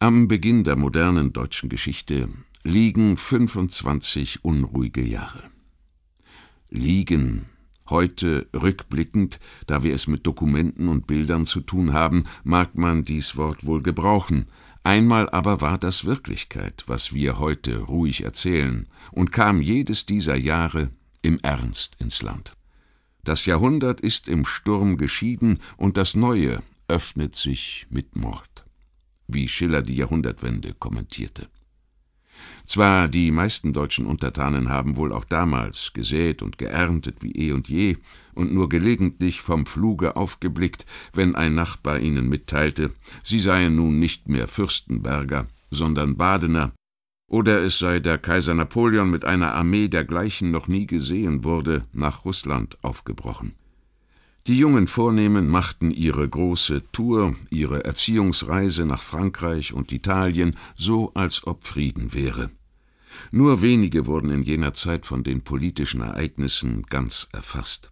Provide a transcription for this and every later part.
Am Beginn der modernen deutschen Geschichte liegen 25 unruhige Jahre. Liegen Heute, rückblickend, da wir es mit Dokumenten und Bildern zu tun haben, mag man dies Wort wohl gebrauchen. Einmal aber war das Wirklichkeit, was wir heute ruhig erzählen, und kam jedes dieser Jahre im Ernst ins Land. Das Jahrhundert ist im Sturm geschieden und das Neue öffnet sich mit Mord wie Schiller die Jahrhundertwende kommentierte. Zwar die meisten deutschen Untertanen haben wohl auch damals gesät und geerntet wie eh und je und nur gelegentlich vom Fluge aufgeblickt, wenn ein Nachbar ihnen mitteilte, sie seien nun nicht mehr Fürstenberger, sondern Badener, oder es sei der Kaiser Napoleon mit einer Armee dergleichen noch nie gesehen wurde, nach Russland aufgebrochen. Die jungen Vornehmen machten ihre große Tour, ihre Erziehungsreise nach Frankreich und Italien so, als ob Frieden wäre. Nur wenige wurden in jener Zeit von den politischen Ereignissen ganz erfasst.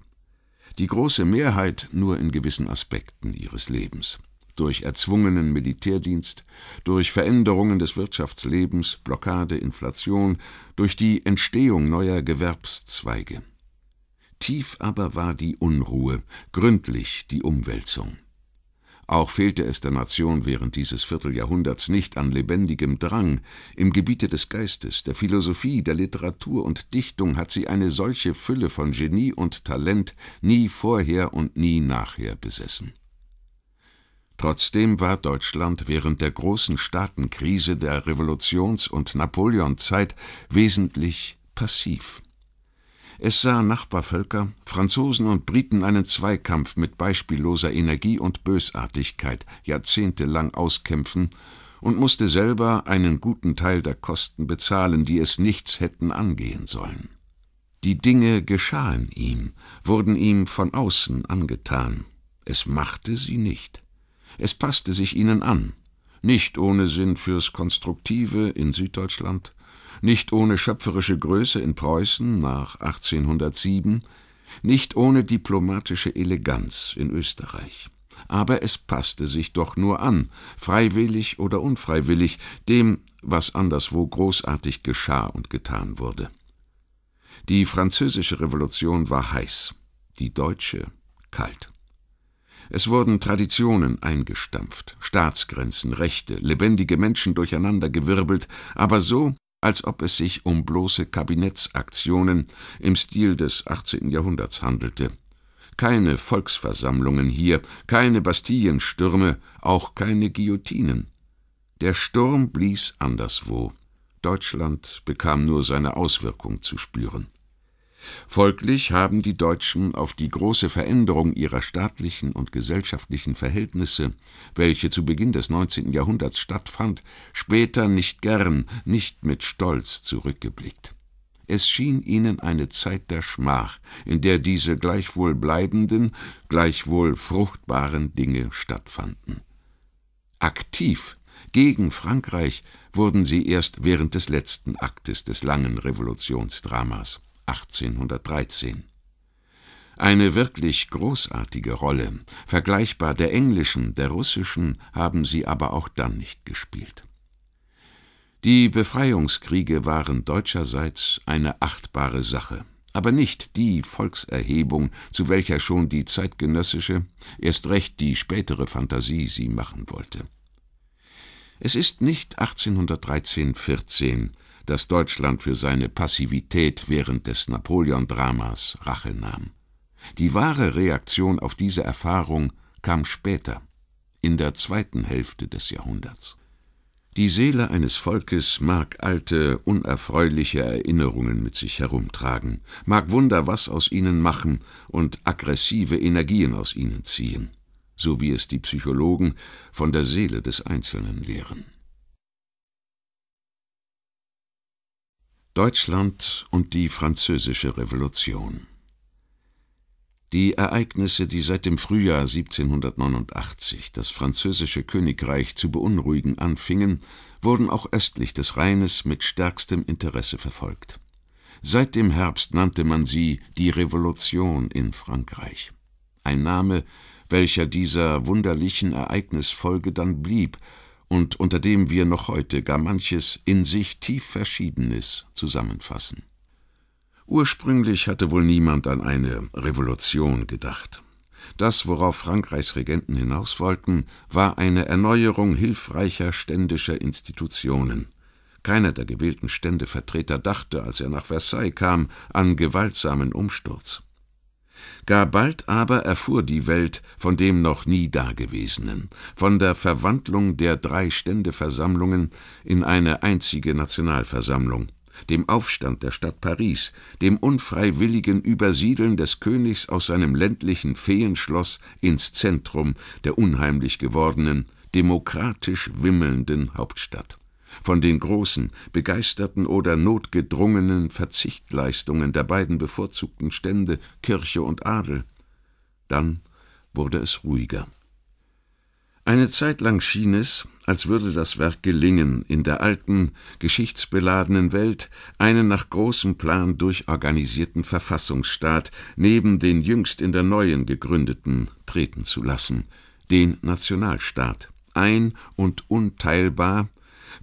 Die große Mehrheit nur in gewissen Aspekten ihres Lebens durch erzwungenen Militärdienst, durch Veränderungen des Wirtschaftslebens, Blockade, Inflation, durch die Entstehung neuer Gewerbszweige. Tief aber war die Unruhe, gründlich die Umwälzung. Auch fehlte es der Nation während dieses Vierteljahrhunderts nicht an lebendigem Drang. Im Gebiete des Geistes, der Philosophie, der Literatur und Dichtung hat sie eine solche Fülle von Genie und Talent nie vorher und nie nachher besessen. Trotzdem war Deutschland während der großen Staatenkrise der Revolutions- und Napoleonzeit wesentlich passiv. Es sah Nachbarvölker, Franzosen und Briten einen Zweikampf mit beispielloser Energie und Bösartigkeit jahrzehntelang auskämpfen und musste selber einen guten Teil der Kosten bezahlen, die es nichts hätten angehen sollen. Die Dinge geschahen ihm, wurden ihm von außen angetan. Es machte sie nicht. Es passte sich ihnen an, nicht ohne Sinn fürs Konstruktive in Süddeutschland, nicht ohne schöpferische Größe in Preußen nach 1807, nicht ohne diplomatische Eleganz in Österreich. Aber es passte sich doch nur an, freiwillig oder unfreiwillig, dem, was anderswo großartig geschah und getan wurde. Die französische Revolution war heiß, die deutsche kalt. Es wurden Traditionen eingestampft, Staatsgrenzen, Rechte, lebendige Menschen durcheinandergewirbelt, aber so, als ob es sich um bloße Kabinettsaktionen im Stil des 18. Jahrhunderts handelte. Keine Volksversammlungen hier, keine Bastillenstürme, auch keine Guillotinen. Der Sturm blies anderswo. Deutschland bekam nur seine Auswirkung zu spüren. Folglich haben die Deutschen auf die große Veränderung ihrer staatlichen und gesellschaftlichen Verhältnisse, welche zu Beginn des 19. Jahrhunderts stattfand, später nicht gern, nicht mit Stolz zurückgeblickt. Es schien ihnen eine Zeit der Schmach, in der diese gleichwohl bleibenden, gleichwohl fruchtbaren Dinge stattfanden. Aktiv gegen Frankreich wurden sie erst während des letzten Aktes des langen Revolutionsdramas. 1813. Eine wirklich großartige Rolle, vergleichbar der englischen, der russischen, haben sie aber auch dann nicht gespielt. Die Befreiungskriege waren deutscherseits eine achtbare Sache, aber nicht die Volkserhebung, zu welcher schon die zeitgenössische, erst recht die spätere Fantasie sie machen wollte. Es ist nicht 1813-14, dass Deutschland für seine Passivität während des Napoleon-Dramas Rache nahm. Die wahre Reaktion auf diese Erfahrung kam später, in der zweiten Hälfte des Jahrhunderts. Die Seele eines Volkes mag alte, unerfreuliche Erinnerungen mit sich herumtragen, mag Wunder was aus ihnen machen und aggressive Energien aus ihnen ziehen, so wie es die Psychologen von der Seele des Einzelnen lehren. Deutschland und die Französische Revolution. Die Ereignisse, die seit dem Frühjahr 1789 das französische Königreich zu beunruhigen anfingen, wurden auch östlich des Rheines mit stärkstem Interesse verfolgt. Seit dem Herbst nannte man sie die Revolution in Frankreich. Ein Name, welcher dieser wunderlichen Ereignisfolge dann blieb und unter dem wir noch heute gar manches in sich tief Verschiedenes zusammenfassen. Ursprünglich hatte wohl niemand an eine Revolution gedacht. Das, worauf Frankreichs Regenten hinaus wollten, war eine Erneuerung hilfreicher ständischer Institutionen. Keiner der gewählten Ständevertreter dachte, als er nach Versailles kam, an gewaltsamen Umsturz. Gar bald aber erfuhr die Welt von dem noch nie Dagewesenen, von der Verwandlung der drei Ständeversammlungen in eine einzige Nationalversammlung, dem Aufstand der Stadt Paris, dem unfreiwilligen Übersiedeln des Königs aus seinem ländlichen Feenschloss ins Zentrum der unheimlich gewordenen, demokratisch wimmelnden Hauptstadt. Von den großen, begeisterten oder notgedrungenen Verzichtleistungen der beiden bevorzugten Stände, Kirche und Adel. Dann wurde es ruhiger. Eine Zeit lang schien es, als würde das Werk gelingen, in der alten, geschichtsbeladenen Welt einen nach großem Plan durchorganisierten Verfassungsstaat neben den jüngst in der neuen gegründeten treten zu lassen, den Nationalstaat, ein und unteilbar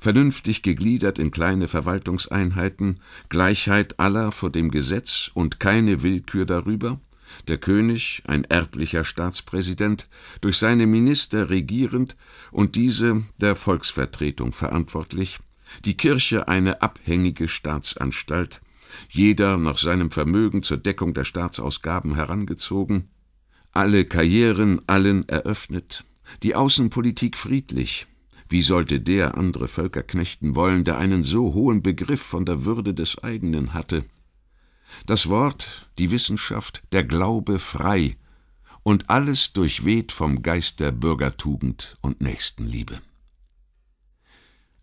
vernünftig gegliedert in kleine Verwaltungseinheiten, Gleichheit aller vor dem Gesetz und keine Willkür darüber, der König, ein erblicher Staatspräsident, durch seine Minister regierend und diese der Volksvertretung verantwortlich, die Kirche eine abhängige Staatsanstalt, jeder nach seinem Vermögen zur Deckung der Staatsausgaben herangezogen, alle Karrieren allen eröffnet, die Außenpolitik friedlich, wie sollte der andere Völker knechten wollen, der einen so hohen Begriff von der Würde des eigenen hatte? Das Wort, die Wissenschaft, der Glaube frei und alles durchweht vom Geist der Bürgertugend und Nächstenliebe.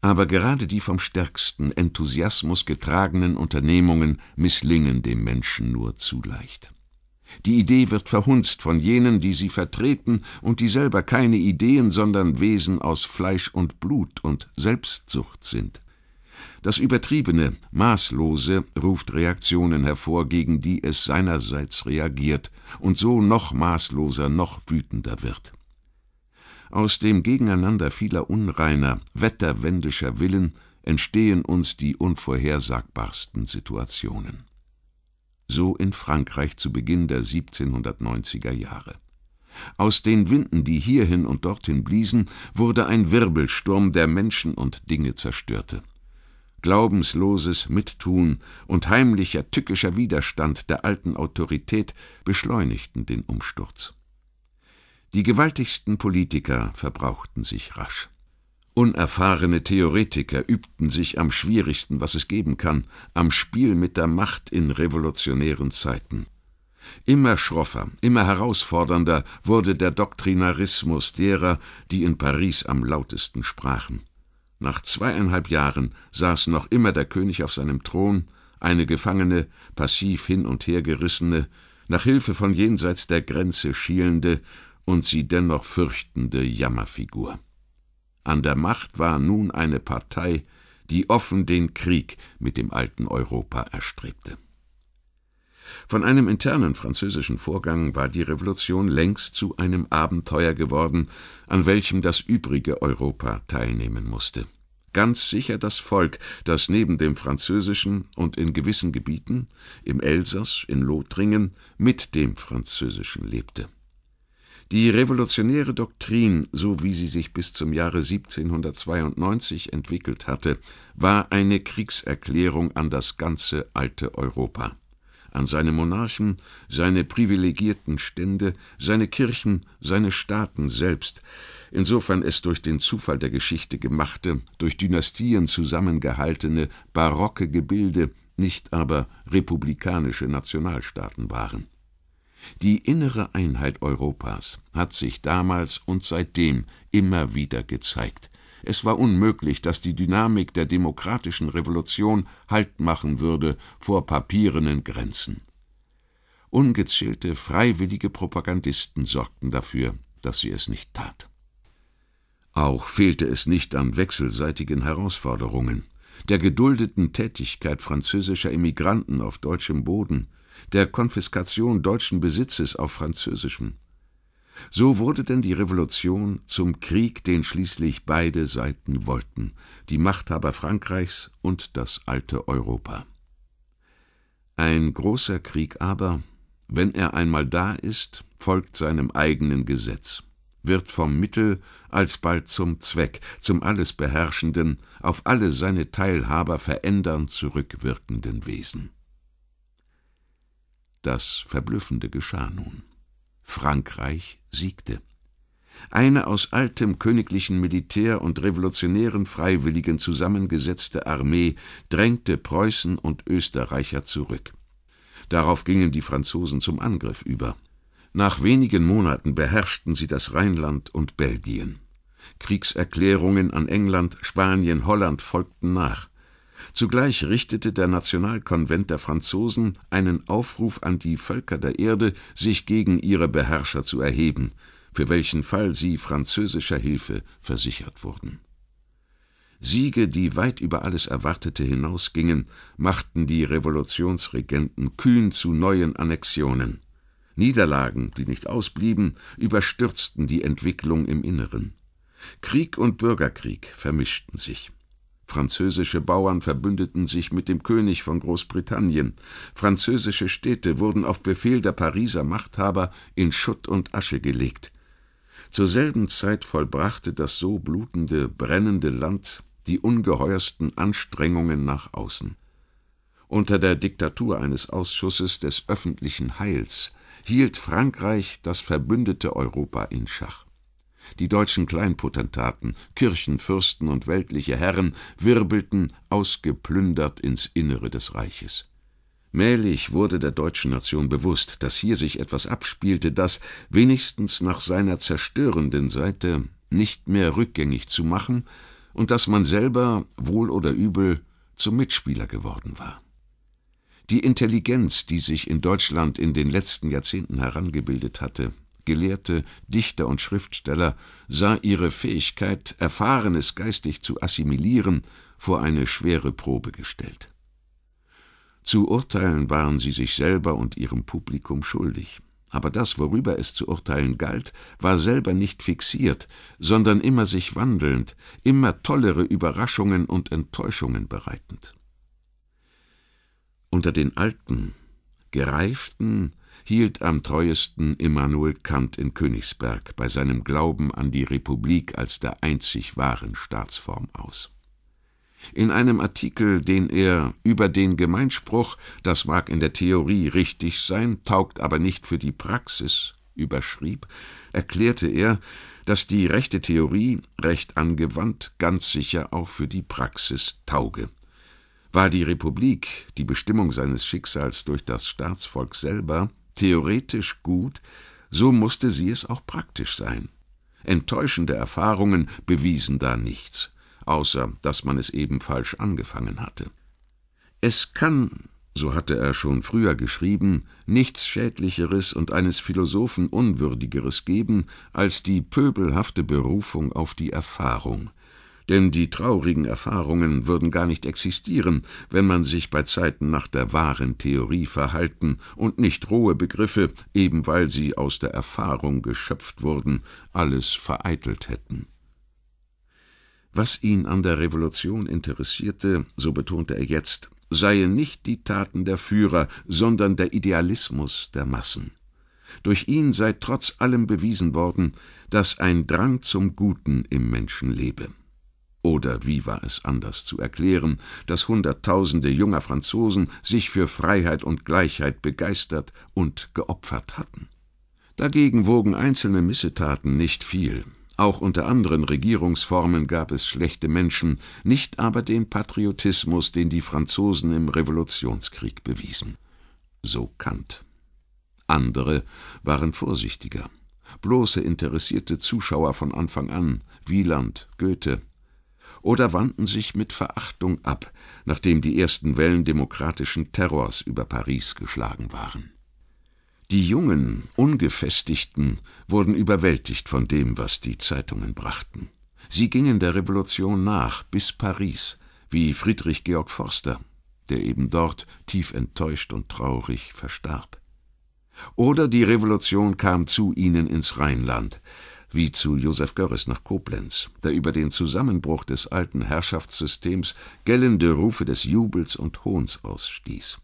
Aber gerade die vom stärksten Enthusiasmus getragenen Unternehmungen misslingen dem Menschen nur zu leicht. Die Idee wird verhunzt von jenen, die sie vertreten und die selber keine Ideen, sondern Wesen aus Fleisch und Blut und Selbstsucht sind. Das Übertriebene, Maßlose ruft Reaktionen hervor, gegen die es seinerseits reagiert und so noch maßloser, noch wütender wird. Aus dem Gegeneinander vieler unreiner, wetterwendischer Willen entstehen uns die unvorhersagbarsten Situationen so in Frankreich zu Beginn der 1790er Jahre. Aus den Winden, die hierhin und dorthin bliesen, wurde ein Wirbelsturm, der Menschen und Dinge zerstörte. Glaubensloses Mittun und heimlicher, tückischer Widerstand der alten Autorität beschleunigten den Umsturz. Die gewaltigsten Politiker verbrauchten sich rasch. Unerfahrene Theoretiker übten sich am schwierigsten, was es geben kann, am Spiel mit der Macht in revolutionären Zeiten. Immer schroffer, immer herausfordernder wurde der Doktrinarismus derer, die in Paris am lautesten sprachen. Nach zweieinhalb Jahren saß noch immer der König auf seinem Thron, eine Gefangene, passiv hin und her gerissene, nach Hilfe von jenseits der Grenze schielende und sie dennoch fürchtende Jammerfigur. An der Macht war nun eine Partei, die offen den Krieg mit dem alten Europa erstrebte. Von einem internen französischen Vorgang war die Revolution längst zu einem Abenteuer geworden, an welchem das übrige Europa teilnehmen musste. Ganz sicher das Volk, das neben dem französischen und in gewissen Gebieten, im Elsass, in Lothringen, mit dem französischen lebte. Die revolutionäre Doktrin, so wie sie sich bis zum Jahre 1792 entwickelt hatte, war eine Kriegserklärung an das ganze alte Europa, an seine Monarchen, seine privilegierten Stände, seine Kirchen, seine Staaten selbst, insofern es durch den Zufall der Geschichte gemachte, durch Dynastien zusammengehaltene, barocke Gebilde, nicht aber republikanische Nationalstaaten waren. Die innere Einheit Europas hat sich damals und seitdem immer wieder gezeigt. Es war unmöglich, dass die Dynamik der demokratischen Revolution Halt machen würde vor papierenen Grenzen. Ungezählte freiwillige Propagandisten sorgten dafür, dass sie es nicht tat. Auch fehlte es nicht an wechselseitigen Herausforderungen, der geduldeten Tätigkeit französischer Emigranten auf deutschem Boden, der Konfiskation deutschen Besitzes auf französischem. So wurde denn die Revolution zum Krieg, den schließlich beide Seiten wollten, die Machthaber Frankreichs und das alte Europa. Ein großer Krieg aber, wenn er einmal da ist, folgt seinem eigenen Gesetz, wird vom Mittel alsbald zum Zweck, zum alles beherrschenden, auf alle seine Teilhaber verändern zurückwirkenden Wesen. Das Verblüffende geschah nun. Frankreich siegte. Eine aus altem königlichen Militär und revolutionären Freiwilligen zusammengesetzte Armee drängte Preußen und Österreicher zurück. Darauf gingen die Franzosen zum Angriff über. Nach wenigen Monaten beherrschten sie das Rheinland und Belgien. Kriegserklärungen an England, Spanien, Holland folgten nach. Zugleich richtete der Nationalkonvent der Franzosen einen Aufruf an die Völker der Erde, sich gegen ihre Beherrscher zu erheben, für welchen Fall sie französischer Hilfe versichert wurden. Siege, die weit über alles Erwartete hinausgingen, machten die Revolutionsregenten kühn zu neuen Annexionen. Niederlagen, die nicht ausblieben, überstürzten die Entwicklung im Inneren. Krieg und Bürgerkrieg vermischten sich. Französische Bauern verbündeten sich mit dem König von Großbritannien. Französische Städte wurden auf Befehl der Pariser Machthaber in Schutt und Asche gelegt. Zur selben Zeit vollbrachte das so blutende, brennende Land die ungeheuersten Anstrengungen nach außen. Unter der Diktatur eines Ausschusses des öffentlichen Heils hielt Frankreich das verbündete Europa in Schach. Die deutschen Kleinpotentaten, Kirchenfürsten und weltliche Herren wirbelten ausgeplündert ins Innere des Reiches. Mählich wurde der deutschen Nation bewusst, dass hier sich etwas abspielte, das, wenigstens nach seiner zerstörenden Seite, nicht mehr rückgängig zu machen und dass man selber, wohl oder übel, zum Mitspieler geworden war. Die Intelligenz, die sich in Deutschland in den letzten Jahrzehnten herangebildet hatte, Gelehrte, Dichter und Schriftsteller, sah ihre Fähigkeit, Erfahrenes geistig zu assimilieren, vor eine schwere Probe gestellt. Zu urteilen waren sie sich selber und ihrem Publikum schuldig, aber das, worüber es zu urteilen galt, war selber nicht fixiert, sondern immer sich wandelnd, immer tollere Überraschungen und Enttäuschungen bereitend. Unter den alten, gereiften, hielt am treuesten Immanuel Kant in Königsberg bei seinem Glauben an die Republik als der einzig wahren Staatsform aus. In einem Artikel, den er über den Gemeinspruch, das mag in der Theorie richtig sein, taugt aber nicht für die Praxis, überschrieb, erklärte er, dass die rechte Theorie, recht angewandt, ganz sicher auch für die Praxis tauge. War die Republik, die Bestimmung seines Schicksals durch das Staatsvolk selber, theoretisch gut, so musste sie es auch praktisch sein. Enttäuschende Erfahrungen bewiesen da nichts, außer dass man es eben falsch angefangen hatte. Es kann, so hatte er schon früher geschrieben, nichts Schädlicheres und eines Philosophen Unwürdigeres geben als die pöbelhafte Berufung auf die Erfahrung, denn die traurigen Erfahrungen würden gar nicht existieren, wenn man sich bei Zeiten nach der wahren Theorie verhalten und nicht rohe Begriffe, eben weil sie aus der Erfahrung geschöpft wurden, alles vereitelt hätten. Was ihn an der Revolution interessierte, so betonte er jetzt, seien nicht die Taten der Führer, sondern der Idealismus der Massen. Durch ihn sei trotz allem bewiesen worden, dass ein Drang zum Guten im Menschen lebe. Oder wie war es anders zu erklären, dass Hunderttausende junger Franzosen sich für Freiheit und Gleichheit begeistert und geopfert hatten? Dagegen wogen einzelne Missetaten nicht viel. Auch unter anderen Regierungsformen gab es schlechte Menschen, nicht aber den Patriotismus, den die Franzosen im Revolutionskrieg bewiesen. So Kant. Andere waren vorsichtiger bloße interessierte Zuschauer von Anfang an, Wieland, Goethe, oder wandten sich mit Verachtung ab, nachdem die ersten Wellen demokratischen Terrors über Paris geschlagen waren. Die jungen, ungefestigten wurden überwältigt von dem, was die Zeitungen brachten. Sie gingen der Revolution nach bis Paris, wie Friedrich Georg Forster, der eben dort tief enttäuscht und traurig verstarb. Oder die Revolution kam zu ihnen ins Rheinland, wie zu Josef Görres nach Koblenz, der über den Zusammenbruch des alten Herrschaftssystems gellende Rufe des Jubels und Hohns ausstieß.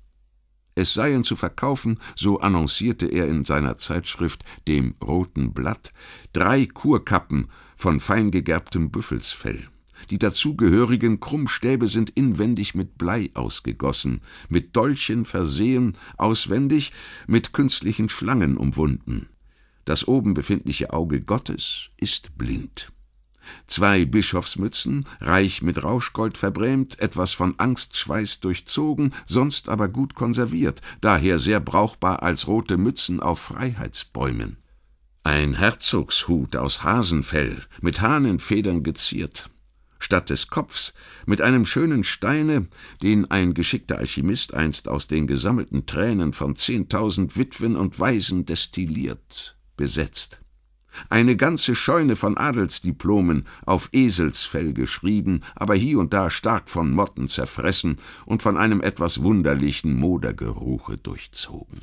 Es seien zu verkaufen, so annoncierte er in seiner Zeitschrift dem Roten Blatt, drei Kurkappen von feingegerbtem Büffelsfell. Die dazugehörigen Krummstäbe sind inwendig mit Blei ausgegossen, mit Dolchen versehen, auswendig mit künstlichen Schlangen umwunden. Das oben befindliche Auge Gottes ist blind. Zwei Bischofsmützen, reich mit Rauschgold verbrämt, etwas von Angstschweiß durchzogen, sonst aber gut konserviert, daher sehr brauchbar als rote Mützen auf Freiheitsbäumen. Ein Herzogshut aus Hasenfell, mit Hahnenfedern geziert, statt des Kopfs mit einem schönen Steine, den ein geschickter Alchimist einst aus den gesammelten Tränen von zehntausend Witwen und Waisen destilliert besetzt. Eine ganze Scheune von Adelsdiplomen, auf Eselsfell geschrieben, aber hier und da stark von Motten zerfressen und von einem etwas wunderlichen Modergeruche durchzogen.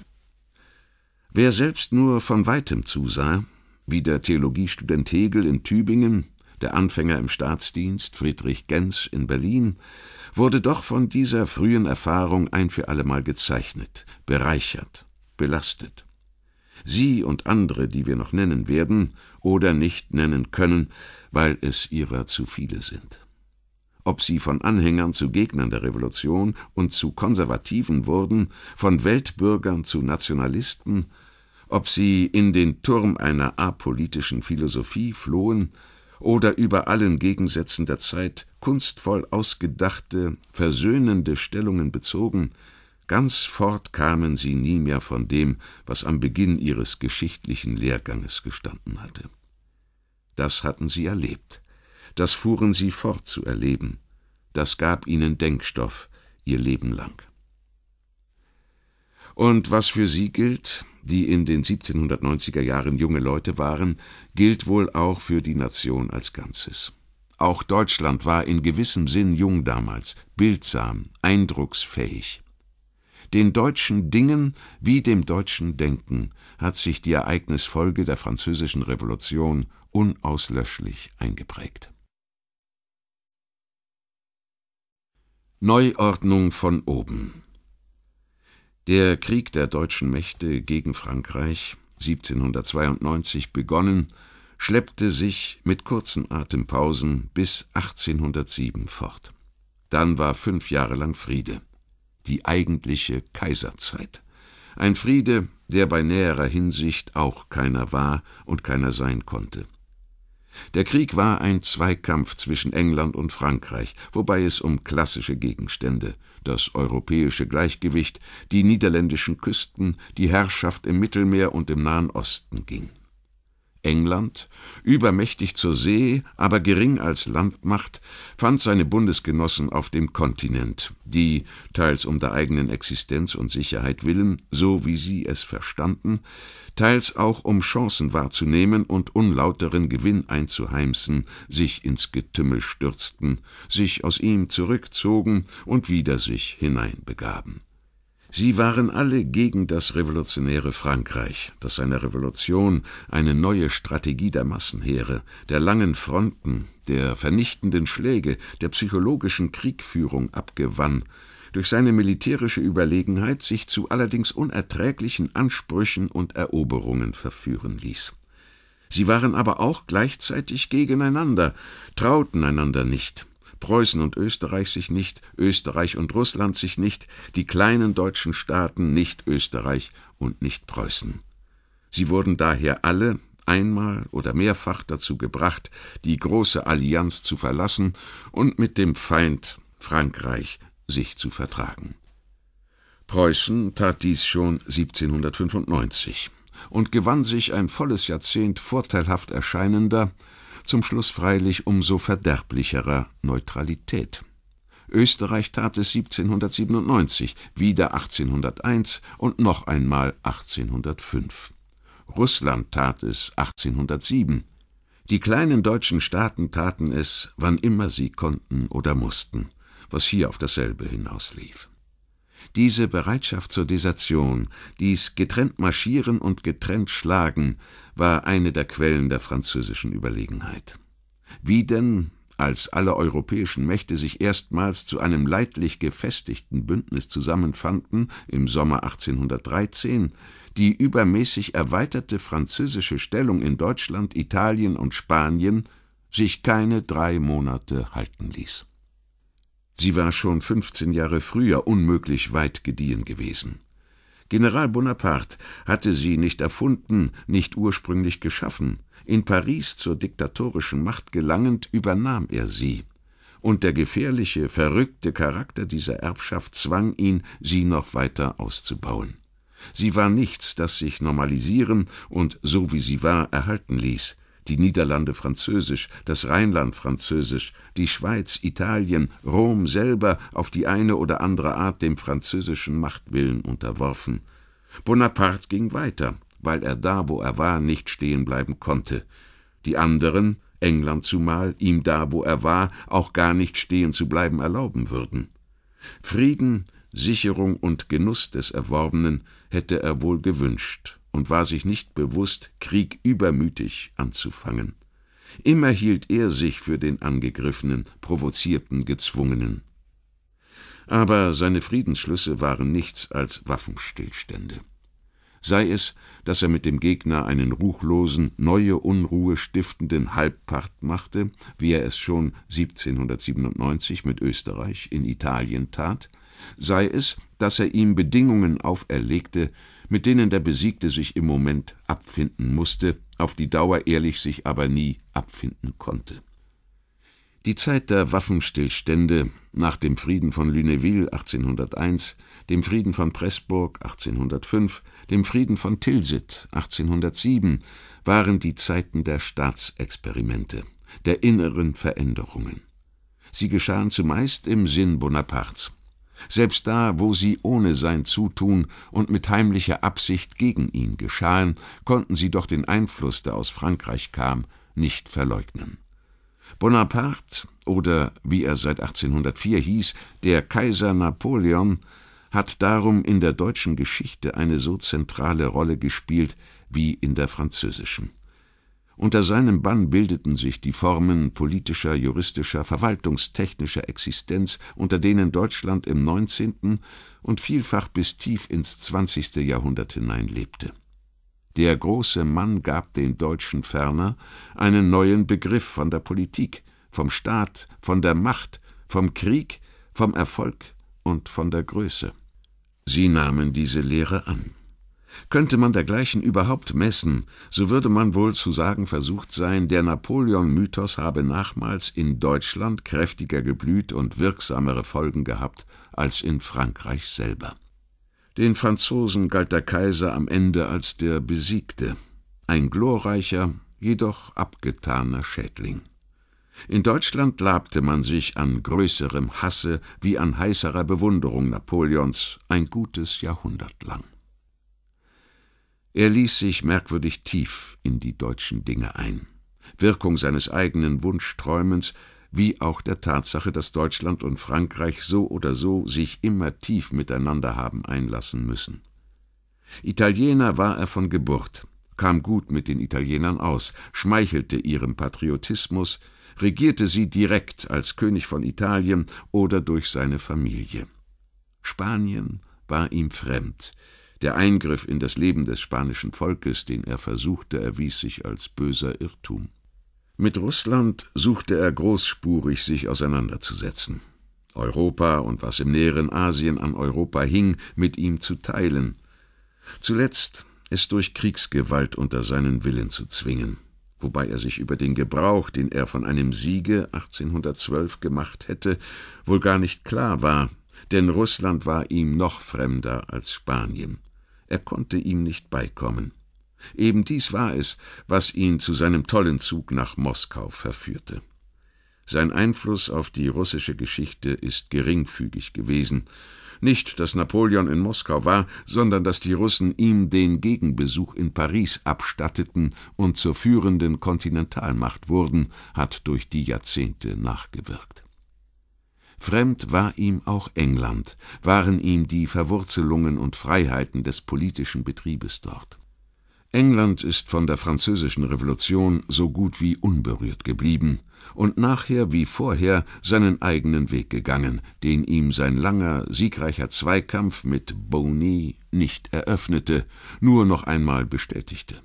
Wer selbst nur von weitem zusah, wie der Theologiestudent Hegel in Tübingen, der Anfänger im Staatsdienst Friedrich Gens in Berlin, wurde doch von dieser frühen Erfahrung ein für allemal gezeichnet, bereichert, belastet. Sie und andere, die wir noch nennen werden oder nicht nennen können, weil es ihrer zu viele sind. Ob sie von Anhängern zu Gegnern der Revolution und zu Konservativen wurden, von Weltbürgern zu Nationalisten, ob sie in den Turm einer apolitischen Philosophie flohen oder über allen Gegensätzen der Zeit kunstvoll ausgedachte, versöhnende Stellungen bezogen, Ganz fort kamen sie nie mehr von dem, was am Beginn ihres geschichtlichen Lehrganges gestanden hatte. Das hatten sie erlebt, das fuhren sie fort zu erleben, das gab ihnen Denkstoff ihr Leben lang. Und was für sie gilt, die in den 1790er Jahren junge Leute waren, gilt wohl auch für die Nation als Ganzes. Auch Deutschland war in gewissem Sinn jung damals, bildsam, eindrucksfähig. Den deutschen Dingen wie dem deutschen Denken hat sich die Ereignisfolge der Französischen Revolution unauslöschlich eingeprägt. Neuordnung von oben Der Krieg der deutschen Mächte gegen Frankreich, 1792 begonnen, schleppte sich mit kurzen Atempausen bis 1807 fort. Dann war fünf Jahre lang Friede die eigentliche Kaiserzeit. Ein Friede, der bei näherer Hinsicht auch keiner war und keiner sein konnte. Der Krieg war ein Zweikampf zwischen England und Frankreich, wobei es um klassische Gegenstände, das europäische Gleichgewicht, die niederländischen Küsten, die Herrschaft im Mittelmeer und im Nahen Osten ging. England, übermächtig zur See, aber gering als Landmacht, fand seine Bundesgenossen auf dem Kontinent, die, teils um der eigenen Existenz und Sicherheit willen, so wie sie es verstanden, teils auch um Chancen wahrzunehmen und unlauteren Gewinn einzuheimsen, sich ins Getümmel stürzten, sich aus ihm zurückzogen und wieder sich hineinbegaben. Sie waren alle gegen das revolutionäre Frankreich, das seiner Revolution eine neue Strategie der Massenheere, der langen Fronten, der vernichtenden Schläge, der psychologischen Kriegführung abgewann, durch seine militärische Überlegenheit sich zu allerdings unerträglichen Ansprüchen und Eroberungen verführen ließ. Sie waren aber auch gleichzeitig gegeneinander, trauten einander nicht, Preußen und Österreich sich nicht, Österreich und Russland sich nicht, die kleinen deutschen Staaten nicht Österreich und nicht Preußen. Sie wurden daher alle einmal oder mehrfach dazu gebracht, die große Allianz zu verlassen und mit dem Feind Frankreich sich zu vertragen. Preußen tat dies schon 1795 und gewann sich ein volles Jahrzehnt vorteilhaft erscheinender, zum Schluss freilich umso verderblicherer Neutralität. Österreich tat es 1797, wieder 1801 und noch einmal 1805. Russland tat es 1807. Die kleinen deutschen Staaten taten es, wann immer sie konnten oder mussten, was hier auf dasselbe hinauslief. Diese Bereitschaft zur Desertion, dies getrennt marschieren und getrennt schlagen, war eine der Quellen der französischen Überlegenheit. Wie denn, als alle europäischen Mächte sich erstmals zu einem leidlich gefestigten Bündnis zusammenfanden im Sommer 1813, die übermäßig erweiterte französische Stellung in Deutschland, Italien und Spanien sich keine drei Monate halten ließ. Sie war schon 15 Jahre früher unmöglich weit gediehen gewesen. General Bonaparte hatte sie nicht erfunden, nicht ursprünglich geschaffen. In Paris zur diktatorischen Macht gelangend übernahm er sie. Und der gefährliche, verrückte Charakter dieser Erbschaft zwang ihn, sie noch weiter auszubauen. Sie war nichts, das sich normalisieren und so wie sie war erhalten ließ die Niederlande französisch, das Rheinland französisch, die Schweiz, Italien, Rom selber auf die eine oder andere Art dem französischen Machtwillen unterworfen. Bonaparte ging weiter, weil er da, wo er war, nicht stehen bleiben konnte. Die anderen, England zumal, ihm da, wo er war, auch gar nicht stehen zu bleiben erlauben würden. Frieden, Sicherung und Genuss des Erworbenen hätte er wohl gewünscht und war sich nicht bewusst, Krieg übermütig anzufangen. Immer hielt er sich für den angegriffenen, provozierten, gezwungenen. Aber seine Friedensschlüsse waren nichts als Waffenstillstände. Sei es, dass er mit dem Gegner einen ruchlosen, neue Unruhe stiftenden Halbpart machte, wie er es schon 1797 mit Österreich in Italien tat, sei es, dass er ihm Bedingungen auferlegte, mit denen der Besiegte sich im Moment abfinden musste, auf die Dauer ehrlich sich aber nie abfinden konnte. Die Zeit der Waffenstillstände nach dem Frieden von Lüneville 1801, dem Frieden von Pressburg 1805, dem Frieden von Tilsit 1807 waren die Zeiten der Staatsexperimente, der inneren Veränderungen. Sie geschahen zumeist im Sinn Bonapartes selbst da, wo sie ohne sein Zutun und mit heimlicher Absicht gegen ihn geschahen, konnten sie doch den Einfluss, der aus Frankreich kam, nicht verleugnen. Bonaparte, oder wie er seit 1804 hieß, der Kaiser Napoleon, hat darum in der deutschen Geschichte eine so zentrale Rolle gespielt wie in der französischen. Unter seinem Bann bildeten sich die Formen politischer, juristischer, verwaltungstechnischer Existenz, unter denen Deutschland im 19. und vielfach bis tief ins 20. Jahrhundert hinein lebte. Der große Mann gab den Deutschen ferner einen neuen Begriff von der Politik, vom Staat, von der Macht, vom Krieg, vom Erfolg und von der Größe. Sie nahmen diese Lehre an. Könnte man dergleichen überhaupt messen, so würde man wohl zu sagen versucht sein, der Napoleon-Mythos habe nachmals in Deutschland kräftiger geblüht und wirksamere Folgen gehabt als in Frankreich selber. Den Franzosen galt der Kaiser am Ende als der Besiegte, ein glorreicher, jedoch abgetaner Schädling. In Deutschland labte man sich an größerem Hasse wie an heißerer Bewunderung Napoleons ein gutes Jahrhundert lang. Er ließ sich merkwürdig tief in die deutschen Dinge ein. Wirkung seines eigenen Wunschträumens, wie auch der Tatsache, dass Deutschland und Frankreich so oder so sich immer tief miteinander haben einlassen müssen. Italiener war er von Geburt, kam gut mit den Italienern aus, schmeichelte ihrem Patriotismus, regierte sie direkt als König von Italien oder durch seine Familie. Spanien war ihm fremd, der Eingriff in das Leben des spanischen Volkes, den er versuchte, erwies sich als böser Irrtum. Mit Russland suchte er großspurig, sich auseinanderzusetzen. Europa und was im näheren Asien an Europa hing, mit ihm zu teilen. Zuletzt es durch Kriegsgewalt unter seinen Willen zu zwingen, wobei er sich über den Gebrauch, den er von einem Siege 1812 gemacht hätte, wohl gar nicht klar war, denn Russland war ihm noch fremder als Spanien. Er konnte ihm nicht beikommen. Eben dies war es, was ihn zu seinem tollen Zug nach Moskau verführte. Sein Einfluss auf die russische Geschichte ist geringfügig gewesen. Nicht, dass Napoleon in Moskau war, sondern dass die Russen ihm den Gegenbesuch in Paris abstatteten und zur führenden Kontinentalmacht wurden, hat durch die Jahrzehnte nachgewirkt. Fremd war ihm auch England, waren ihm die Verwurzelungen und Freiheiten des politischen Betriebes dort. England ist von der Französischen Revolution so gut wie unberührt geblieben und nachher wie vorher seinen eigenen Weg gegangen, den ihm sein langer, siegreicher Zweikampf mit Boney nicht eröffnete, nur noch einmal bestätigte.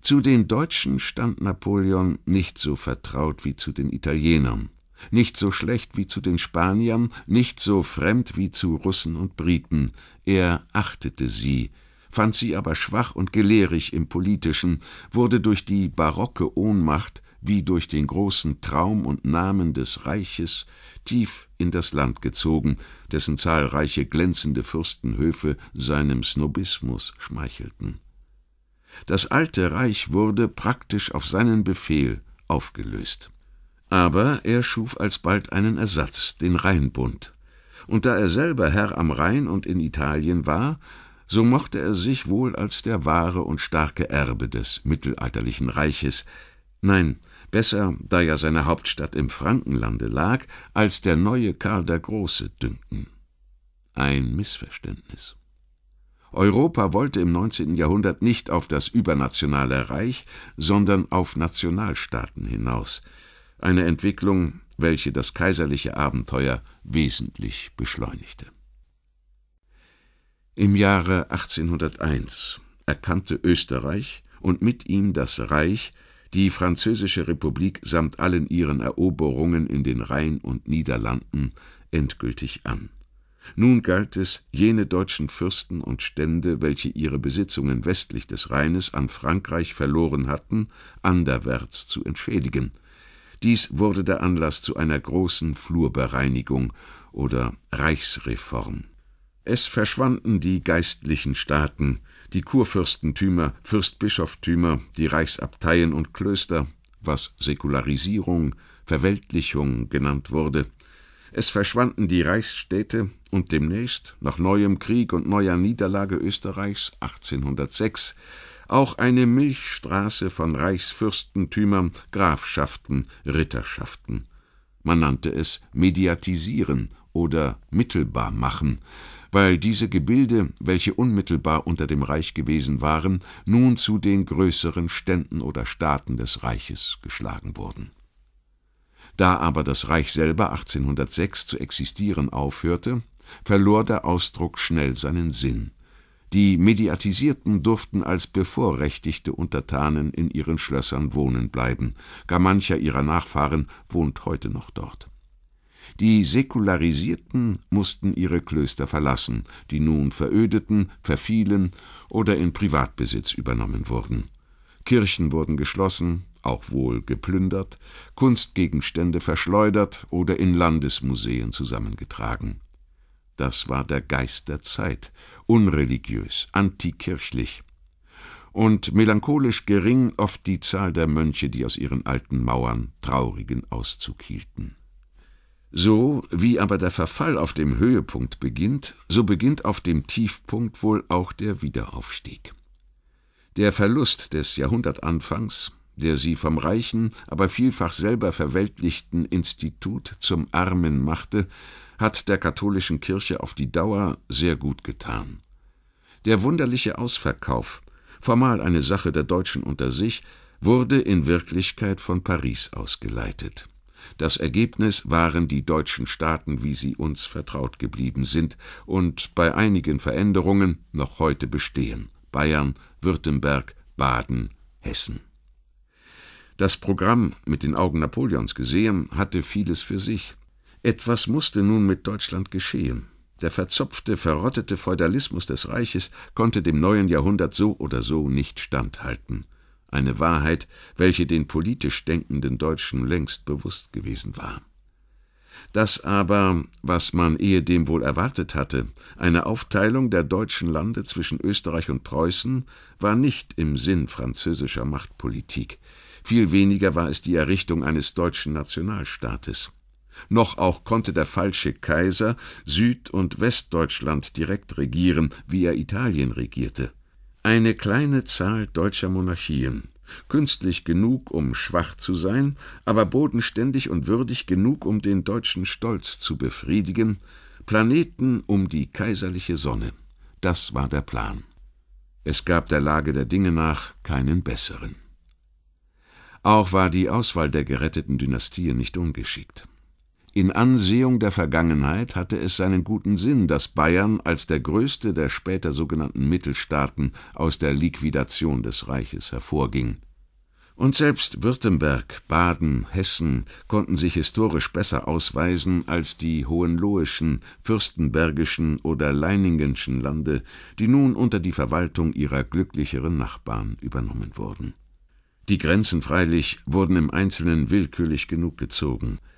Zu den Deutschen stand Napoleon nicht so vertraut wie zu den Italienern, nicht so schlecht wie zu den Spaniern, nicht so fremd wie zu Russen und Briten. Er achtete sie, fand sie aber schwach und gelehrig im Politischen, wurde durch die barocke Ohnmacht wie durch den großen Traum und Namen des Reiches tief in das Land gezogen, dessen zahlreiche glänzende Fürstenhöfe seinem Snobismus schmeichelten. Das alte Reich wurde praktisch auf seinen Befehl aufgelöst. Aber er schuf alsbald einen Ersatz, den Rheinbund. Und da er selber Herr am Rhein und in Italien war, so mochte er sich wohl als der wahre und starke Erbe des mittelalterlichen Reiches, nein, besser, da ja seine Hauptstadt im Frankenlande lag, als der neue Karl der Große dünken. Ein Missverständnis. Europa wollte im 19. Jahrhundert nicht auf das übernationale Reich, sondern auf Nationalstaaten hinaus – eine Entwicklung, welche das kaiserliche Abenteuer wesentlich beschleunigte. Im Jahre 1801 erkannte Österreich und mit ihm das Reich die Französische Republik samt allen ihren Eroberungen in den Rhein und Niederlanden endgültig an. Nun galt es, jene deutschen Fürsten und Stände, welche ihre Besitzungen westlich des Rheines an Frankreich verloren hatten, anderwärts zu entschädigen – dies wurde der Anlass zu einer großen Flurbereinigung oder Reichsreform. Es verschwanden die geistlichen Staaten, die Kurfürstentümer, Fürstbischoftümer, die Reichsabteien und Klöster, was Säkularisierung, Verweltlichung genannt wurde. Es verschwanden die Reichsstädte und demnächst, nach neuem Krieg und neuer Niederlage Österreichs 1806, auch eine Milchstraße von Reichsfürstentümern, Grafschaften, Ritterschaften. Man nannte es mediatisieren oder mittelbar machen, weil diese Gebilde, welche unmittelbar unter dem Reich gewesen waren, nun zu den größeren Ständen oder Staaten des Reiches geschlagen wurden. Da aber das Reich selber 1806 zu existieren aufhörte, verlor der Ausdruck schnell seinen Sinn. Die Mediatisierten durften als bevorrechtigte Untertanen in ihren Schlössern wohnen bleiben. Gar mancher ihrer Nachfahren wohnt heute noch dort. Die Säkularisierten mussten ihre Klöster verlassen, die nun verödeten, verfielen oder in Privatbesitz übernommen wurden. Kirchen wurden geschlossen, auch wohl geplündert, Kunstgegenstände verschleudert oder in Landesmuseen zusammengetragen. Das war der Geist der Zeit, unreligiös, antikirchlich. Und melancholisch gering oft die Zahl der Mönche, die aus ihren alten Mauern traurigen Auszug hielten. So wie aber der Verfall auf dem Höhepunkt beginnt, so beginnt auf dem Tiefpunkt wohl auch der Wiederaufstieg. Der Verlust des Jahrhundertanfangs, der sie vom reichen, aber vielfach selber verweltlichten Institut zum Armen machte, hat der katholischen Kirche auf die Dauer sehr gut getan. Der wunderliche Ausverkauf, formal eine Sache der Deutschen unter sich, wurde in Wirklichkeit von Paris ausgeleitet. Das Ergebnis waren die deutschen Staaten, wie sie uns vertraut geblieben sind und bei einigen Veränderungen noch heute bestehen Bayern, Württemberg, Baden, Hessen. Das Programm, mit den Augen Napoleons gesehen, hatte vieles für sich. Etwas musste nun mit Deutschland geschehen. Der verzopfte, verrottete Feudalismus des Reiches konnte dem neuen Jahrhundert so oder so nicht standhalten. Eine Wahrheit, welche den politisch denkenden Deutschen längst bewusst gewesen war. Das aber, was man ehedem wohl erwartet hatte, eine Aufteilung der deutschen Lande zwischen Österreich und Preußen, war nicht im Sinn französischer Machtpolitik. Viel weniger war es die Errichtung eines deutschen Nationalstaates noch auch konnte der falsche Kaiser Süd- und Westdeutschland direkt regieren, wie er Italien regierte. Eine kleine Zahl deutscher Monarchien, künstlich genug, um schwach zu sein, aber bodenständig und würdig genug, um den deutschen Stolz zu befriedigen, Planeten um die kaiserliche Sonne. Das war der Plan. Es gab der Lage der Dinge nach keinen besseren. Auch war die Auswahl der geretteten Dynastien nicht ungeschickt. In Ansehung der Vergangenheit hatte es seinen guten Sinn, dass Bayern als der größte der später sogenannten Mittelstaaten aus der Liquidation des Reiches hervorging. Und selbst Württemberg, Baden, Hessen konnten sich historisch besser ausweisen als die hohenloheschen, fürstenbergischen oder leiningenschen Lande, die nun unter die Verwaltung ihrer glücklicheren Nachbarn übernommen wurden. Die Grenzen freilich wurden im Einzelnen willkürlich genug gezogen –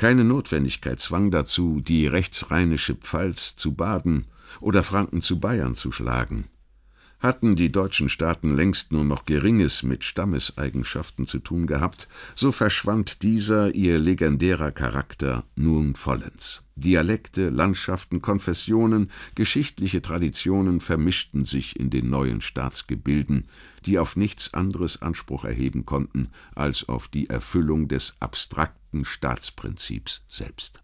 keine Notwendigkeit zwang dazu, die rechtsrheinische Pfalz zu Baden oder Franken zu Bayern zu schlagen. Hatten die deutschen Staaten längst nur noch Geringes mit Stammeseigenschaften zu tun gehabt, so verschwand dieser ihr legendärer Charakter nun vollends. Dialekte, Landschaften, Konfessionen, geschichtliche Traditionen vermischten sich in den neuen Staatsgebilden, die auf nichts anderes Anspruch erheben konnten als auf die Erfüllung des abstrakten Staatsprinzips selbst.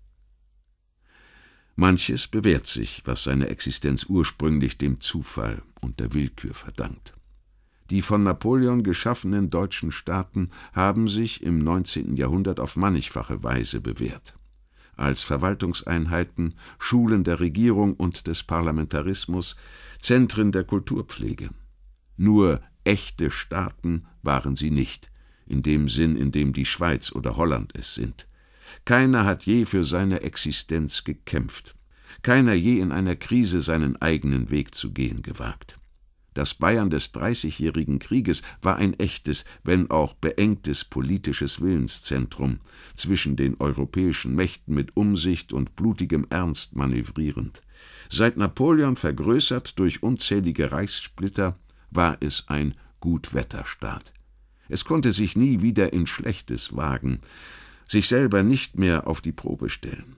Manches bewährt sich, was seine Existenz ursprünglich dem Zufall und der Willkür verdankt. Die von Napoleon geschaffenen deutschen Staaten haben sich im 19. Jahrhundert auf mannigfache Weise bewährt. Als Verwaltungseinheiten, Schulen der Regierung und des Parlamentarismus, Zentren der Kulturpflege. Nur Echte Staaten waren sie nicht, in dem Sinn, in dem die Schweiz oder Holland es sind. Keiner hat je für seine Existenz gekämpft, keiner je in einer Krise seinen eigenen Weg zu gehen gewagt. Das Bayern des Dreißigjährigen Krieges war ein echtes, wenn auch beengtes politisches Willenszentrum, zwischen den europäischen Mächten mit Umsicht und blutigem Ernst manövrierend. Seit Napoleon vergrößert durch unzählige Reichssplitter, war es ein Gutwetterstaat. Es konnte sich nie wieder in Schlechtes wagen, sich selber nicht mehr auf die Probe stellen.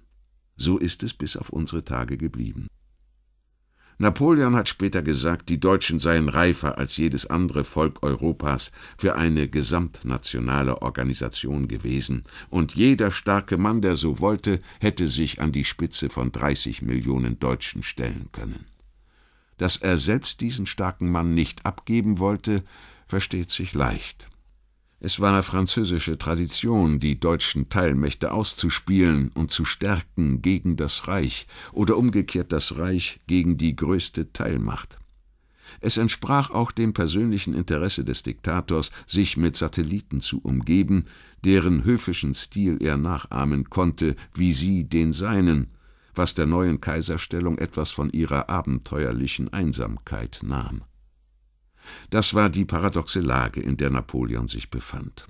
So ist es bis auf unsere Tage geblieben. Napoleon hat später gesagt, die Deutschen seien reifer als jedes andere Volk Europas für eine gesamtnationale Organisation gewesen, und jeder starke Mann, der so wollte, hätte sich an die Spitze von 30 Millionen Deutschen stellen können. Dass er selbst diesen starken Mann nicht abgeben wollte, versteht sich leicht. Es war französische Tradition, die deutschen Teilmächte auszuspielen und zu stärken gegen das Reich oder umgekehrt das Reich gegen die größte Teilmacht. Es entsprach auch dem persönlichen Interesse des Diktators, sich mit Satelliten zu umgeben, deren höfischen Stil er nachahmen konnte, wie sie den seinen, was der neuen Kaiserstellung etwas von ihrer abenteuerlichen Einsamkeit nahm. Das war die paradoxe Lage, in der Napoleon sich befand.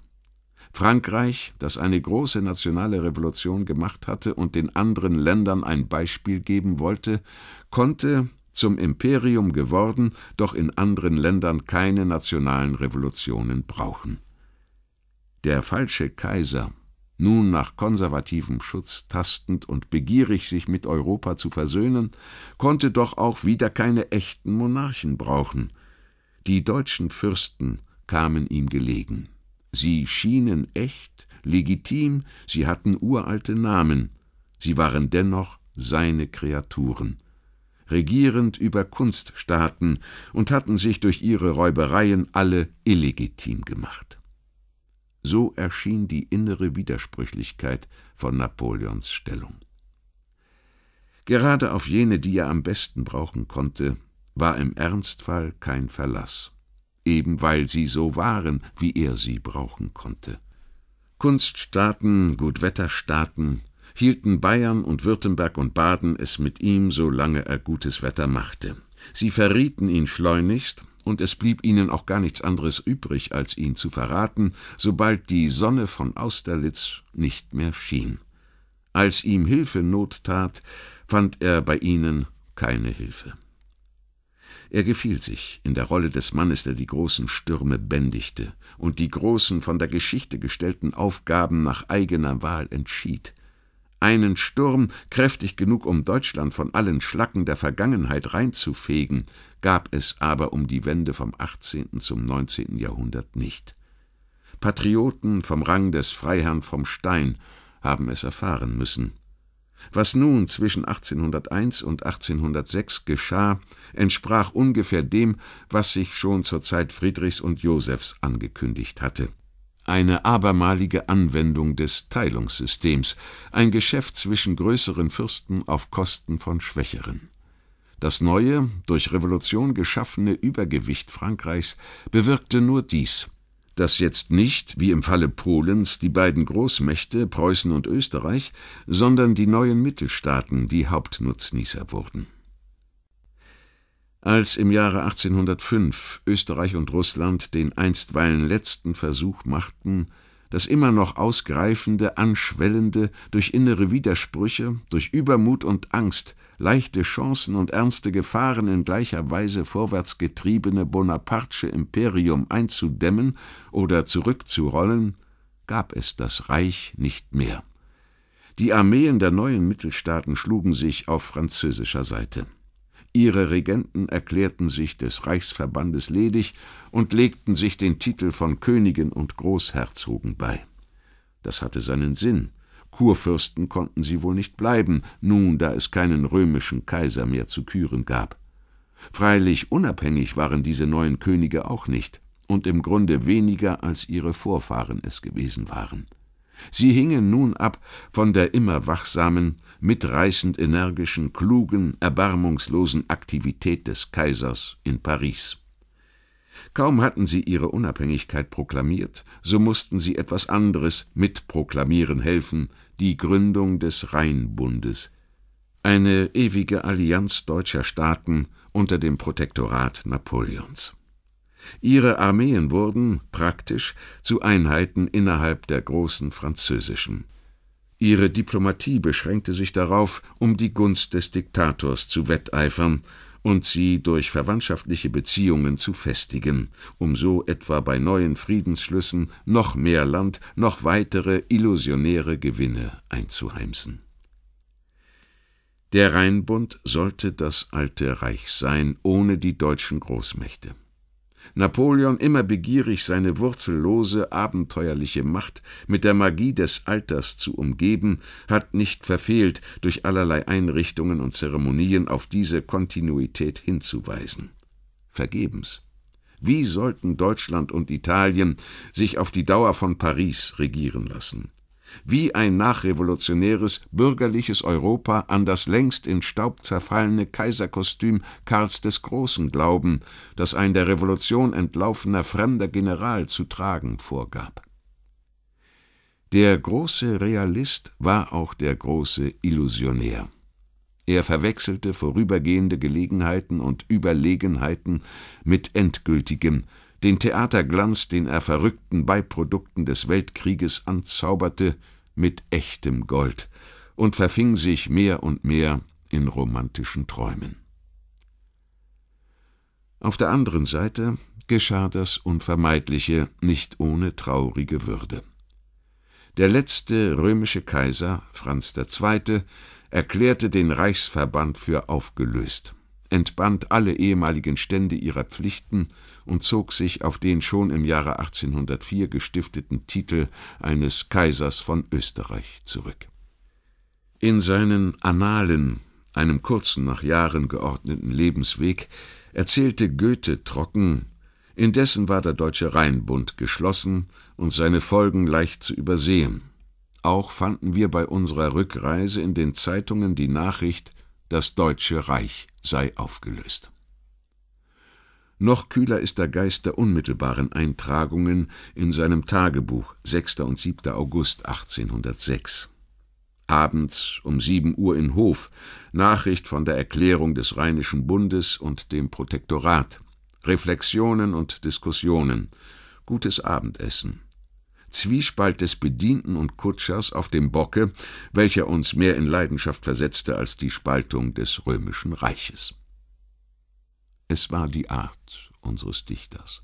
Frankreich, das eine große nationale Revolution gemacht hatte und den anderen Ländern ein Beispiel geben wollte, konnte, zum Imperium geworden, doch in anderen Ländern keine nationalen Revolutionen brauchen. Der falsche Kaiser nun nach konservativem Schutz tastend und begierig sich mit Europa zu versöhnen, konnte doch auch wieder keine echten Monarchen brauchen. Die deutschen Fürsten kamen ihm gelegen. Sie schienen echt, legitim, sie hatten uralte Namen, sie waren dennoch seine Kreaturen regierend über Kunststaaten und hatten sich durch ihre Räubereien alle illegitim gemacht. So erschien die innere Widersprüchlichkeit von Napoleons Stellung. Gerade auf jene, die er am besten brauchen konnte, war im Ernstfall kein Verlass, eben weil sie so waren, wie er sie brauchen konnte. Kunststaaten, Gutwetterstaaten, hielten Bayern und Württemberg und Baden es mit ihm, solange er gutes Wetter machte. Sie verrieten ihn schleunigst, und es blieb ihnen auch gar nichts anderes übrig, als ihn zu verraten, sobald die Sonne von Austerlitz nicht mehr schien. Als ihm Hilfe not tat, fand er bei ihnen keine Hilfe. Er gefiel sich in der Rolle des Mannes, der die großen Stürme bändigte und die großen von der Geschichte gestellten Aufgaben nach eigener Wahl entschied einen Sturm, kräftig genug, um Deutschland von allen Schlacken der Vergangenheit reinzufegen, gab es aber um die Wende vom 18. zum 19. Jahrhundert nicht. Patrioten vom Rang des Freiherrn vom Stein haben es erfahren müssen. Was nun zwischen 1801 und 1806 geschah, entsprach ungefähr dem, was sich schon zur Zeit Friedrichs und Josefs angekündigt hatte eine abermalige Anwendung des Teilungssystems, ein Geschäft zwischen größeren Fürsten auf Kosten von schwächeren. Das neue, durch Revolution geschaffene Übergewicht Frankreichs bewirkte nur dies, dass jetzt nicht, wie im Falle Polens, die beiden Großmächte Preußen und Österreich, sondern die neuen Mittelstaaten die Hauptnutznießer wurden. Als im Jahre 1805 Österreich und Russland den einstweilen letzten Versuch machten, das immer noch ausgreifende, anschwellende, durch innere Widersprüche, durch Übermut und Angst, leichte Chancen und ernste Gefahren in gleicher Weise vorwärts getriebene Bonapartische Imperium einzudämmen oder zurückzurollen, gab es das Reich nicht mehr. Die Armeen der neuen Mittelstaaten schlugen sich auf französischer Seite. Ihre Regenten erklärten sich des Reichsverbandes ledig und legten sich den Titel von Königen und Großherzogen bei. Das hatte seinen Sinn. Kurfürsten konnten sie wohl nicht bleiben, nun da es keinen römischen Kaiser mehr zu küren gab. Freilich unabhängig waren diese neuen Könige auch nicht und im Grunde weniger als ihre Vorfahren es gewesen waren. Sie hingen nun ab von der immer wachsamen, mitreißend energischen, klugen, erbarmungslosen Aktivität des Kaisers in Paris. Kaum hatten sie ihre Unabhängigkeit proklamiert, so mussten sie etwas anderes mitproklamieren helfen, die Gründung des Rheinbundes, eine ewige Allianz deutscher Staaten unter dem Protektorat Napoleons. Ihre Armeen wurden, praktisch, zu Einheiten innerhalb der großen französischen. Ihre Diplomatie beschränkte sich darauf, um die Gunst des Diktators zu wetteifern und sie durch verwandtschaftliche Beziehungen zu festigen, um so etwa bei neuen Friedensschlüssen noch mehr Land, noch weitere illusionäre Gewinne einzuheimsen. Der Rheinbund sollte das alte Reich sein, ohne die deutschen Großmächte. Napoleon, immer begierig, seine wurzellose, abenteuerliche Macht mit der Magie des Alters zu umgeben, hat nicht verfehlt, durch allerlei Einrichtungen und Zeremonien auf diese Kontinuität hinzuweisen. Vergebens. Wie sollten Deutschland und Italien sich auf die Dauer von Paris regieren lassen? wie ein nachrevolutionäres, bürgerliches Europa an das längst in Staub zerfallene Kaiserkostüm Karls des Großen glauben, das ein der Revolution entlaufener fremder General zu tragen vorgab. Der große Realist war auch der große Illusionär. Er verwechselte vorübergehende Gelegenheiten und Überlegenheiten mit endgültigem, den Theaterglanz, den er verrückten Beiprodukten des Weltkrieges anzauberte, mit echtem Gold und verfing sich mehr und mehr in romantischen Träumen. Auf der anderen Seite geschah das Unvermeidliche nicht ohne traurige Würde. Der letzte römische Kaiser, Franz II., erklärte den Reichsverband für aufgelöst, entband alle ehemaligen Stände ihrer Pflichten und zog sich auf den schon im Jahre 1804 gestifteten Titel eines Kaisers von Österreich zurück. In seinen Annalen, einem kurzen nach Jahren geordneten Lebensweg, erzählte Goethe trocken, indessen war der Deutsche Rheinbund geschlossen und seine Folgen leicht zu übersehen. Auch fanden wir bei unserer Rückreise in den Zeitungen die Nachricht, das Deutsche Reich sei aufgelöst. Noch kühler ist der Geist der unmittelbaren Eintragungen in seinem Tagebuch 6. und 7. August 1806. Abends um 7 Uhr in Hof Nachricht von der Erklärung des Rheinischen Bundes und dem Protektorat. Reflexionen und Diskussionen. Gutes Abendessen. Zwiespalt des Bedienten und Kutschers auf dem Bocke, welcher uns mehr in Leidenschaft versetzte als die Spaltung des Römischen Reiches. Es war die Art unseres Dichters.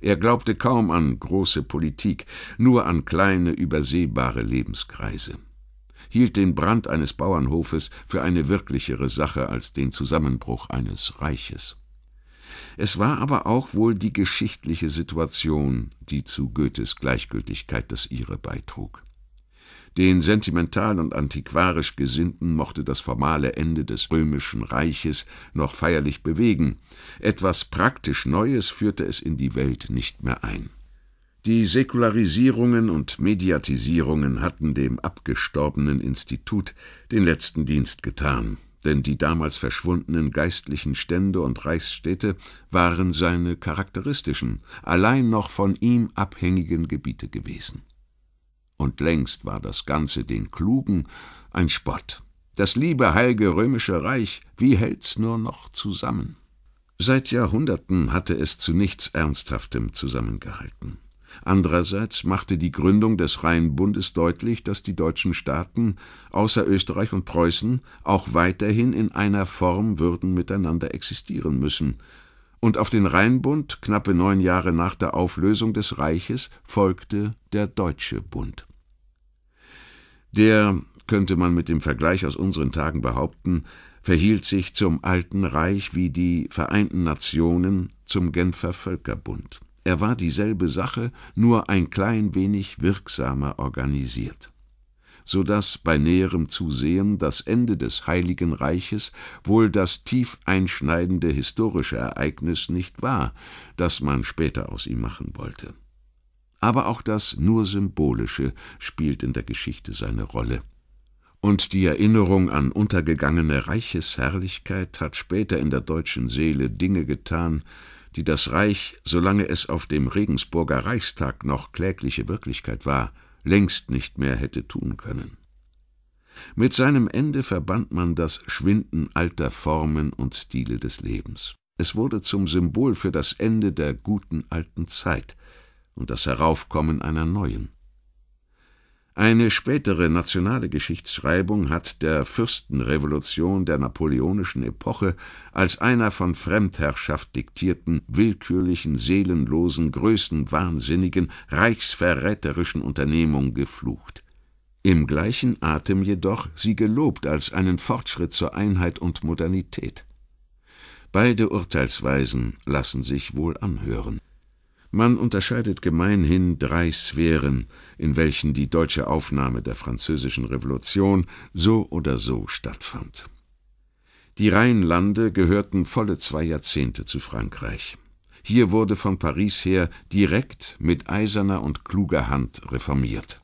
Er glaubte kaum an große Politik, nur an kleine, übersehbare Lebenskreise hielt den Brand eines Bauernhofes für eine wirklichere Sache als den Zusammenbruch eines Reiches. Es war aber auch wohl die geschichtliche Situation, die zu Goethes Gleichgültigkeit das ihre beitrug. Den sentimental und antiquarisch Gesinnten mochte das formale Ende des römischen Reiches noch feierlich bewegen, etwas praktisch Neues führte es in die Welt nicht mehr ein. Die Säkularisierungen und Mediatisierungen hatten dem abgestorbenen Institut den letzten Dienst getan, denn die damals verschwundenen geistlichen Stände und Reichsstädte waren seine charakteristischen, allein noch von ihm abhängigen Gebiete gewesen und längst war das Ganze den Klugen ein Spott. Das liebe heilge römische Reich, wie hält's nur noch zusammen? Seit Jahrhunderten hatte es zu nichts Ernsthaftem zusammengehalten. Andererseits machte die Gründung des Rheinbundes deutlich, dass die deutschen Staaten außer Österreich und Preußen auch weiterhin in einer Form würden miteinander existieren müssen, und auf den Rheinbund, knappe neun Jahre nach der Auflösung des Reiches, folgte der Deutsche Bund. Der, könnte man mit dem Vergleich aus unseren Tagen behaupten, verhielt sich zum Alten Reich wie die Vereinten Nationen zum Genfer Völkerbund. Er war dieselbe Sache, nur ein klein wenig wirksamer organisiert so dass bei näherem Zusehen das Ende des Heiligen Reiches wohl das tief einschneidende historische Ereignis nicht war, das man später aus ihm machen wollte. Aber auch das nur Symbolische spielt in der Geschichte seine Rolle. Und die Erinnerung an untergegangene Reichesherrlichkeit hat später in der deutschen Seele Dinge getan, die das Reich, solange es auf dem Regensburger Reichstag noch klägliche Wirklichkeit war, längst nicht mehr hätte tun können. Mit seinem Ende verband man das Schwinden alter Formen und Stile des Lebens. Es wurde zum Symbol für das Ende der guten alten Zeit und das Heraufkommen einer neuen. Eine spätere nationale Geschichtsschreibung hat der Fürstenrevolution der napoleonischen Epoche als einer von Fremdherrschaft diktierten, willkürlichen, seelenlosen, größenwahnsinnigen, reichsverräterischen Unternehmung geflucht. Im gleichen Atem jedoch sie gelobt als einen Fortschritt zur Einheit und Modernität. Beide Urteilsweisen lassen sich wohl anhören. Man unterscheidet gemeinhin drei Sphären, in welchen die deutsche Aufnahme der französischen Revolution so oder so stattfand. Die Rheinlande gehörten volle zwei Jahrzehnte zu Frankreich. Hier wurde von Paris her direkt mit eiserner und kluger Hand reformiert.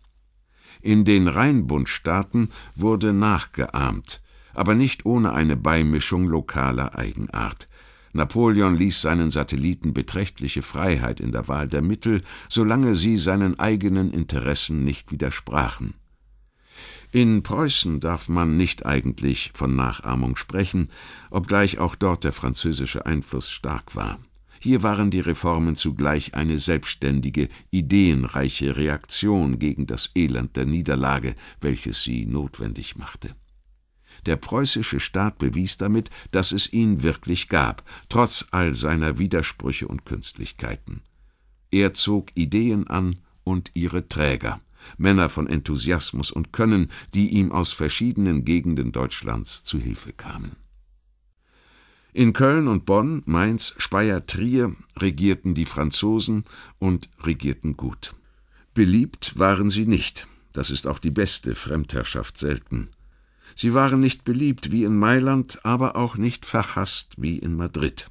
In den Rheinbundstaaten wurde nachgeahmt, aber nicht ohne eine Beimischung lokaler Eigenart. Napoleon ließ seinen Satelliten beträchtliche Freiheit in der Wahl der Mittel, solange sie seinen eigenen Interessen nicht widersprachen. In Preußen darf man nicht eigentlich von Nachahmung sprechen, obgleich auch dort der französische Einfluss stark war. Hier waren die Reformen zugleich eine selbstständige, ideenreiche Reaktion gegen das Elend der Niederlage, welches sie notwendig machte. Der preußische Staat bewies damit, dass es ihn wirklich gab, trotz all seiner Widersprüche und Künstlichkeiten. Er zog Ideen an und ihre Träger, Männer von Enthusiasmus und Können, die ihm aus verschiedenen Gegenden Deutschlands zu Hilfe kamen. In Köln und Bonn, Mainz, Speyer, Trier regierten die Franzosen und regierten gut. Beliebt waren sie nicht, das ist auch die beste Fremdherrschaft selten. Sie waren nicht beliebt wie in Mailand, aber auch nicht verhasst wie in Madrid.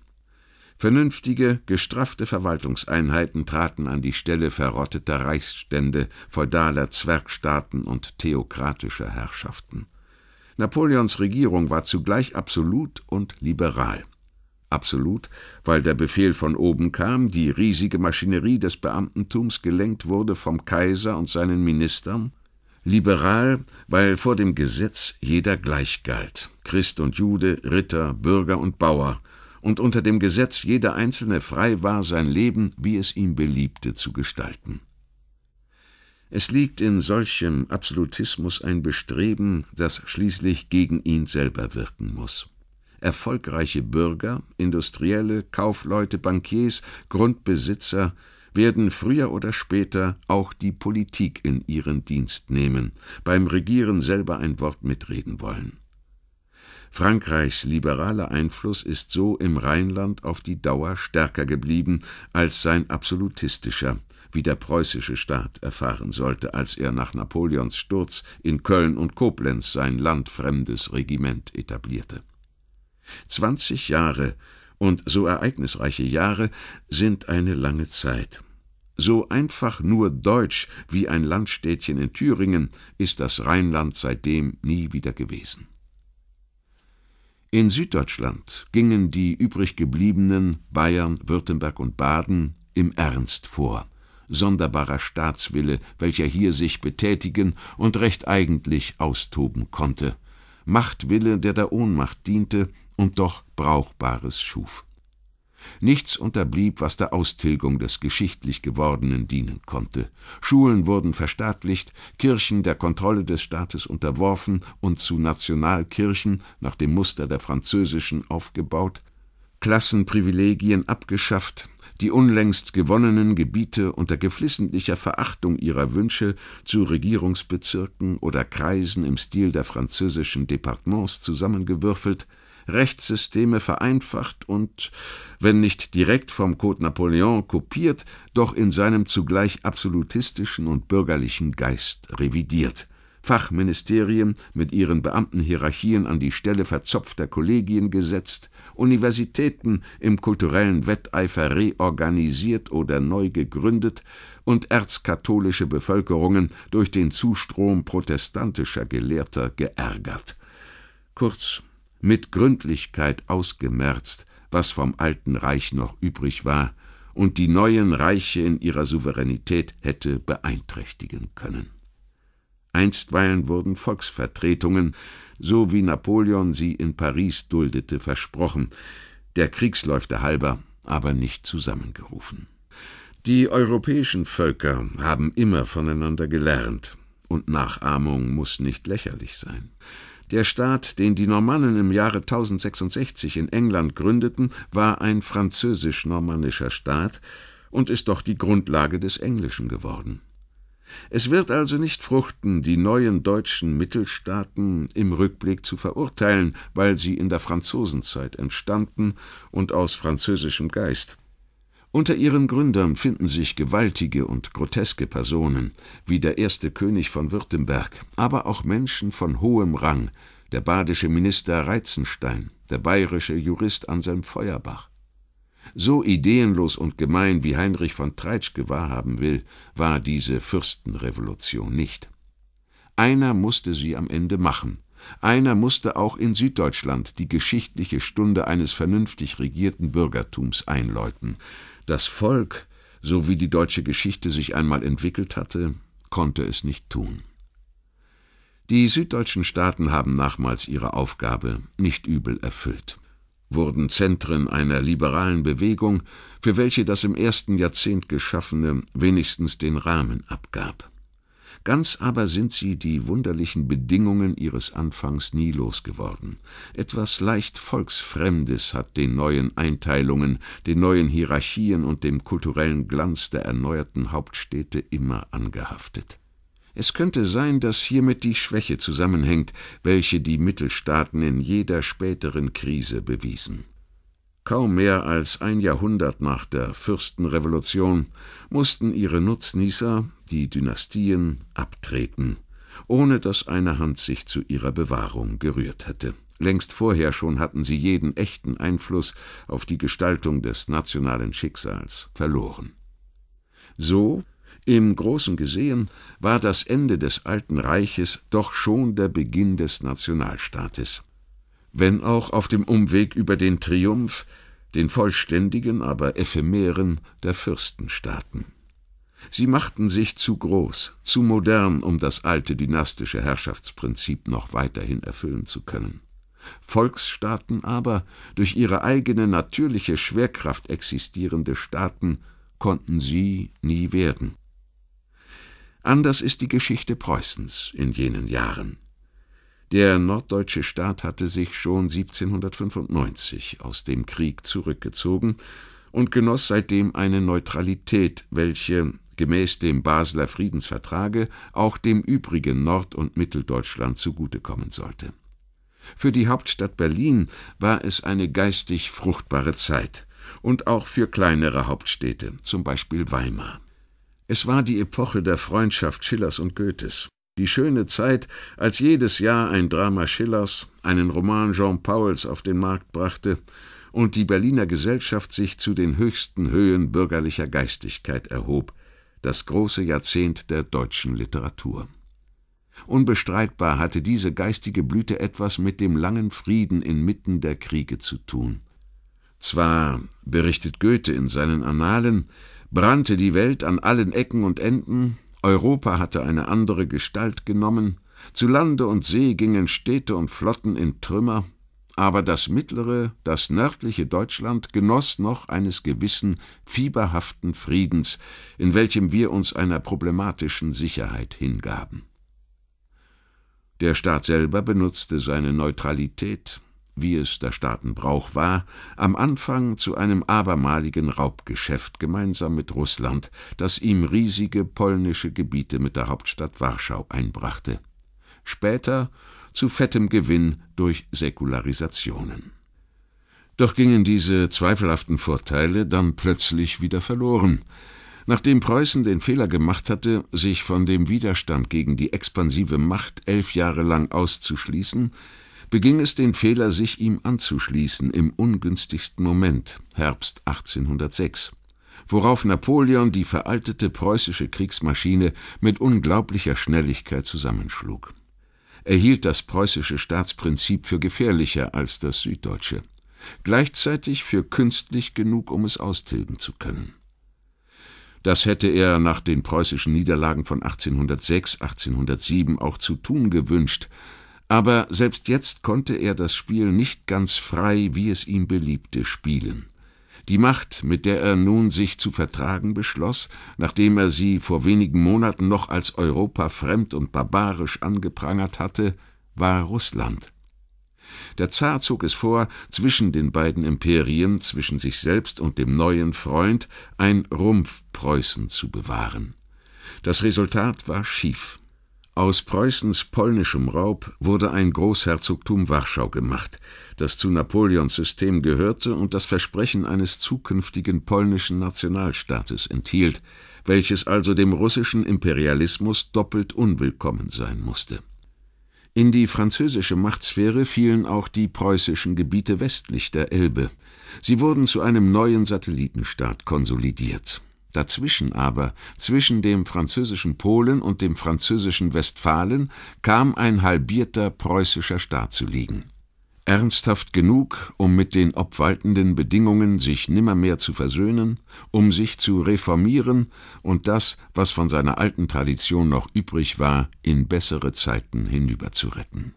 Vernünftige, gestraffte Verwaltungseinheiten traten an die Stelle verrotteter Reichsstände, feudaler Zwergstaaten und theokratischer Herrschaften. Napoleons Regierung war zugleich absolut und liberal. Absolut, weil der Befehl von oben kam, die riesige Maschinerie des Beamtentums gelenkt wurde vom Kaiser und seinen Ministern, Liberal, weil vor dem Gesetz jeder gleich galt, Christ und Jude, Ritter, Bürger und Bauer, und unter dem Gesetz jeder Einzelne frei war, sein Leben, wie es ihm beliebte, zu gestalten. Es liegt in solchem Absolutismus ein Bestreben, das schließlich gegen ihn selber wirken muss. Erfolgreiche Bürger, Industrielle, Kaufleute, Bankiers, Grundbesitzer, werden früher oder später auch die Politik in ihren Dienst nehmen, beim Regieren selber ein Wort mitreden wollen. Frankreichs liberaler Einfluss ist so im Rheinland auf die Dauer stärker geblieben als sein absolutistischer, wie der preußische Staat erfahren sollte, als er nach Napoleons Sturz in Köln und Koblenz sein landfremdes Regiment etablierte. Zwanzig Jahre und so ereignisreiche Jahre sind eine lange Zeit. So einfach nur deutsch wie ein Landstädtchen in Thüringen ist das Rheinland seitdem nie wieder gewesen. In Süddeutschland gingen die übrig gebliebenen Bayern, Württemberg und Baden im Ernst vor. Sonderbarer Staatswille, welcher hier sich betätigen und recht eigentlich austoben konnte. Machtwille, der der Ohnmacht diente, und doch Brauchbares schuf. Nichts unterblieb, was der Austilgung des geschichtlich Gewordenen dienen konnte. Schulen wurden verstaatlicht, Kirchen der Kontrolle des Staates unterworfen und zu Nationalkirchen nach dem Muster der französischen aufgebaut, Klassenprivilegien abgeschafft, die unlängst gewonnenen Gebiete unter geflissentlicher Verachtung ihrer Wünsche zu Regierungsbezirken oder Kreisen im Stil der französischen Departements zusammengewürfelt, Rechtssysteme vereinfacht und, wenn nicht direkt vom Code Napoleon kopiert, doch in seinem zugleich absolutistischen und bürgerlichen Geist revidiert. Fachministerien mit ihren Beamtenhierarchien an die Stelle verzopfter Kollegien gesetzt, Universitäten im kulturellen Wetteifer reorganisiert oder neu gegründet und erzkatholische Bevölkerungen durch den Zustrom protestantischer Gelehrter geärgert. Kurz, mit Gründlichkeit ausgemerzt, was vom alten Reich noch übrig war und die neuen Reiche in ihrer Souveränität hätte beeinträchtigen können. Einstweilen wurden Volksvertretungen, so wie Napoleon sie in Paris duldete, versprochen, der Kriegsläufte halber, aber nicht zusammengerufen. Die europäischen Völker haben immer voneinander gelernt, und Nachahmung muss nicht lächerlich sein. Der Staat, den die Normannen im Jahre 1066 in England gründeten, war ein französisch-normannischer Staat und ist doch die Grundlage des Englischen geworden. Es wird also nicht fruchten, die neuen deutschen Mittelstaaten im Rückblick zu verurteilen, weil sie in der Franzosenzeit entstanden und aus französischem Geist. Unter ihren Gründern finden sich gewaltige und groteske Personen, wie der erste König von Württemberg, aber auch Menschen von hohem Rang, der badische Minister Reitzenstein, der bayerische Jurist Anselm Feuerbach. So ideenlos und gemein, wie Heinrich von Treitsch gewahrhaben will, war diese Fürstenrevolution nicht. Einer musste sie am Ende machen. Einer musste auch in Süddeutschland die geschichtliche Stunde eines vernünftig regierten Bürgertums einläuten. Das Volk, so wie die deutsche Geschichte sich einmal entwickelt hatte, konnte es nicht tun. Die süddeutschen Staaten haben nachmals ihre Aufgabe nicht übel erfüllt, wurden Zentren einer liberalen Bewegung, für welche das im ersten Jahrzehnt Geschaffene wenigstens den Rahmen abgab. Ganz aber sind sie die wunderlichen Bedingungen ihres Anfangs nie losgeworden. Etwas leicht Volksfremdes hat den neuen Einteilungen, den neuen Hierarchien und dem kulturellen Glanz der erneuerten Hauptstädte immer angehaftet. Es könnte sein, dass hiermit die Schwäche zusammenhängt, welche die Mittelstaaten in jeder späteren Krise bewiesen. Kaum mehr als ein Jahrhundert nach der Fürstenrevolution mussten ihre Nutznießer, die Dynastien, abtreten, ohne dass eine Hand sich zu ihrer Bewahrung gerührt hätte. Längst vorher schon hatten sie jeden echten Einfluss auf die Gestaltung des nationalen Schicksals verloren. So, im Großen gesehen, war das Ende des Alten Reiches doch schon der Beginn des Nationalstaates wenn auch auf dem Umweg über den Triumph, den vollständigen, aber ephemeren der Fürstenstaaten. Sie machten sich zu groß, zu modern, um das alte dynastische Herrschaftsprinzip noch weiterhin erfüllen zu können. Volksstaaten aber, durch ihre eigene natürliche Schwerkraft existierende Staaten, konnten sie nie werden. Anders ist die Geschichte Preußens in jenen Jahren. Der norddeutsche Staat hatte sich schon 1795 aus dem Krieg zurückgezogen und genoss seitdem eine Neutralität, welche gemäß dem Basler Friedensvertrage auch dem übrigen Nord- und Mitteldeutschland zugutekommen sollte. Für die Hauptstadt Berlin war es eine geistig fruchtbare Zeit und auch für kleinere Hauptstädte, zum Beispiel Weimar. Es war die Epoche der Freundschaft Schillers und Goethes, die schöne Zeit, als jedes Jahr ein Drama Schillers, einen Roman Jean Pauls auf den Markt brachte und die Berliner Gesellschaft sich zu den höchsten Höhen bürgerlicher Geistigkeit erhob, das große Jahrzehnt der deutschen Literatur. Unbestreitbar hatte diese geistige Blüte etwas mit dem langen Frieden inmitten der Kriege zu tun. Zwar, berichtet Goethe in seinen Annalen, brannte die Welt an allen Ecken und Enden, Europa hatte eine andere Gestalt genommen, zu Lande und See gingen Städte und Flotten in Trümmer, aber das mittlere, das nördliche Deutschland genoss noch eines gewissen fieberhaften Friedens, in welchem wir uns einer problematischen Sicherheit hingaben. Der Staat selber benutzte seine Neutralität, wie es der Staaten Brauch war, am Anfang zu einem abermaligen Raubgeschäft gemeinsam mit Russland, das ihm riesige polnische Gebiete mit der Hauptstadt Warschau einbrachte. Später zu fettem Gewinn durch Säkularisationen. Doch gingen diese zweifelhaften Vorteile dann plötzlich wieder verloren. Nachdem Preußen den Fehler gemacht hatte, sich von dem Widerstand gegen die expansive Macht elf Jahre lang auszuschließen, beging es den Fehler, sich ihm anzuschließen im ungünstigsten Moment, Herbst 1806, worauf Napoleon die veraltete preußische Kriegsmaschine mit unglaublicher Schnelligkeit zusammenschlug. Er hielt das preußische Staatsprinzip für gefährlicher als das süddeutsche, gleichzeitig für künstlich genug, um es austilgen zu können. Das hätte er nach den preußischen Niederlagen von 1806, 1807 auch zu tun gewünscht, aber selbst jetzt konnte er das Spiel nicht ganz frei, wie es ihm beliebte, spielen. Die Macht, mit der er nun sich zu vertragen beschloss, nachdem er sie vor wenigen Monaten noch als Europa fremd und barbarisch angeprangert hatte, war Russland. Der Zar zog es vor, zwischen den beiden Imperien, zwischen sich selbst und dem neuen Freund, ein Rumpfpreußen zu bewahren. Das Resultat war schief. Aus Preußens polnischem Raub wurde ein Großherzogtum Warschau gemacht, das zu Napoleons System gehörte und das Versprechen eines zukünftigen polnischen Nationalstaates enthielt, welches also dem russischen Imperialismus doppelt unwillkommen sein musste. In die französische Machtsphäre fielen auch die preußischen Gebiete westlich der Elbe. Sie wurden zu einem neuen Satellitenstaat konsolidiert. Dazwischen aber, zwischen dem französischen Polen und dem französischen Westfalen, kam ein halbierter preußischer Staat zu liegen. Ernsthaft genug, um mit den obwaltenden Bedingungen sich nimmermehr zu versöhnen, um sich zu reformieren und das, was von seiner alten Tradition noch übrig war, in bessere Zeiten hinüberzuretten.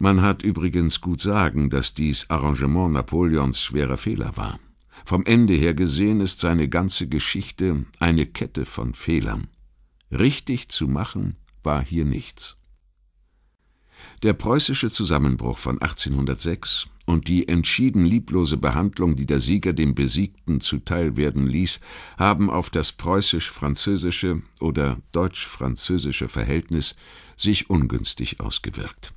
Man hat übrigens gut sagen, dass dies Arrangement Napoleons schwerer Fehler war. Vom Ende her gesehen ist seine ganze Geschichte eine Kette von Fehlern. Richtig zu machen war hier nichts. Der preußische Zusammenbruch von 1806 und die entschieden lieblose Behandlung, die der Sieger dem Besiegten zuteil werden ließ, haben auf das preußisch-französische oder deutsch-französische Verhältnis sich ungünstig ausgewirkt.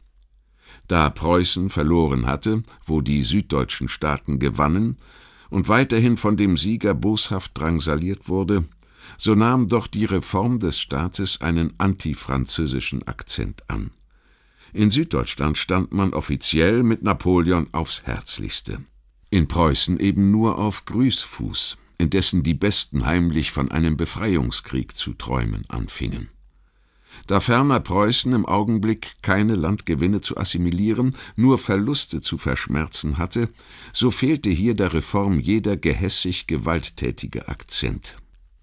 Da Preußen verloren hatte, wo die süddeutschen Staaten gewannen, und weiterhin von dem Sieger boshaft drangsaliert wurde, so nahm doch die Reform des Staates einen antifranzösischen Akzent an. In Süddeutschland stand man offiziell mit Napoleon aufs Herzlichste. In Preußen eben nur auf Grüßfuß, indessen die Besten heimlich von einem Befreiungskrieg zu träumen anfingen. Da ferner Preußen im Augenblick keine Landgewinne zu assimilieren, nur Verluste zu verschmerzen hatte, so fehlte hier der Reform jeder gehässig gewalttätige Akzent.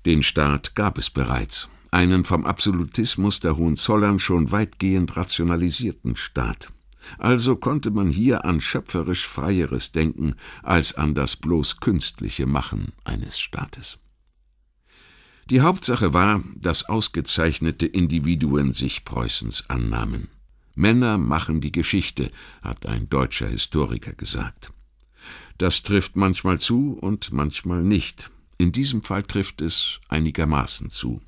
Den Staat gab es bereits, einen vom Absolutismus der Hohenzollern schon weitgehend rationalisierten Staat. Also konnte man hier an schöpferisch freieres denken als an das bloß künstliche Machen eines Staates. Die Hauptsache war, dass ausgezeichnete Individuen sich Preußens annahmen. Männer machen die Geschichte, hat ein deutscher Historiker gesagt. Das trifft manchmal zu und manchmal nicht. In diesem Fall trifft es einigermaßen zu.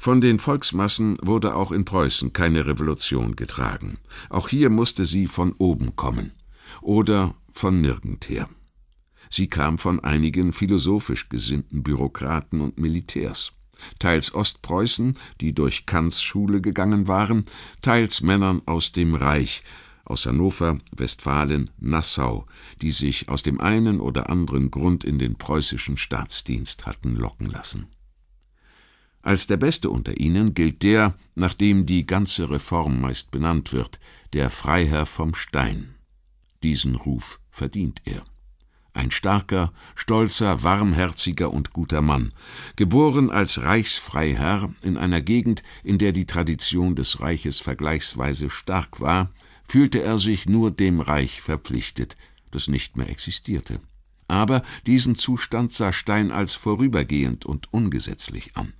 Von den Volksmassen wurde auch in Preußen keine Revolution getragen. Auch hier musste sie von oben kommen oder von nirgendher. Sie kam von einigen philosophisch gesinnten Bürokraten und Militärs teils Ostpreußen, die durch Kants Schule gegangen waren, teils Männern aus dem Reich, aus Hannover, Westfalen, Nassau, die sich aus dem einen oder anderen Grund in den preußischen Staatsdienst hatten locken lassen. Als der Beste unter ihnen gilt der, nach dem die ganze Reform meist benannt wird, der Freiherr vom Stein. Diesen Ruf verdient er. Ein starker, stolzer, warmherziger und guter Mann, geboren als Reichsfreiherr in einer Gegend, in der die Tradition des Reiches vergleichsweise stark war, fühlte er sich nur dem Reich verpflichtet, das nicht mehr existierte. Aber diesen Zustand sah Stein als vorübergehend und ungesetzlich an.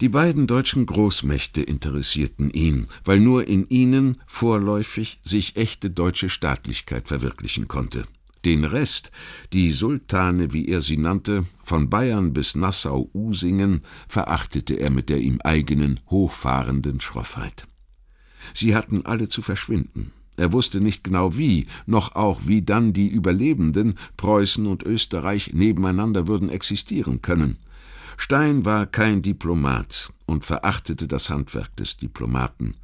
Die beiden deutschen Großmächte interessierten ihn, weil nur in ihnen vorläufig sich echte deutsche Staatlichkeit verwirklichen konnte. Den Rest, die Sultane, wie er sie nannte, von Bayern bis Nassau-Usingen, verachtete er mit der ihm eigenen, hochfahrenden Schroffheit. Sie hatten alle zu verschwinden. Er wusste nicht genau wie, noch auch wie dann die Überlebenden, Preußen und Österreich, nebeneinander würden existieren können. Stein war kein Diplomat und verachtete das Handwerk des Diplomaten.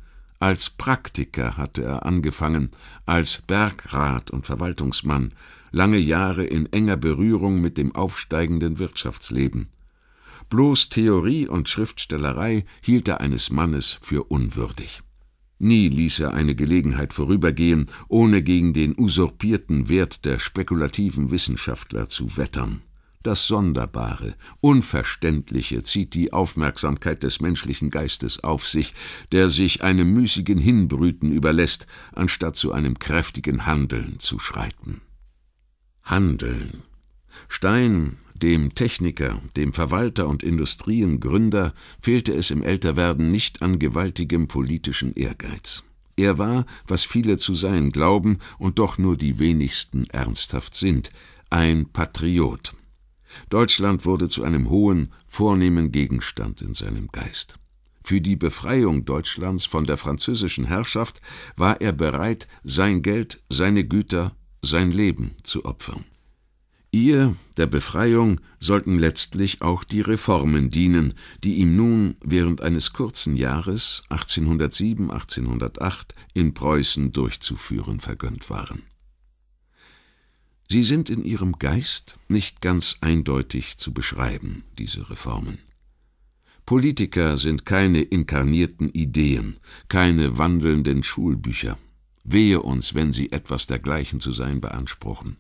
Als Praktiker hatte er angefangen, als Bergrat und Verwaltungsmann, lange Jahre in enger Berührung mit dem aufsteigenden Wirtschaftsleben. Bloß Theorie und Schriftstellerei hielt er eines Mannes für unwürdig. Nie ließ er eine Gelegenheit vorübergehen, ohne gegen den usurpierten Wert der spekulativen Wissenschaftler zu wettern. Das Sonderbare, Unverständliche zieht die Aufmerksamkeit des menschlichen Geistes auf sich, der sich einem müßigen Hinbrüten überlässt, anstatt zu einem kräftigen Handeln zu schreiten. Handeln. Stein, dem Techniker, dem Verwalter und Industriengründer, fehlte es im Älterwerden nicht an gewaltigem politischen Ehrgeiz. Er war, was viele zu sein glauben und doch nur die wenigsten ernsthaft sind, ein Patriot, Deutschland wurde zu einem hohen, vornehmen Gegenstand in seinem Geist. Für die Befreiung Deutschlands von der französischen Herrschaft war er bereit, sein Geld, seine Güter, sein Leben zu opfern. Ihr, der Befreiung, sollten letztlich auch die Reformen dienen, die ihm nun während eines kurzen Jahres 1807, 1808 in Preußen durchzuführen vergönnt waren. Sie sind in ihrem Geist nicht ganz eindeutig zu beschreiben, diese Reformen. Politiker sind keine inkarnierten Ideen, keine wandelnden Schulbücher. Wehe uns, wenn sie etwas dergleichen zu sein beanspruchen.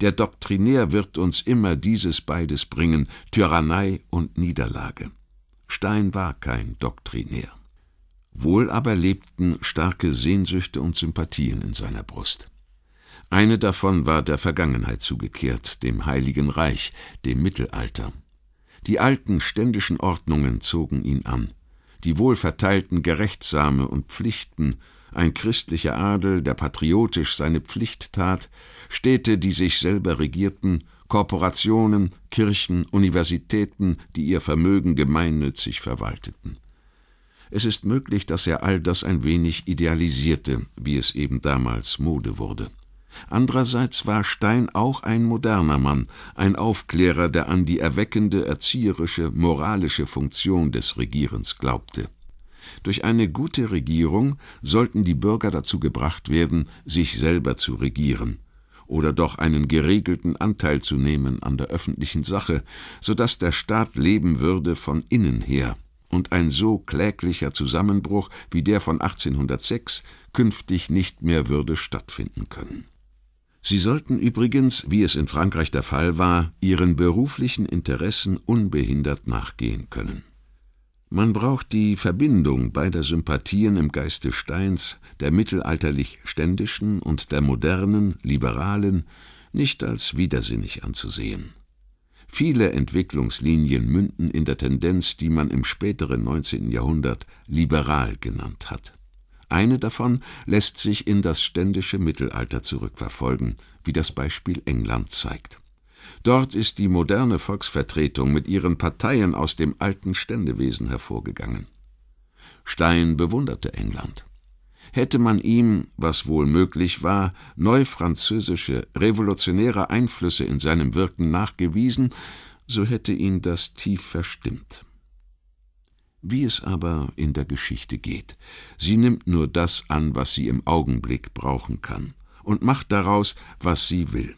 Der Doktrinär wird uns immer dieses beides bringen, Tyrannei und Niederlage. Stein war kein Doktrinär. Wohl aber lebten starke Sehnsüchte und Sympathien in seiner Brust. Eine davon war der Vergangenheit zugekehrt, dem Heiligen Reich, dem Mittelalter. Die alten ständischen Ordnungen zogen ihn an. Die wohlverteilten Gerechtsame und Pflichten, ein christlicher Adel, der patriotisch seine Pflicht tat, Städte, die sich selber regierten, Korporationen, Kirchen, Universitäten, die ihr Vermögen gemeinnützig verwalteten. Es ist möglich, dass er all das ein wenig idealisierte, wie es eben damals Mode wurde. Andererseits war Stein auch ein moderner Mann, ein Aufklärer, der an die erweckende, erzieherische, moralische Funktion des Regierens glaubte. Durch eine gute Regierung sollten die Bürger dazu gebracht werden, sich selber zu regieren oder doch einen geregelten Anteil zu nehmen an der öffentlichen Sache, so daß der Staat leben würde von innen her und ein so kläglicher Zusammenbruch wie der von 1806 künftig nicht mehr würde stattfinden können. Sie sollten übrigens, wie es in Frankreich der Fall war, ihren beruflichen Interessen unbehindert nachgehen können. Man braucht die Verbindung beider Sympathien im Geiste Steins, der mittelalterlich-ständischen und der modernen, liberalen, nicht als widersinnig anzusehen. Viele Entwicklungslinien münden in der Tendenz, die man im späteren 19. Jahrhundert liberal genannt hat. Eine davon lässt sich in das ständische Mittelalter zurückverfolgen, wie das Beispiel England zeigt. Dort ist die moderne Volksvertretung mit ihren Parteien aus dem alten Ständewesen hervorgegangen. Stein bewunderte England. Hätte man ihm, was wohl möglich war, neufranzösische, revolutionäre Einflüsse in seinem Wirken nachgewiesen, so hätte ihn das tief verstimmt. Wie es aber in der Geschichte geht. Sie nimmt nur das an, was sie im Augenblick brauchen kann, und macht daraus, was sie will.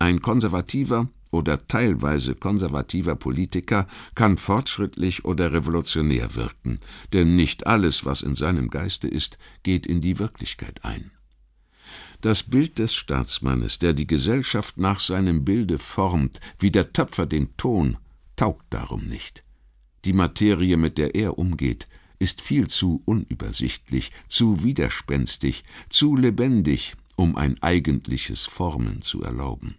Ein konservativer oder teilweise konservativer Politiker kann fortschrittlich oder revolutionär wirken, denn nicht alles, was in seinem Geiste ist, geht in die Wirklichkeit ein. Das Bild des Staatsmannes, der die Gesellschaft nach seinem Bilde formt, wie der Töpfer den Ton, taugt darum nicht. Die Materie, mit der er umgeht, ist viel zu unübersichtlich, zu widerspenstig, zu lebendig, um ein eigentliches Formen zu erlauben.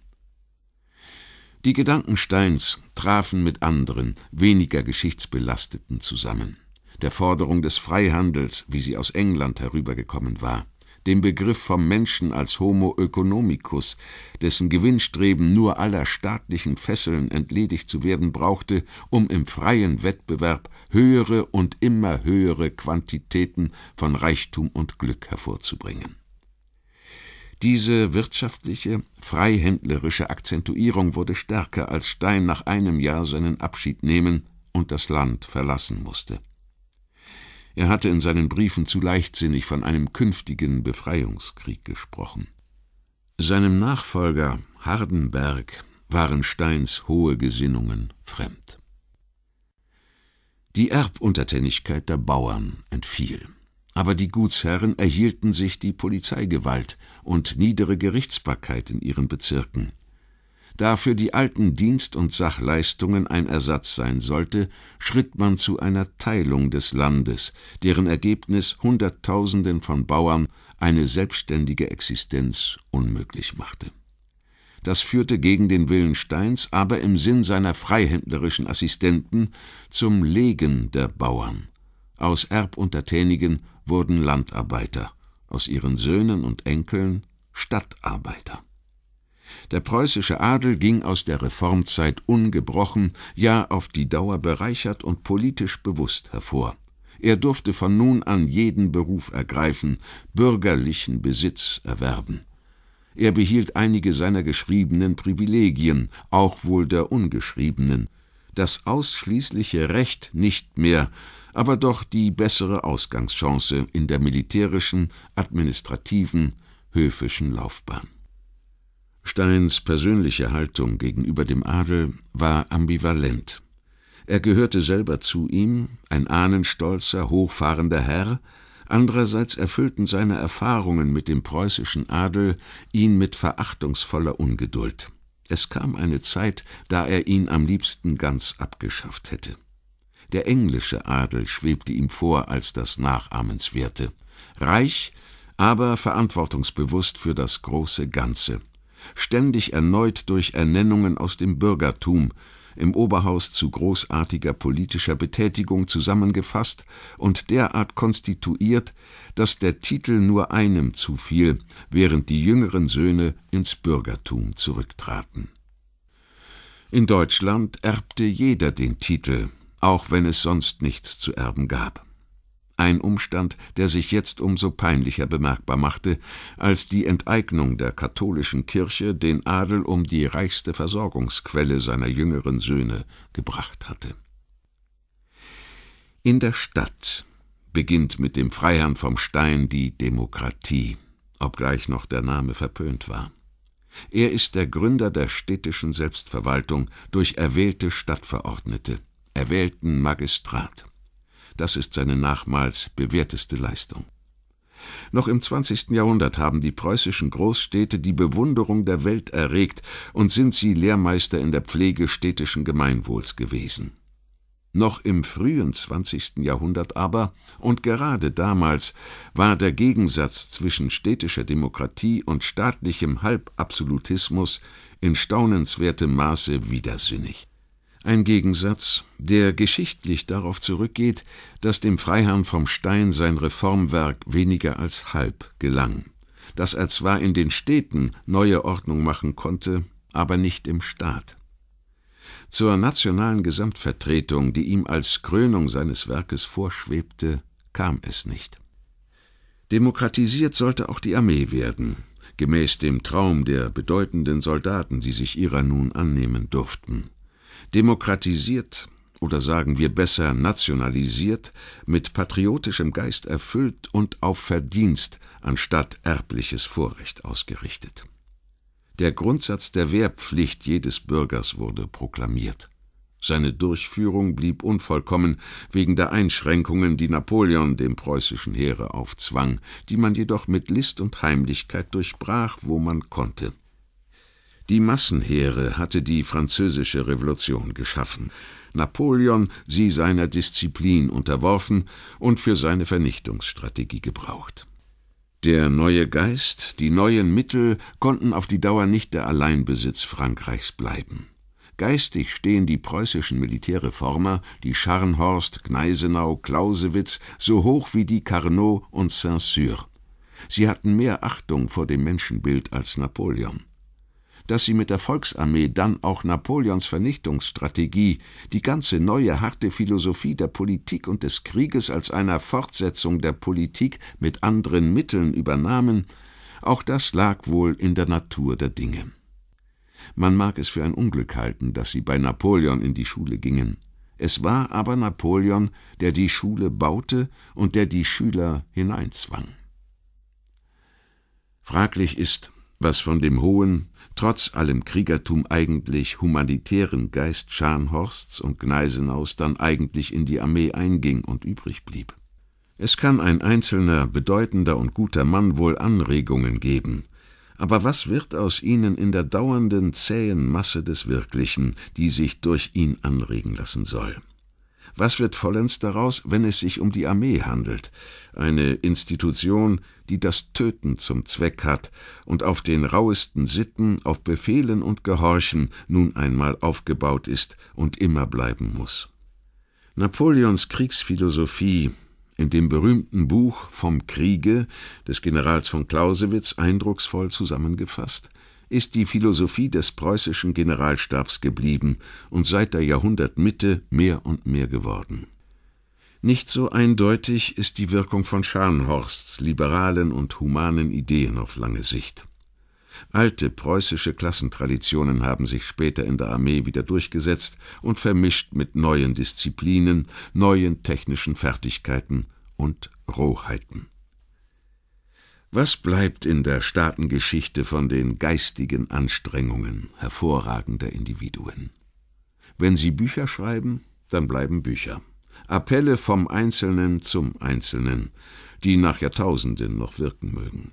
Die Gedanken Steins trafen mit anderen, weniger geschichtsbelasteten zusammen, der Forderung des Freihandels, wie sie aus England herübergekommen war, den Begriff vom Menschen als Homo economicus, dessen Gewinnstreben nur aller staatlichen Fesseln entledigt zu werden brauchte, um im freien Wettbewerb höhere und immer höhere Quantitäten von Reichtum und Glück hervorzubringen. Diese wirtschaftliche, freihändlerische Akzentuierung wurde stärker, als Stein nach einem Jahr seinen Abschied nehmen und das Land verlassen musste. Er hatte in seinen Briefen zu leichtsinnig von einem künftigen Befreiungskrieg gesprochen. Seinem Nachfolger Hardenberg waren Steins hohe Gesinnungen fremd. Die Erbuntertänigkeit der Bauern entfiel, aber die Gutsherren erhielten sich die Polizeigewalt und niedere Gerichtsbarkeit in ihren Bezirken. Da für die alten Dienst- und Sachleistungen ein Ersatz sein sollte, schritt man zu einer Teilung des Landes, deren Ergebnis Hunderttausenden von Bauern eine selbstständige Existenz unmöglich machte. Das führte gegen den Willen Steins, aber im Sinn seiner freihändlerischen Assistenten zum Legen der Bauern. Aus Erbuntertänigen wurden Landarbeiter, aus ihren Söhnen und Enkeln Stadtarbeiter. Der preußische Adel ging aus der Reformzeit ungebrochen, ja auf die Dauer bereichert und politisch bewusst hervor. Er durfte von nun an jeden Beruf ergreifen, bürgerlichen Besitz erwerben. Er behielt einige seiner geschriebenen Privilegien, auch wohl der ungeschriebenen, das ausschließliche Recht nicht mehr, aber doch die bessere Ausgangschance in der militärischen, administrativen, höfischen Laufbahn. Steins persönliche Haltung gegenüber dem Adel war ambivalent. Er gehörte selber zu ihm, ein ahnenstolzer, hochfahrender Herr, andererseits erfüllten seine Erfahrungen mit dem preußischen Adel ihn mit verachtungsvoller Ungeduld. Es kam eine Zeit, da er ihn am liebsten ganz abgeschafft hätte. Der englische Adel schwebte ihm vor als das Nachahmenswerte, reich, aber verantwortungsbewusst für das große Ganze – ständig erneut durch Ernennungen aus dem Bürgertum, im Oberhaus zu großartiger politischer Betätigung zusammengefasst und derart konstituiert, dass der Titel nur einem zufiel, während die jüngeren Söhne ins Bürgertum zurücktraten. In Deutschland erbte jeder den Titel, auch wenn es sonst nichts zu erben gab ein Umstand, der sich jetzt umso peinlicher bemerkbar machte, als die Enteignung der katholischen Kirche den Adel um die reichste Versorgungsquelle seiner jüngeren Söhne gebracht hatte. In der Stadt beginnt mit dem Freiherrn vom Stein die Demokratie, obgleich noch der Name verpönt war. Er ist der Gründer der städtischen Selbstverwaltung durch erwählte Stadtverordnete, erwählten Magistrat. Das ist seine nachmals bewährteste Leistung. Noch im 20. Jahrhundert haben die preußischen Großstädte die Bewunderung der Welt erregt und sind sie Lehrmeister in der Pflege städtischen Gemeinwohls gewesen. Noch im frühen 20. Jahrhundert aber, und gerade damals, war der Gegensatz zwischen städtischer Demokratie und staatlichem Halbabsolutismus in staunenswertem Maße widersinnig. Ein Gegensatz, der geschichtlich darauf zurückgeht, dass dem Freiherrn vom Stein sein Reformwerk weniger als halb gelang, dass er zwar in den Städten neue Ordnung machen konnte, aber nicht im Staat. Zur nationalen Gesamtvertretung, die ihm als Krönung seines Werkes vorschwebte, kam es nicht. Demokratisiert sollte auch die Armee werden, gemäß dem Traum der bedeutenden Soldaten, die sich ihrer nun annehmen durften demokratisiert oder sagen wir besser nationalisiert, mit patriotischem Geist erfüllt und auf Verdienst anstatt erbliches Vorrecht ausgerichtet. Der Grundsatz der Wehrpflicht jedes Bürgers wurde proklamiert. Seine Durchführung blieb unvollkommen wegen der Einschränkungen, die Napoleon dem preußischen Heere aufzwang, die man jedoch mit List und Heimlichkeit durchbrach, wo man konnte. Die Massenheere hatte die französische Revolution geschaffen, Napoleon sie seiner Disziplin unterworfen und für seine Vernichtungsstrategie gebraucht. Der neue Geist, die neuen Mittel konnten auf die Dauer nicht der Alleinbesitz Frankreichs bleiben. Geistig stehen die preußischen Militärreformer, die Scharnhorst, Gneisenau, Clausewitz, so hoch wie die Carnot und Saint-Cyr. Sie hatten mehr Achtung vor dem Menschenbild als Napoleon dass sie mit der Volksarmee dann auch Napoleons Vernichtungsstrategie, die ganze neue harte Philosophie der Politik und des Krieges als einer Fortsetzung der Politik mit anderen Mitteln übernahmen, auch das lag wohl in der Natur der Dinge. Man mag es für ein Unglück halten, dass sie bei Napoleon in die Schule gingen. Es war aber Napoleon, der die Schule baute und der die Schüler hineinzwang. Fraglich ist, was von dem hohen, trotz allem Kriegertum eigentlich humanitären Geist Scharnhorsts und Gneisenaus dann eigentlich in die Armee einging und übrig blieb. Es kann ein einzelner, bedeutender und guter Mann wohl Anregungen geben, aber was wird aus ihnen in der dauernden, zähen Masse des Wirklichen, die sich durch ihn anregen lassen soll? Was wird vollends daraus, wenn es sich um die Armee handelt, eine Institution, die das Töten zum Zweck hat und auf den rauesten Sitten, auf Befehlen und Gehorchen nun einmal aufgebaut ist und immer bleiben muss? Napoleons Kriegsphilosophie in dem berühmten Buch Vom Kriege des Generals von Clausewitz eindrucksvoll zusammengefasst – ist die Philosophie des preußischen Generalstabs geblieben und seit der Jahrhundertmitte mehr und mehr geworden. Nicht so eindeutig ist die Wirkung von Scharnhorsts liberalen und humanen Ideen auf lange Sicht. Alte preußische Klassentraditionen haben sich später in der Armee wieder durchgesetzt und vermischt mit neuen Disziplinen, neuen technischen Fertigkeiten und Rohheiten. Was bleibt in der Staatengeschichte von den geistigen Anstrengungen hervorragender Individuen? Wenn sie Bücher schreiben, dann bleiben Bücher. Appelle vom Einzelnen zum Einzelnen, die nach Jahrtausenden noch wirken mögen.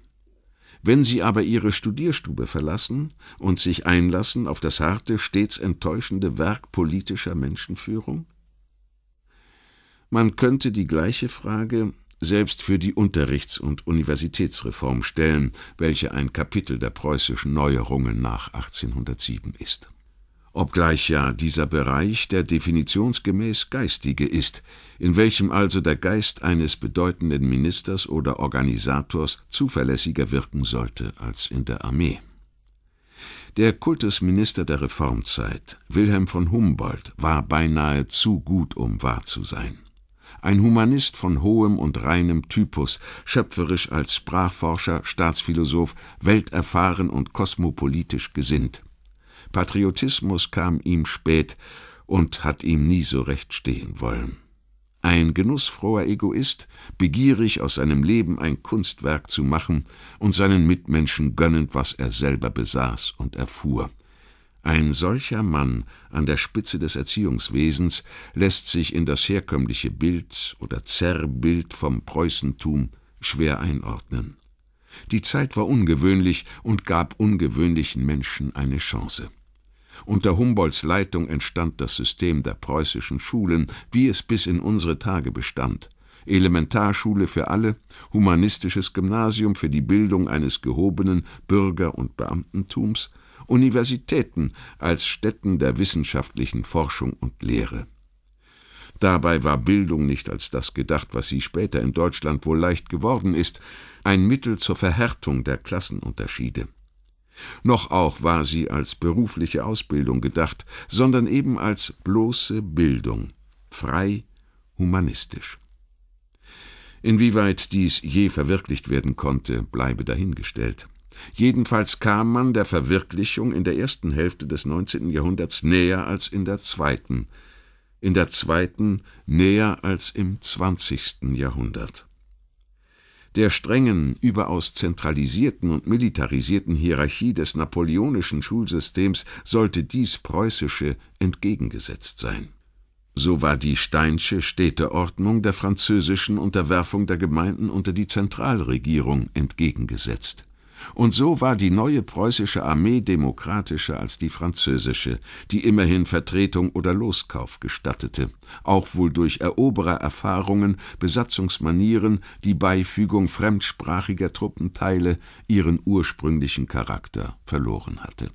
Wenn sie aber ihre Studierstube verlassen und sich einlassen auf das harte, stets enttäuschende Werk politischer Menschenführung? Man könnte die gleiche Frage selbst für die Unterrichts- und Universitätsreform stellen, welche ein Kapitel der preußischen Neuerungen nach 1807 ist. Obgleich ja dieser Bereich der definitionsgemäß geistige ist, in welchem also der Geist eines bedeutenden Ministers oder Organisators zuverlässiger wirken sollte als in der Armee. Der Kultusminister der Reformzeit, Wilhelm von Humboldt, war beinahe zu gut, um wahr zu sein ein Humanist von hohem und reinem Typus, schöpferisch als Sprachforscher, Staatsphilosoph, welterfahren und kosmopolitisch gesinnt. Patriotismus kam ihm spät und hat ihm nie so recht stehen wollen. Ein genussfroher Egoist, begierig aus seinem Leben ein Kunstwerk zu machen und seinen Mitmenschen gönnend, was er selber besaß und erfuhr – ein solcher Mann an der Spitze des Erziehungswesens lässt sich in das herkömmliche Bild oder Zerrbild vom Preußentum schwer einordnen. Die Zeit war ungewöhnlich und gab ungewöhnlichen Menschen eine Chance. Unter Humboldts Leitung entstand das System der preußischen Schulen, wie es bis in unsere Tage bestand. Elementarschule für alle, humanistisches Gymnasium für die Bildung eines gehobenen Bürger- und Beamtentums, Universitäten als Stätten der wissenschaftlichen Forschung und Lehre. Dabei war Bildung nicht als das gedacht, was sie später in Deutschland wohl leicht geworden ist, ein Mittel zur Verhärtung der Klassenunterschiede. Noch auch war sie als berufliche Ausbildung gedacht, sondern eben als bloße Bildung, frei, humanistisch. Inwieweit dies je verwirklicht werden konnte, bleibe dahingestellt. Jedenfalls kam man der Verwirklichung in der ersten Hälfte des 19. Jahrhunderts näher als in der zweiten, in der zweiten näher als im 20. Jahrhundert. Der strengen, überaus zentralisierten und militarisierten Hierarchie des napoleonischen Schulsystems sollte dies preußische entgegengesetzt sein. So war die Steinsche Städteordnung der französischen Unterwerfung der Gemeinden unter die Zentralregierung entgegengesetzt. Und so war die neue preußische Armee demokratischer als die französische, die immerhin Vertretung oder Loskauf gestattete, auch wohl durch Eroberererfahrungen, Besatzungsmanieren, die Beifügung fremdsprachiger Truppenteile ihren ursprünglichen Charakter verloren hatte.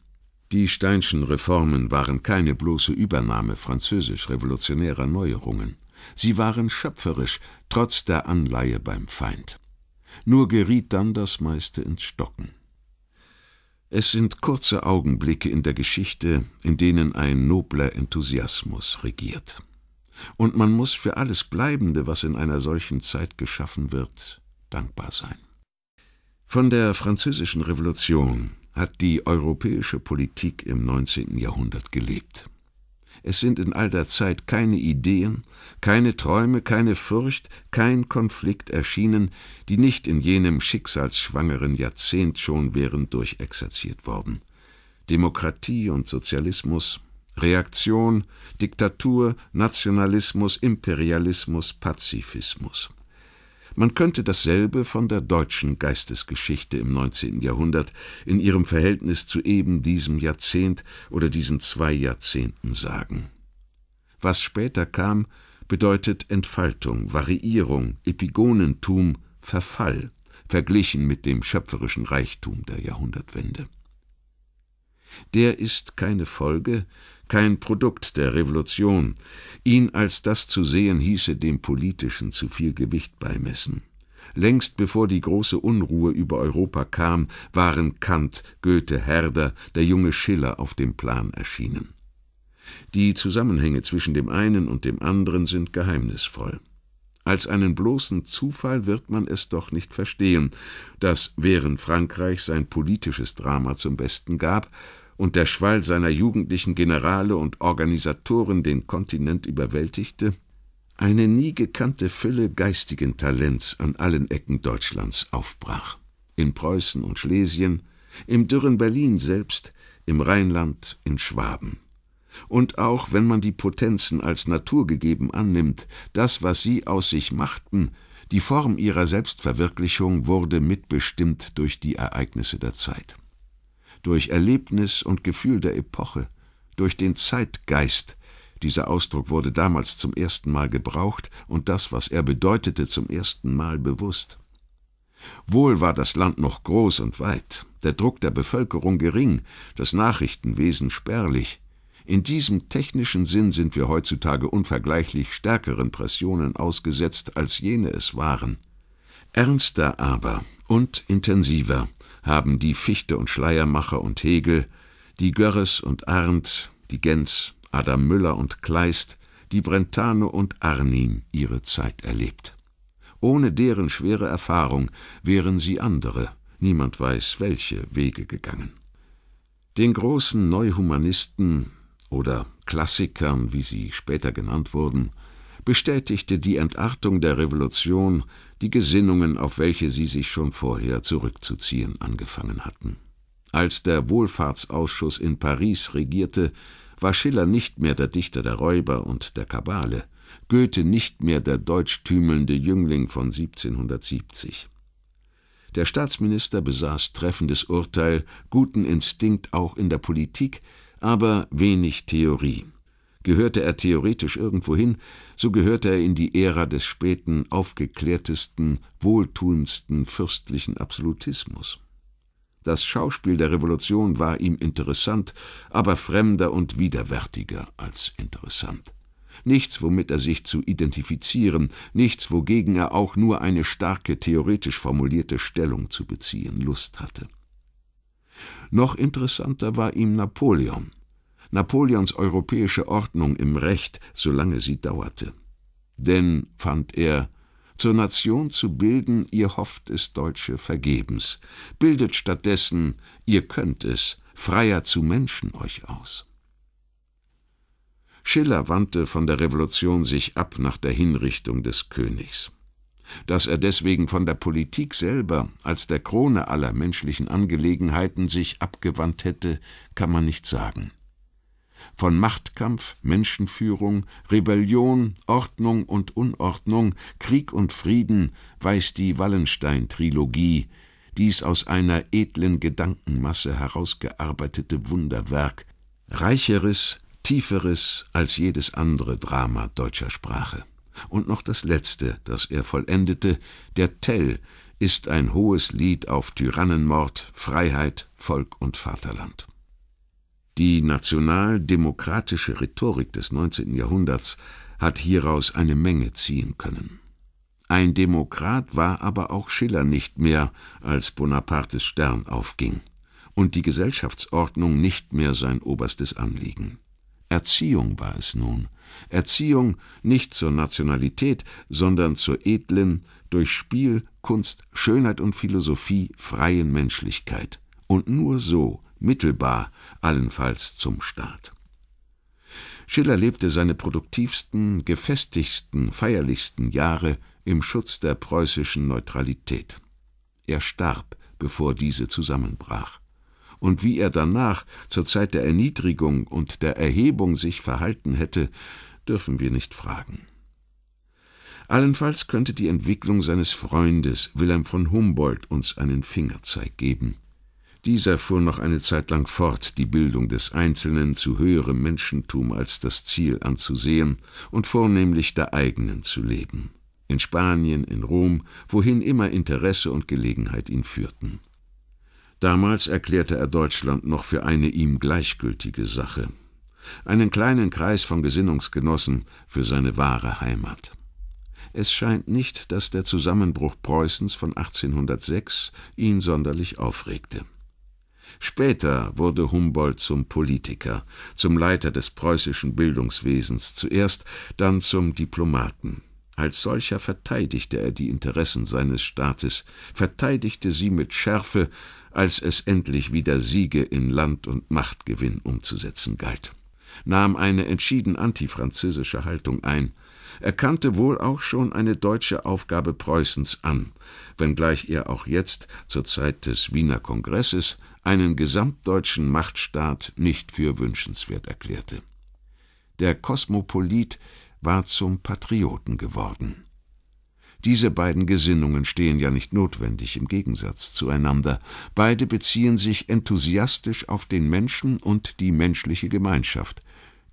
Die Steinschen Reformen waren keine bloße Übernahme französisch-revolutionärer Neuerungen. Sie waren schöpferisch, trotz der Anleihe beim Feind nur geriet dann das meiste ins Stocken. Es sind kurze Augenblicke in der Geschichte, in denen ein nobler Enthusiasmus regiert. Und man muss für alles Bleibende, was in einer solchen Zeit geschaffen wird, dankbar sein. Von der Französischen Revolution hat die europäische Politik im 19. Jahrhundert gelebt. Es sind in all der Zeit keine Ideen, keine Träume, keine Furcht, kein Konflikt erschienen, die nicht in jenem schicksalsschwangeren Jahrzehnt schon wären durchexerziert worden. Demokratie und Sozialismus, Reaktion, Diktatur, Nationalismus, Imperialismus, Pazifismus. Man könnte dasselbe von der deutschen Geistesgeschichte im 19. Jahrhundert in ihrem Verhältnis zu eben diesem Jahrzehnt oder diesen zwei Jahrzehnten sagen. Was später kam, bedeutet Entfaltung, Variierung, Epigonentum, Verfall, verglichen mit dem schöpferischen Reichtum der Jahrhundertwende. Der ist keine Folge, kein Produkt der Revolution. Ihn als das zu sehen hieße dem Politischen zu viel Gewicht beimessen. Längst bevor die große Unruhe über Europa kam, waren Kant, Goethe, Herder, der junge Schiller auf dem Plan erschienen. Die Zusammenhänge zwischen dem einen und dem anderen sind geheimnisvoll. Als einen bloßen Zufall wird man es doch nicht verstehen, dass während Frankreich sein politisches Drama zum Besten gab, und der Schwall seiner jugendlichen Generale und Organisatoren den Kontinent überwältigte, eine nie gekannte Fülle geistigen Talents an allen Ecken Deutschlands aufbrach. In Preußen und Schlesien, im dürren Berlin selbst, im Rheinland, in Schwaben. Und auch wenn man die Potenzen als naturgegeben annimmt, das, was sie aus sich machten, die Form ihrer Selbstverwirklichung wurde mitbestimmt durch die Ereignisse der Zeit durch Erlebnis und Gefühl der Epoche, durch den Zeitgeist. Dieser Ausdruck wurde damals zum ersten Mal gebraucht und das, was er bedeutete, zum ersten Mal bewusst. Wohl war das Land noch groß und weit, der Druck der Bevölkerung gering, das Nachrichtenwesen spärlich. In diesem technischen Sinn sind wir heutzutage unvergleichlich stärkeren Pressionen ausgesetzt, als jene es waren. Ernster aber und intensiver haben die Fichte und Schleiermacher und Hegel, die Görres und Arndt, die Gens, Adam Müller und Kleist, die Brentano und Arnim ihre Zeit erlebt. Ohne deren schwere Erfahrung wären sie andere, niemand weiß welche Wege gegangen. Den großen Neuhumanisten oder Klassikern, wie sie später genannt wurden, bestätigte die Entartung der Revolution die Gesinnungen, auf welche sie sich schon vorher zurückzuziehen angefangen hatten. Als der Wohlfahrtsausschuss in Paris regierte, war Schiller nicht mehr der Dichter der Räuber und der Kabale, Goethe nicht mehr der deutschtümelnde Jüngling von 1770. Der Staatsminister besaß treffendes Urteil, guten Instinkt auch in der Politik, aber wenig Theorie. Gehörte er theoretisch irgendwohin, so gehörte er in die Ära des späten, aufgeklärtesten, wohltuendsten fürstlichen Absolutismus. Das Schauspiel der Revolution war ihm interessant, aber fremder und widerwärtiger als interessant. Nichts, womit er sich zu identifizieren, nichts, wogegen er auch nur eine starke, theoretisch formulierte Stellung zu beziehen Lust hatte. Noch interessanter war ihm Napoleon, Napoleons europäische Ordnung im Recht, solange sie dauerte. Denn, fand er, zur Nation zu bilden, ihr hofft es Deutsche vergebens, bildet stattdessen, ihr könnt es, freier zu Menschen euch aus. Schiller wandte von der Revolution sich ab nach der Hinrichtung des Königs. Dass er deswegen von der Politik selber als der Krone aller menschlichen Angelegenheiten sich abgewandt hätte, kann man nicht sagen von Machtkampf, Menschenführung, Rebellion, Ordnung und Unordnung, Krieg und Frieden weiß die Wallenstein-Trilogie, dies aus einer edlen Gedankenmasse herausgearbeitete Wunderwerk, reicheres, tieferes als jedes andere Drama deutscher Sprache. Und noch das letzte, das er vollendete, der Tell ist ein hohes Lied auf Tyrannenmord, Freiheit, Volk und Vaterland. Die nationaldemokratische Rhetorik des 19. Jahrhunderts hat hieraus eine Menge ziehen können. Ein Demokrat war aber auch Schiller nicht mehr, als Bonapartes Stern aufging und die Gesellschaftsordnung nicht mehr sein oberstes Anliegen. Erziehung war es nun. Erziehung nicht zur Nationalität, sondern zur edlen, durch Spiel, Kunst, Schönheit und Philosophie freien Menschlichkeit. Und nur so, mittelbar, allenfalls zum Staat. Schiller lebte seine produktivsten, gefestigsten, feierlichsten Jahre im Schutz der preußischen Neutralität. Er starb, bevor diese zusammenbrach. Und wie er danach, zur Zeit der Erniedrigung und der Erhebung, sich verhalten hätte, dürfen wir nicht fragen. Allenfalls könnte die Entwicklung seines Freundes Wilhelm von Humboldt uns einen Fingerzeig geben. Dieser fuhr noch eine Zeit lang fort, die Bildung des Einzelnen zu höherem Menschentum als das Ziel anzusehen und vornehmlich der eigenen zu leben. In Spanien, in Rom, wohin immer Interesse und Gelegenheit ihn führten. Damals erklärte er Deutschland noch für eine ihm gleichgültige Sache, einen kleinen Kreis von Gesinnungsgenossen für seine wahre Heimat. Es scheint nicht, dass der Zusammenbruch Preußens von 1806 ihn sonderlich aufregte. Später wurde Humboldt zum Politiker, zum Leiter des preußischen Bildungswesens zuerst, dann zum Diplomaten. Als solcher verteidigte er die Interessen seines Staates, verteidigte sie mit Schärfe, als es endlich wieder Siege in Land- und Machtgewinn umzusetzen galt. Nahm eine entschieden antifranzösische Haltung ein, erkannte wohl auch schon eine deutsche Aufgabe Preußens an, wenngleich er auch jetzt, zur Zeit des Wiener Kongresses, einen gesamtdeutschen Machtstaat nicht für wünschenswert erklärte. Der Kosmopolit war zum Patrioten geworden. Diese beiden Gesinnungen stehen ja nicht notwendig im Gegensatz zueinander. Beide beziehen sich enthusiastisch auf den Menschen und die menschliche Gemeinschaft.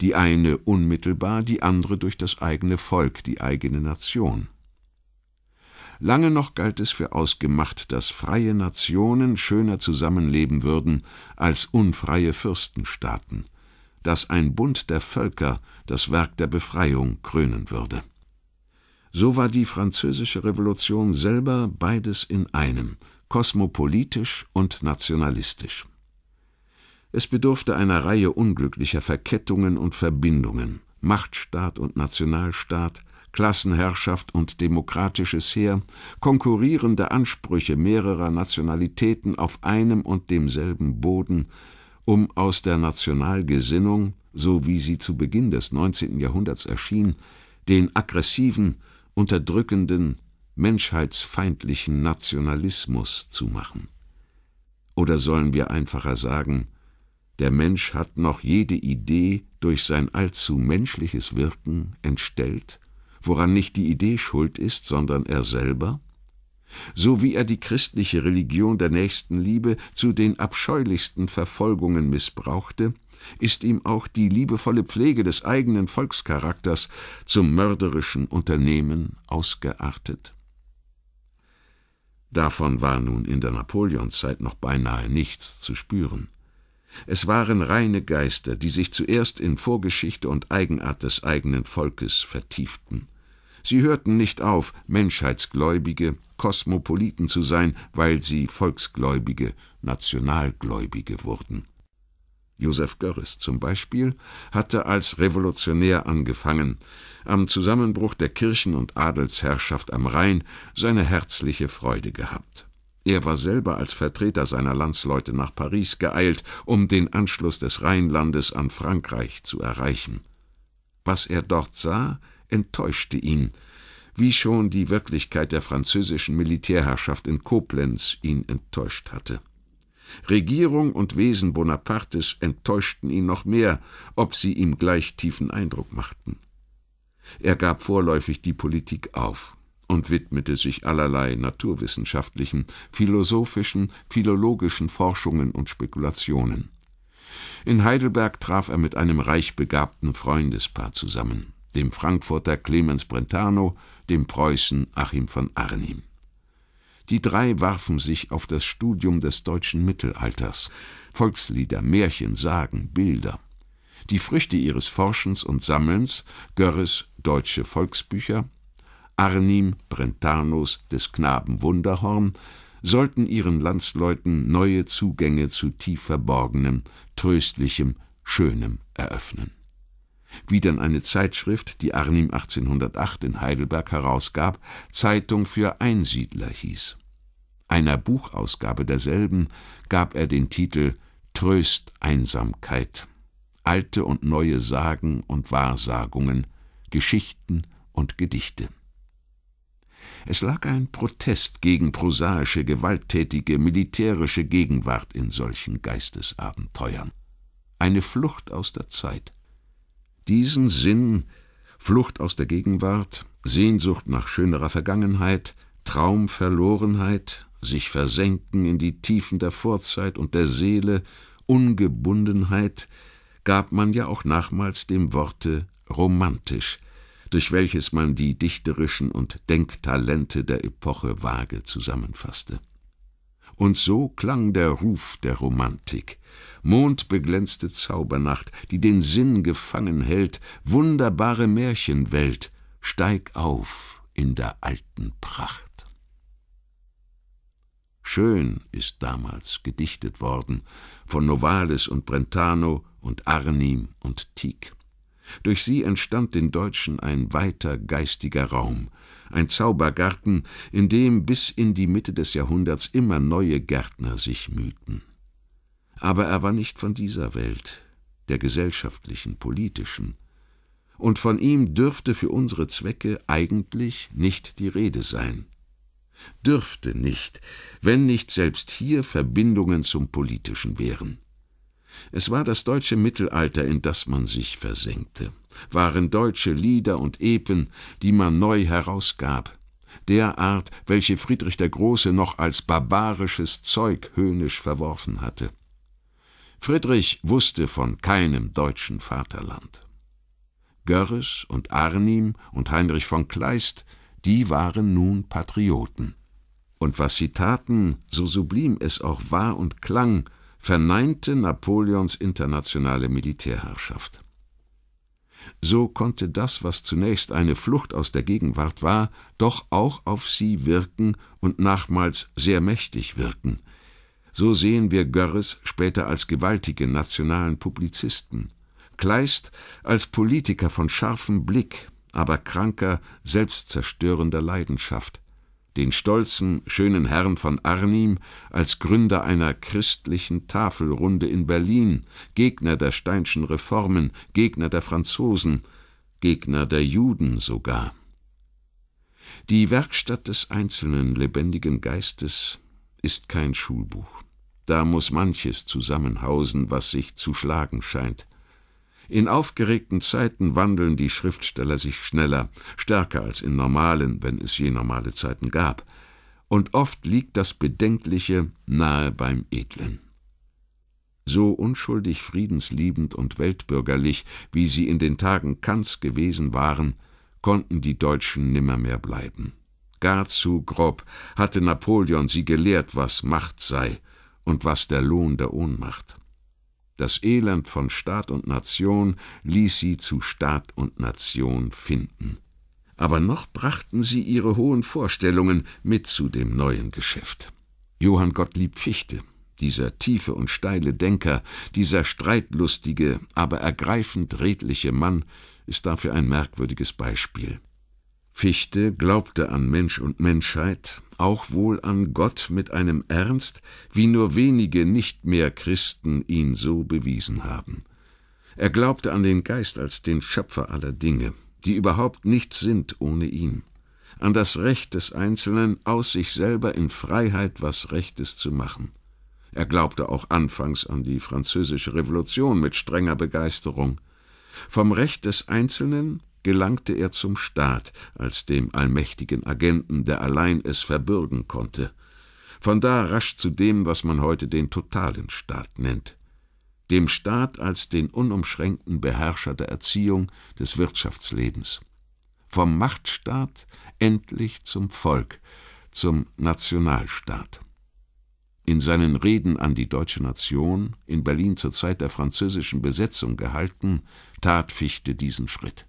Die eine unmittelbar, die andere durch das eigene Volk, die eigene Nation. Lange noch galt es für ausgemacht, dass freie Nationen schöner zusammenleben würden als unfreie Fürstenstaaten, dass ein Bund der Völker das Werk der Befreiung krönen würde. So war die Französische Revolution selber beides in einem, kosmopolitisch und nationalistisch. Es bedurfte einer Reihe unglücklicher Verkettungen und Verbindungen, Machtstaat und Nationalstaat, Klassenherrschaft und demokratisches Heer, konkurrierende Ansprüche mehrerer Nationalitäten auf einem und demselben Boden, um aus der Nationalgesinnung, so wie sie zu Beginn des 19. Jahrhunderts erschien, den aggressiven, unterdrückenden, menschheitsfeindlichen Nationalismus zu machen. Oder sollen wir einfacher sagen, der Mensch hat noch jede Idee durch sein allzu menschliches Wirken entstellt? woran nicht die Idee schuld ist, sondern er selber? So wie er die christliche Religion der Nächstenliebe zu den abscheulichsten Verfolgungen missbrauchte, ist ihm auch die liebevolle Pflege des eigenen Volkscharakters zum mörderischen Unternehmen ausgeartet. Davon war nun in der Napoleonszeit noch beinahe nichts zu spüren. Es waren reine Geister, die sich zuerst in Vorgeschichte und Eigenart des eigenen Volkes vertieften. Sie hörten nicht auf, Menschheitsgläubige, Kosmopoliten zu sein, weil sie Volksgläubige, Nationalgläubige wurden. Josef Görres zum Beispiel hatte als Revolutionär angefangen, am Zusammenbruch der Kirchen- und Adelsherrschaft am Rhein seine herzliche Freude gehabt. Er war selber als Vertreter seiner Landsleute nach Paris geeilt, um den Anschluss des Rheinlandes an Frankreich zu erreichen. Was er dort sah, enttäuschte ihn, wie schon die Wirklichkeit der französischen Militärherrschaft in Koblenz ihn enttäuscht hatte. Regierung und Wesen Bonapartes enttäuschten ihn noch mehr, ob sie ihm gleich tiefen Eindruck machten. Er gab vorläufig die Politik auf und widmete sich allerlei naturwissenschaftlichen, philosophischen, philologischen Forschungen und Spekulationen. In Heidelberg traf er mit einem reich begabten Freundespaar zusammen, dem Frankfurter Clemens Brentano, dem Preußen Achim von Arnim. Die drei warfen sich auf das Studium des deutschen Mittelalters, Volkslieder, Märchen, Sagen, Bilder. Die Früchte ihres Forschens und Sammelns, Görres Deutsche Volksbücher, Arnim Brentanus des Knaben Wunderhorn, sollten ihren Landsleuten neue Zugänge zu tief verborgenem, tröstlichem, schönem eröffnen. Wie dann eine Zeitschrift, die Arnim 1808 in Heidelberg herausgab, Zeitung für Einsiedler hieß. Einer Buchausgabe derselben gab er den Titel Tröst Einsamkeit. Alte und neue Sagen und Wahrsagungen, Geschichten und Gedichte. Es lag ein Protest gegen prosaische, gewalttätige, militärische Gegenwart in solchen Geistesabenteuern. Eine Flucht aus der Zeit. Diesen Sinn, Flucht aus der Gegenwart, Sehnsucht nach schönerer Vergangenheit, Traumverlorenheit, sich versenken in die Tiefen der Vorzeit und der Seele, Ungebundenheit, gab man ja auch nachmals dem Worte romantisch – durch welches man die dichterischen und Denktalente der Epoche vage zusammenfasste. Und so klang der Ruf der Romantik. Mondbeglänzte Zaubernacht, die den Sinn gefangen hält, wunderbare Märchenwelt, steig auf in der alten Pracht. Schön ist damals gedichtet worden von Novalis und Brentano und Arnim und Tieck. Durch sie entstand den Deutschen ein weiter geistiger Raum, ein Zaubergarten, in dem bis in die Mitte des Jahrhunderts immer neue Gärtner sich mühten. Aber er war nicht von dieser Welt, der gesellschaftlichen, politischen, und von ihm dürfte für unsere Zwecke eigentlich nicht die Rede sein. Dürfte nicht, wenn nicht selbst hier Verbindungen zum Politischen wären. Es war das deutsche Mittelalter, in das man sich versenkte, waren deutsche Lieder und Epen, die man neu herausgab, derart, welche Friedrich der Große noch als barbarisches Zeug höhnisch verworfen hatte. Friedrich wusste von keinem deutschen Vaterland. Görres und Arnim und Heinrich von Kleist, die waren nun Patrioten. Und was sie taten, so sublim es auch war und klang, verneinte Napoleons internationale Militärherrschaft. So konnte das, was zunächst eine Flucht aus der Gegenwart war, doch auch auf sie wirken und nachmals sehr mächtig wirken. So sehen wir Görres später als gewaltige nationalen Publizisten, Kleist als Politiker von scharfem Blick, aber kranker, selbstzerstörender Leidenschaft, den stolzen, schönen Herrn von Arnim als Gründer einer christlichen Tafelrunde in Berlin, Gegner der Steinschen Reformen, Gegner der Franzosen, Gegner der Juden sogar. Die Werkstatt des einzelnen lebendigen Geistes ist kein Schulbuch. Da muss manches zusammenhausen, was sich zu schlagen scheint. In aufgeregten Zeiten wandeln die Schriftsteller sich schneller, stärker als in normalen, wenn es je normale Zeiten gab, und oft liegt das Bedenkliche nahe beim Edlen. So unschuldig friedensliebend und weltbürgerlich, wie sie in den Tagen Kants gewesen waren, konnten die Deutschen nimmermehr bleiben. Gar zu grob hatte Napoleon sie gelehrt, was Macht sei und was der Lohn der Ohnmacht. Das Elend von Staat und Nation ließ sie zu Staat und Nation finden. Aber noch brachten sie ihre hohen Vorstellungen mit zu dem neuen Geschäft. Johann Gottlieb Fichte, dieser tiefe und steile Denker, dieser streitlustige, aber ergreifend redliche Mann, ist dafür ein merkwürdiges Beispiel. Fichte glaubte an Mensch und Menschheit, auch wohl an Gott mit einem Ernst, wie nur wenige nicht mehr Christen ihn so bewiesen haben. Er glaubte an den Geist als den Schöpfer aller Dinge, die überhaupt nichts sind ohne ihn, an das Recht des Einzelnen, aus sich selber in Freiheit was Rechtes zu machen. Er glaubte auch anfangs an die französische Revolution mit strenger Begeisterung. Vom Recht des Einzelnen gelangte er zum Staat, als dem allmächtigen Agenten, der allein es verbürgen konnte. Von da rasch zu dem, was man heute den totalen Staat nennt. Dem Staat als den unumschränkten Beherrscher der Erziehung, des Wirtschaftslebens. Vom Machtstaat endlich zum Volk, zum Nationalstaat. In seinen Reden an die deutsche Nation, in Berlin zur Zeit der französischen Besetzung gehalten, tat Fichte diesen Schritt.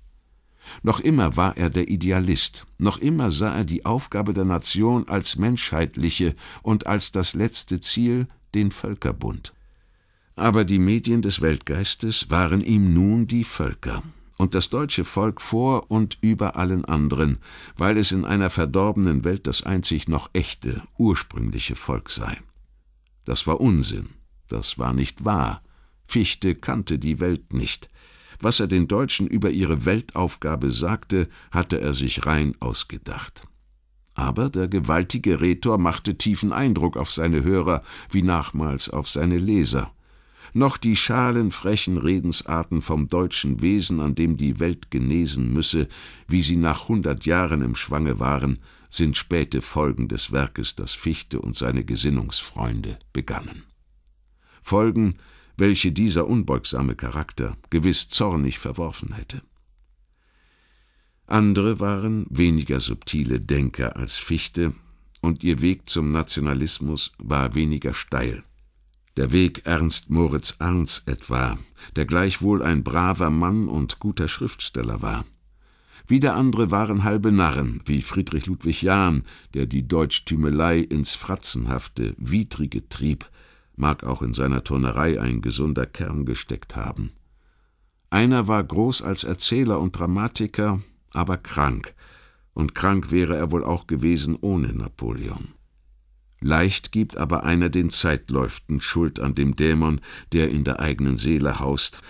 Noch immer war er der Idealist, noch immer sah er die Aufgabe der Nation als menschheitliche und als das letzte Ziel den Völkerbund. Aber die Medien des Weltgeistes waren ihm nun die Völker und das deutsche Volk vor und über allen anderen, weil es in einer verdorbenen Welt das einzig noch echte, ursprüngliche Volk sei. Das war Unsinn, das war nicht wahr. Fichte kannte die Welt nicht, was er den Deutschen über ihre Weltaufgabe sagte, hatte er sich rein ausgedacht. Aber der gewaltige Rhetor machte tiefen Eindruck auf seine Hörer, wie nachmals auf seine Leser. Noch die schalen, frechen Redensarten vom deutschen Wesen, an dem die Welt genesen müsse, wie sie nach hundert Jahren im Schwange waren, sind späte Folgen des Werkes, das Fichte und seine Gesinnungsfreunde begannen. Folgen, welche dieser unbeugsame Charakter gewiss zornig verworfen hätte. Andere waren weniger subtile Denker als Fichte, und ihr Weg zum Nationalismus war weniger steil. Der Weg Ernst Moritz Arndts etwa, der gleichwohl ein braver Mann und guter Schriftsteller war. Wieder andere waren halbe Narren, wie Friedrich Ludwig Jahn, der die Deutschtümelei ins Fratzenhafte, Widrige trieb mag auch in seiner Turnerei ein gesunder Kern gesteckt haben. Einer war groß als Erzähler und Dramatiker, aber krank, und krank wäre er wohl auch gewesen ohne Napoleon. Leicht gibt aber einer den Zeitläuften Schuld an dem Dämon, der in der eigenen Seele haust,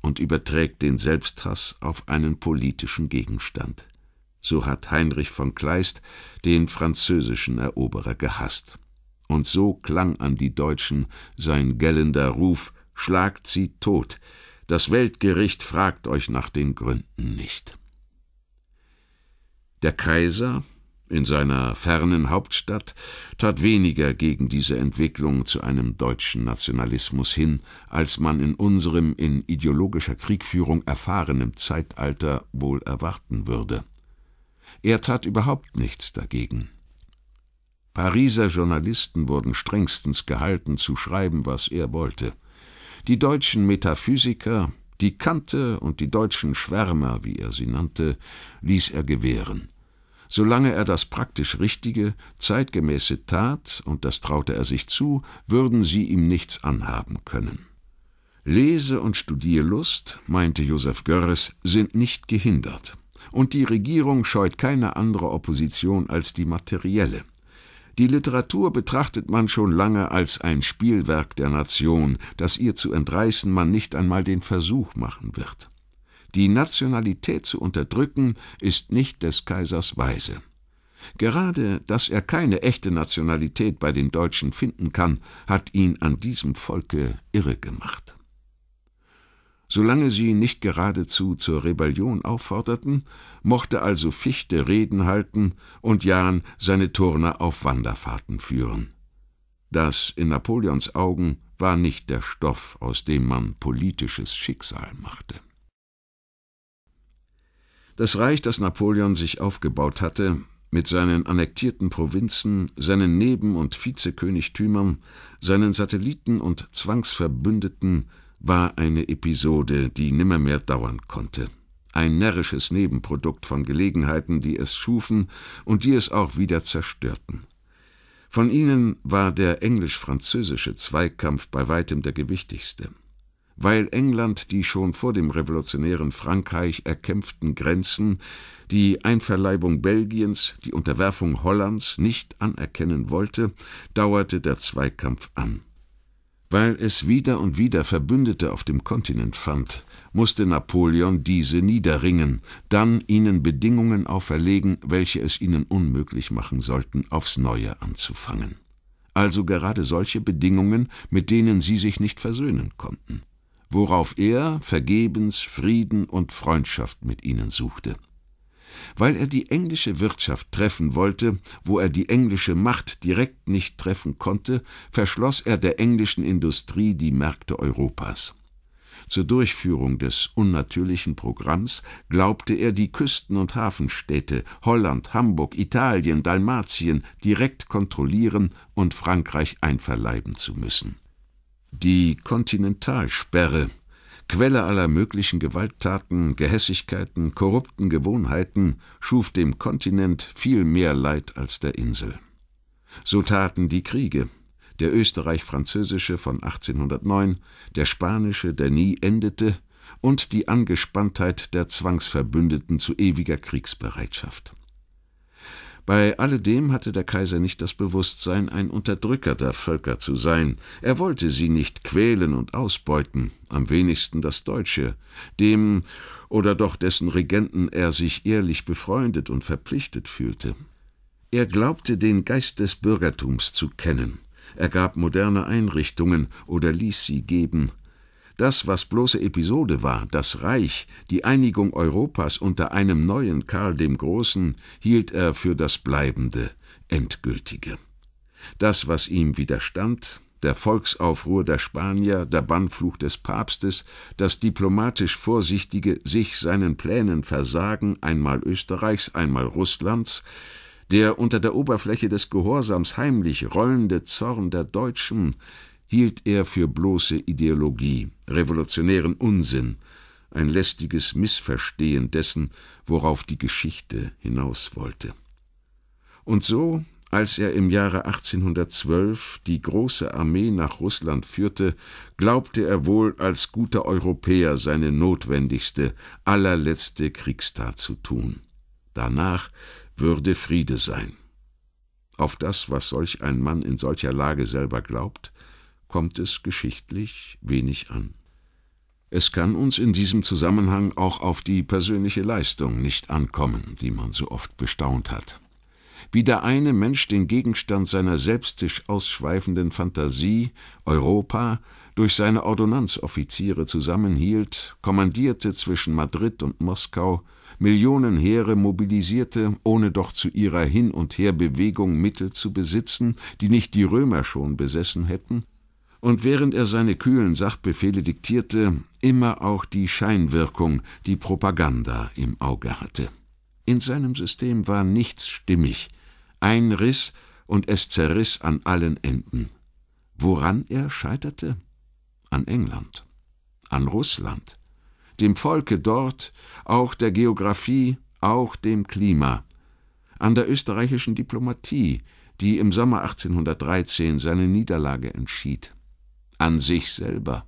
und überträgt den Selbsthass auf einen politischen Gegenstand. So hat Heinrich von Kleist den französischen Eroberer gehasst und so klang an die Deutschen sein gellender Ruf Schlagt sie tot, das Weltgericht fragt euch nach den Gründen nicht. Der Kaiser, in seiner fernen Hauptstadt, tat weniger gegen diese Entwicklung zu einem deutschen Nationalismus hin, als man in unserem in ideologischer Kriegführung erfahrenem Zeitalter wohl erwarten würde. Er tat überhaupt nichts dagegen. Pariser Journalisten wurden strengstens gehalten, zu schreiben, was er wollte. Die deutschen Metaphysiker, die Kante und die deutschen Schwärmer, wie er sie nannte, ließ er gewähren. Solange er das praktisch Richtige, Zeitgemäße tat, und das traute er sich zu, würden sie ihm nichts anhaben können. Lese- und Studierlust, meinte Josef Görres, sind nicht gehindert. Und die Regierung scheut keine andere Opposition als die materielle. Die Literatur betrachtet man schon lange als ein Spielwerk der Nation, das ihr zu entreißen man nicht einmal den Versuch machen wird. Die Nationalität zu unterdrücken, ist nicht des Kaisers Weise. Gerade, dass er keine echte Nationalität bei den Deutschen finden kann, hat ihn an diesem Volke irre gemacht. Solange sie nicht geradezu zur Rebellion aufforderten, mochte also Fichte Reden halten und Jahn seine Turner auf Wanderfahrten führen. Das in Napoleons Augen war nicht der Stoff, aus dem man politisches Schicksal machte. Das Reich, das Napoleon sich aufgebaut hatte, mit seinen annektierten Provinzen, seinen Neben- und Vizekönigtümern, seinen Satelliten und Zwangsverbündeten, war eine Episode, die nimmermehr dauern konnte. Ein närrisches Nebenprodukt von Gelegenheiten, die es schufen und die es auch wieder zerstörten. Von ihnen war der englisch-französische Zweikampf bei weitem der gewichtigste. Weil England die schon vor dem revolutionären Frankreich erkämpften Grenzen, die Einverleibung Belgiens, die Unterwerfung Hollands nicht anerkennen wollte, dauerte der Zweikampf an. Weil es wieder und wieder Verbündete auf dem Kontinent fand, musste Napoleon diese niederringen, dann ihnen Bedingungen auferlegen, welche es ihnen unmöglich machen sollten, aufs Neue anzufangen. Also gerade solche Bedingungen, mit denen sie sich nicht versöhnen konnten, worauf er vergebens Frieden und Freundschaft mit ihnen suchte weil er die englische Wirtschaft treffen wollte, wo er die englische Macht direkt nicht treffen konnte, verschloss er der englischen Industrie die Märkte Europas. Zur Durchführung des unnatürlichen Programms glaubte er, die Küsten- und Hafenstädte Holland, Hamburg, Italien, Dalmatien direkt kontrollieren und Frankreich einverleiben zu müssen. Die Kontinentalsperre, Quelle aller möglichen Gewalttaten, Gehässigkeiten, korrupten Gewohnheiten, schuf dem Kontinent viel mehr Leid als der Insel. So taten die Kriege, der österreich-französische von 1809, der spanische, der nie endete, und die Angespanntheit der Zwangsverbündeten zu ewiger Kriegsbereitschaft. Bei alledem hatte der Kaiser nicht das Bewusstsein, ein Unterdrücker der Völker zu sein. Er wollte sie nicht quälen und ausbeuten, am wenigsten das Deutsche, dem oder doch dessen Regenten er sich ehrlich befreundet und verpflichtet fühlte. Er glaubte den Geist des Bürgertums zu kennen. Er gab moderne Einrichtungen oder ließ sie geben, das, was bloße Episode war, das Reich, die Einigung Europas unter einem neuen Karl dem Großen, hielt er für das Bleibende, Endgültige. Das, was ihm widerstand, der Volksaufruhr der Spanier, der Bannfluch des Papstes, das diplomatisch Vorsichtige sich seinen Plänen versagen, einmal Österreichs, einmal Russlands, der unter der Oberfläche des Gehorsams heimlich rollende Zorn der Deutschen, hielt er für bloße Ideologie, revolutionären Unsinn, ein lästiges Missverstehen dessen, worauf die Geschichte hinaus wollte. Und so, als er im Jahre 1812 die große Armee nach Russland führte, glaubte er wohl als guter Europäer seine notwendigste, allerletzte Kriegstat zu tun. Danach würde Friede sein. Auf das, was solch ein Mann in solcher Lage selber glaubt, kommt es geschichtlich wenig an. Es kann uns in diesem Zusammenhang auch auf die persönliche Leistung nicht ankommen, die man so oft bestaunt hat. Wie der eine Mensch den Gegenstand seiner selbstisch ausschweifenden Fantasie, Europa, durch seine Ordonnanzoffiziere zusammenhielt, kommandierte zwischen Madrid und Moskau, Millionen Heere mobilisierte, ohne doch zu ihrer Hin- und Herbewegung Mittel zu besitzen, die nicht die Römer schon besessen hätten, und während er seine kühlen Sachbefehle diktierte, immer auch die Scheinwirkung, die Propaganda im Auge hatte. In seinem System war nichts stimmig, ein Riss und es zerriss an allen Enden. Woran er scheiterte? An England, an Russland, dem Volke dort, auch der Geographie, auch dem Klima, an der österreichischen Diplomatie, die im Sommer 1813 seine Niederlage entschied an sich selber,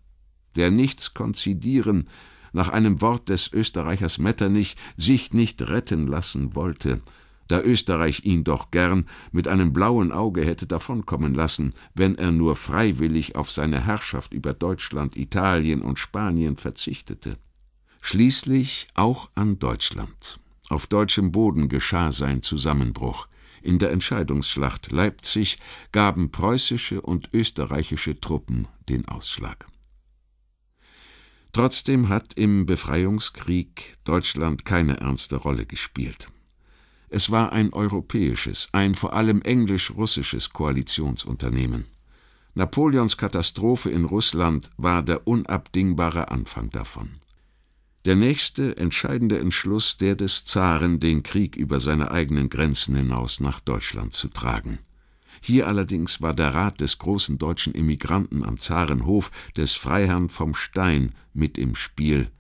der nichts konzidieren, nach einem Wort des Österreichers Metternich, sich nicht retten lassen wollte, da Österreich ihn doch gern mit einem blauen Auge hätte davonkommen lassen, wenn er nur freiwillig auf seine Herrschaft über Deutschland, Italien und Spanien verzichtete. Schließlich auch an Deutschland. Auf deutschem Boden geschah sein Zusammenbruch – in der Entscheidungsschlacht Leipzig gaben preußische und österreichische Truppen den Ausschlag. Trotzdem hat im Befreiungskrieg Deutschland keine ernste Rolle gespielt. Es war ein europäisches, ein vor allem englisch-russisches Koalitionsunternehmen. Napoleons Katastrophe in Russland war der unabdingbare Anfang davon. Der nächste entscheidende Entschluss der des Zaren, den Krieg über seine eigenen Grenzen hinaus nach Deutschland zu tragen. Hier allerdings war der Rat des großen deutschen Emigranten am Zarenhof, des Freiherrn vom Stein, mit im Spiel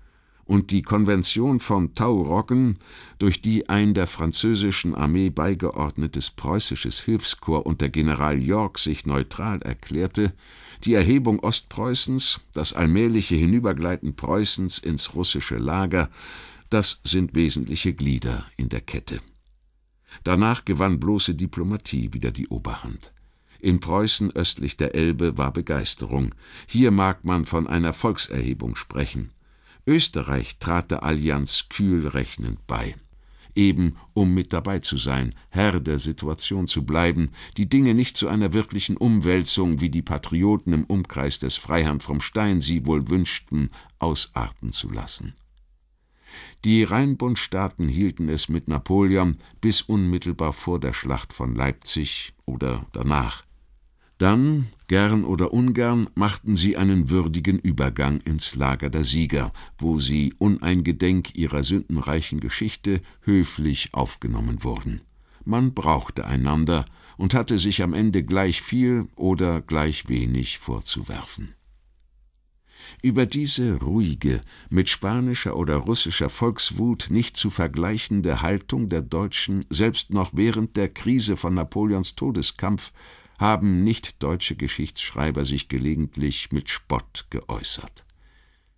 und die Konvention von Tauroggen, durch die ein der französischen Armee beigeordnetes preußisches Hilfskorps unter General York sich neutral erklärte, die Erhebung Ostpreußens, das allmähliche Hinübergleiten Preußens ins russische Lager, das sind wesentliche Glieder in der Kette. Danach gewann bloße Diplomatie wieder die Oberhand. In Preußen östlich der Elbe war Begeisterung. Hier mag man von einer Volkserhebung sprechen. Österreich trat der Allianz kühl rechnend bei eben um mit dabei zu sein, Herr der Situation zu bleiben, die Dinge nicht zu einer wirklichen Umwälzung, wie die Patrioten im Umkreis des Freiherrn vom Stein sie wohl wünschten, ausarten zu lassen. Die Rheinbundstaaten hielten es mit Napoleon bis unmittelbar vor der Schlacht von Leipzig oder danach. Dann, gern oder ungern, machten sie einen würdigen Übergang ins Lager der Sieger, wo sie uneingedenk ihrer sündenreichen Geschichte höflich aufgenommen wurden. Man brauchte einander und hatte sich am Ende gleich viel oder gleich wenig vorzuwerfen. Über diese ruhige, mit spanischer oder russischer Volkswut nicht zu vergleichende Haltung der Deutschen, selbst noch während der Krise von Napoleons Todeskampf, haben nicht-deutsche Geschichtsschreiber sich gelegentlich mit Spott geäußert.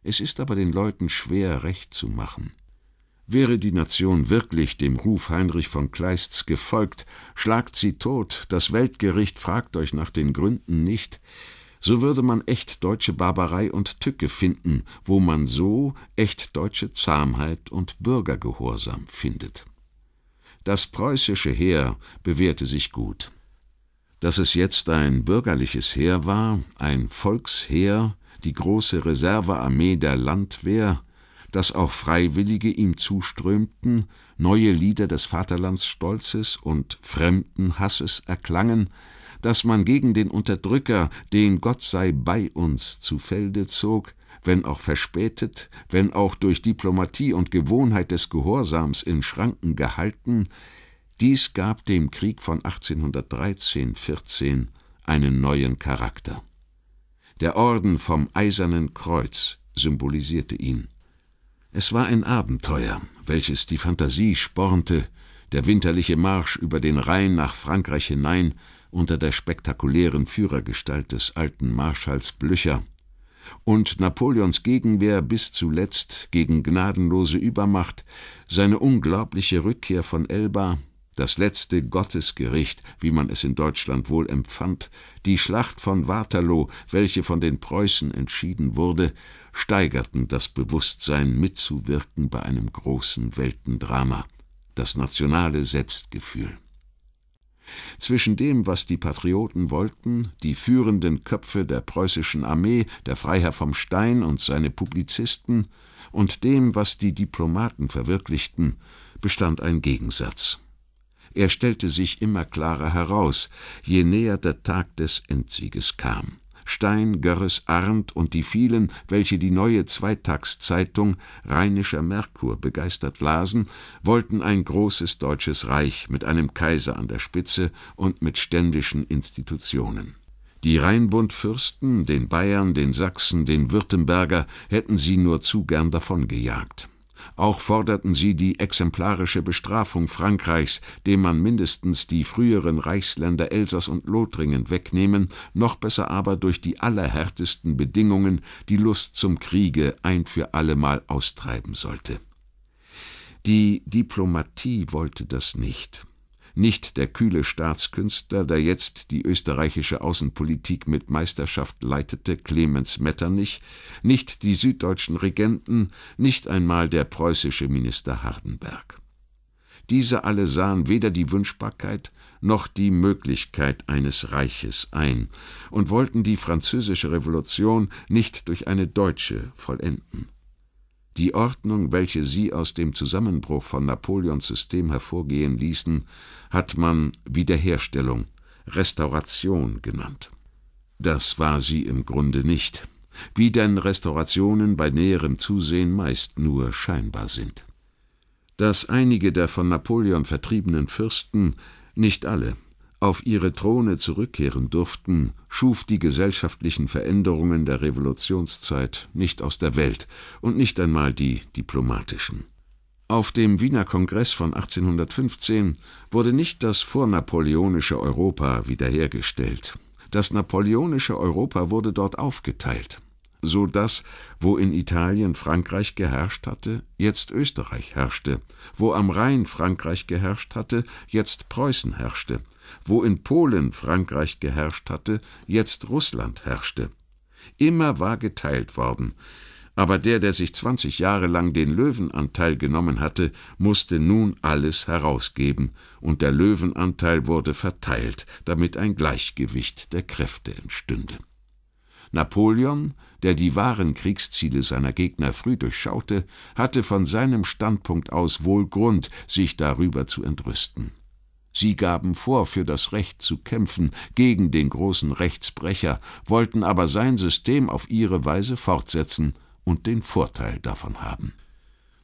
Es ist aber den Leuten schwer, Recht zu machen. Wäre die Nation wirklich dem Ruf Heinrich von Kleists gefolgt, schlagt sie tot, das Weltgericht fragt euch nach den Gründen nicht, so würde man echt deutsche Barbarei und Tücke finden, wo man so echt deutsche Zahmheit und Bürgergehorsam findet. Das preußische Heer bewährte sich gut. Dass es jetzt ein bürgerliches Heer war, ein Volksheer, die große Reservearmee der Landwehr, dass auch Freiwillige ihm zuströmten, neue Lieder des Vaterlandsstolzes und Fremdenhasses erklangen, dass man gegen den Unterdrücker, den Gott sei bei uns, zu Felde zog, wenn auch verspätet, wenn auch durch Diplomatie und Gewohnheit des Gehorsams in Schranken gehalten, dies gab dem Krieg von 1813-14 einen neuen Charakter. Der Orden vom Eisernen Kreuz symbolisierte ihn. Es war ein Abenteuer, welches die Fantasie spornte, der winterliche Marsch über den Rhein nach Frankreich hinein unter der spektakulären Führergestalt des alten Marschalls Blücher und Napoleons Gegenwehr bis zuletzt gegen gnadenlose Übermacht, seine unglaubliche Rückkehr von Elba, das letzte Gottesgericht, wie man es in Deutschland wohl empfand, die Schlacht von Waterloo, welche von den Preußen entschieden wurde, steigerten das Bewusstsein, mitzuwirken bei einem großen Weltendrama, das nationale Selbstgefühl. Zwischen dem, was die Patrioten wollten, die führenden Köpfe der preußischen Armee, der Freiherr vom Stein und seine Publizisten, und dem, was die Diplomaten verwirklichten, bestand ein Gegensatz. Er stellte sich immer klarer heraus, je näher der Tag des Endsieges kam. Stein, Görres, Arndt und die vielen, welche die neue Zweitagszeitung Rheinischer Merkur begeistert lasen, wollten ein großes deutsches Reich mit einem Kaiser an der Spitze und mit ständischen Institutionen. Die Rheinbundfürsten, den Bayern, den Sachsen, den Württemberger hätten sie nur zu gern davongejagt. Auch forderten sie die exemplarische Bestrafung Frankreichs, dem man mindestens die früheren Reichsländer Elsass und Lothringen wegnehmen, noch besser aber durch die allerhärtesten Bedingungen die Lust zum Kriege ein für allemal austreiben sollte. Die Diplomatie wollte das nicht nicht der kühle Staatskünstler, der jetzt die österreichische Außenpolitik mit Meisterschaft leitete, Clemens Metternich, nicht die süddeutschen Regenten, nicht einmal der preußische Minister Hardenberg. Diese alle sahen weder die Wünschbarkeit noch die Möglichkeit eines Reiches ein und wollten die französische Revolution nicht durch eine deutsche vollenden. Die Ordnung, welche sie aus dem Zusammenbruch von Napoleons System hervorgehen ließen, hat man Wiederherstellung, Restauration genannt. Das war sie im Grunde nicht, wie denn Restaurationen bei näherem Zusehen meist nur scheinbar sind. Dass einige der von Napoleon vertriebenen Fürsten, nicht alle, auf ihre Throne zurückkehren durften, schuf die gesellschaftlichen Veränderungen der Revolutionszeit nicht aus der Welt und nicht einmal die diplomatischen. Auf dem Wiener Kongress von 1815 wurde nicht das vornapoleonische Europa wiederhergestellt. Das napoleonische Europa wurde dort aufgeteilt, so dass, wo in Italien Frankreich geherrscht hatte, jetzt Österreich herrschte, wo am Rhein Frankreich geherrscht hatte, jetzt Preußen herrschte, wo in Polen Frankreich geherrscht hatte, jetzt Russland herrschte. Immer war geteilt worden, aber der, der sich zwanzig Jahre lang den Löwenanteil genommen hatte, musste nun alles herausgeben, und der Löwenanteil wurde verteilt, damit ein Gleichgewicht der Kräfte entstünde. Napoleon, der die wahren Kriegsziele seiner Gegner früh durchschaute, hatte von seinem Standpunkt aus wohl Grund, sich darüber zu entrüsten. Sie gaben vor, für das Recht zu kämpfen gegen den großen Rechtsbrecher, wollten aber sein System auf ihre Weise fortsetzen, und den Vorteil davon haben.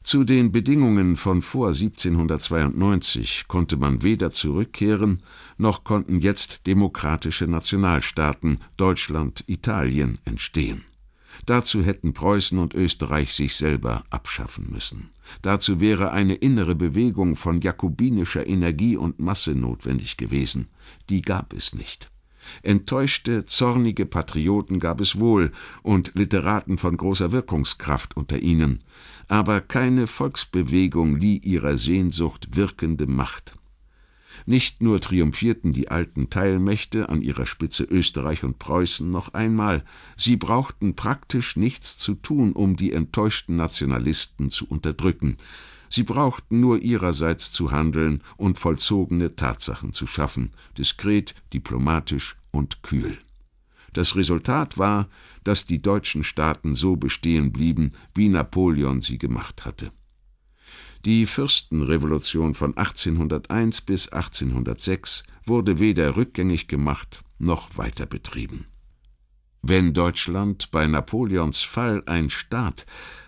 Zu den Bedingungen von vor 1792 konnte man weder zurückkehren, noch konnten jetzt demokratische Nationalstaaten Deutschland, Italien entstehen. Dazu hätten Preußen und Österreich sich selber abschaffen müssen. Dazu wäre eine innere Bewegung von jakobinischer Energie und Masse notwendig gewesen. Die gab es nicht. Enttäuschte, zornige Patrioten gab es wohl und Literaten von großer Wirkungskraft unter ihnen, aber keine Volksbewegung lieh ihrer Sehnsucht wirkende Macht. Nicht nur triumphierten die alten Teilmächte an ihrer Spitze Österreich und Preußen noch einmal, sie brauchten praktisch nichts zu tun, um die enttäuschten Nationalisten zu unterdrücken. Sie brauchten nur ihrerseits zu handeln und vollzogene Tatsachen zu schaffen, diskret, diplomatisch, und kühl. Das Resultat war, dass die deutschen Staaten so bestehen blieben, wie Napoleon sie gemacht hatte. Die Fürstenrevolution von 1801 bis 1806 wurde weder rückgängig gemacht noch weiter betrieben. Wenn Deutschland bei Napoleons Fall ein Staat,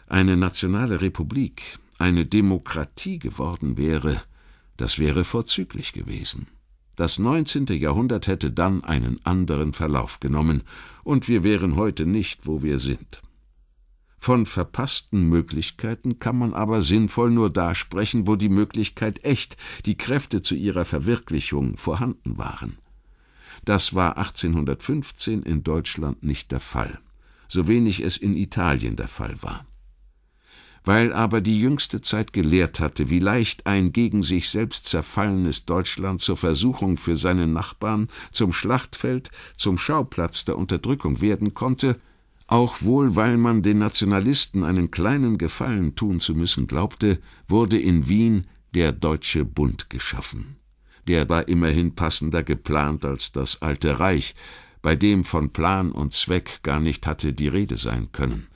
eine nationale Republik, eine Demokratie geworden wäre, das wäre vorzüglich gewesen. Das 19. Jahrhundert hätte dann einen anderen Verlauf genommen, und wir wären heute nicht, wo wir sind. Von verpassten Möglichkeiten kann man aber sinnvoll nur da sprechen, wo die Möglichkeit echt, die Kräfte zu ihrer Verwirklichung vorhanden waren. Das war 1815 in Deutschland nicht der Fall, so wenig es in Italien der Fall war. Weil aber die jüngste Zeit gelehrt hatte, wie leicht ein gegen sich selbst zerfallenes Deutschland zur Versuchung für seine Nachbarn, zum Schlachtfeld, zum Schauplatz der Unterdrückung werden konnte, auch wohl weil man den Nationalisten einen kleinen Gefallen tun zu müssen glaubte, wurde in Wien der Deutsche Bund geschaffen. Der war immerhin passender geplant als das Alte Reich, bei dem von Plan und Zweck gar nicht hatte die Rede sein können.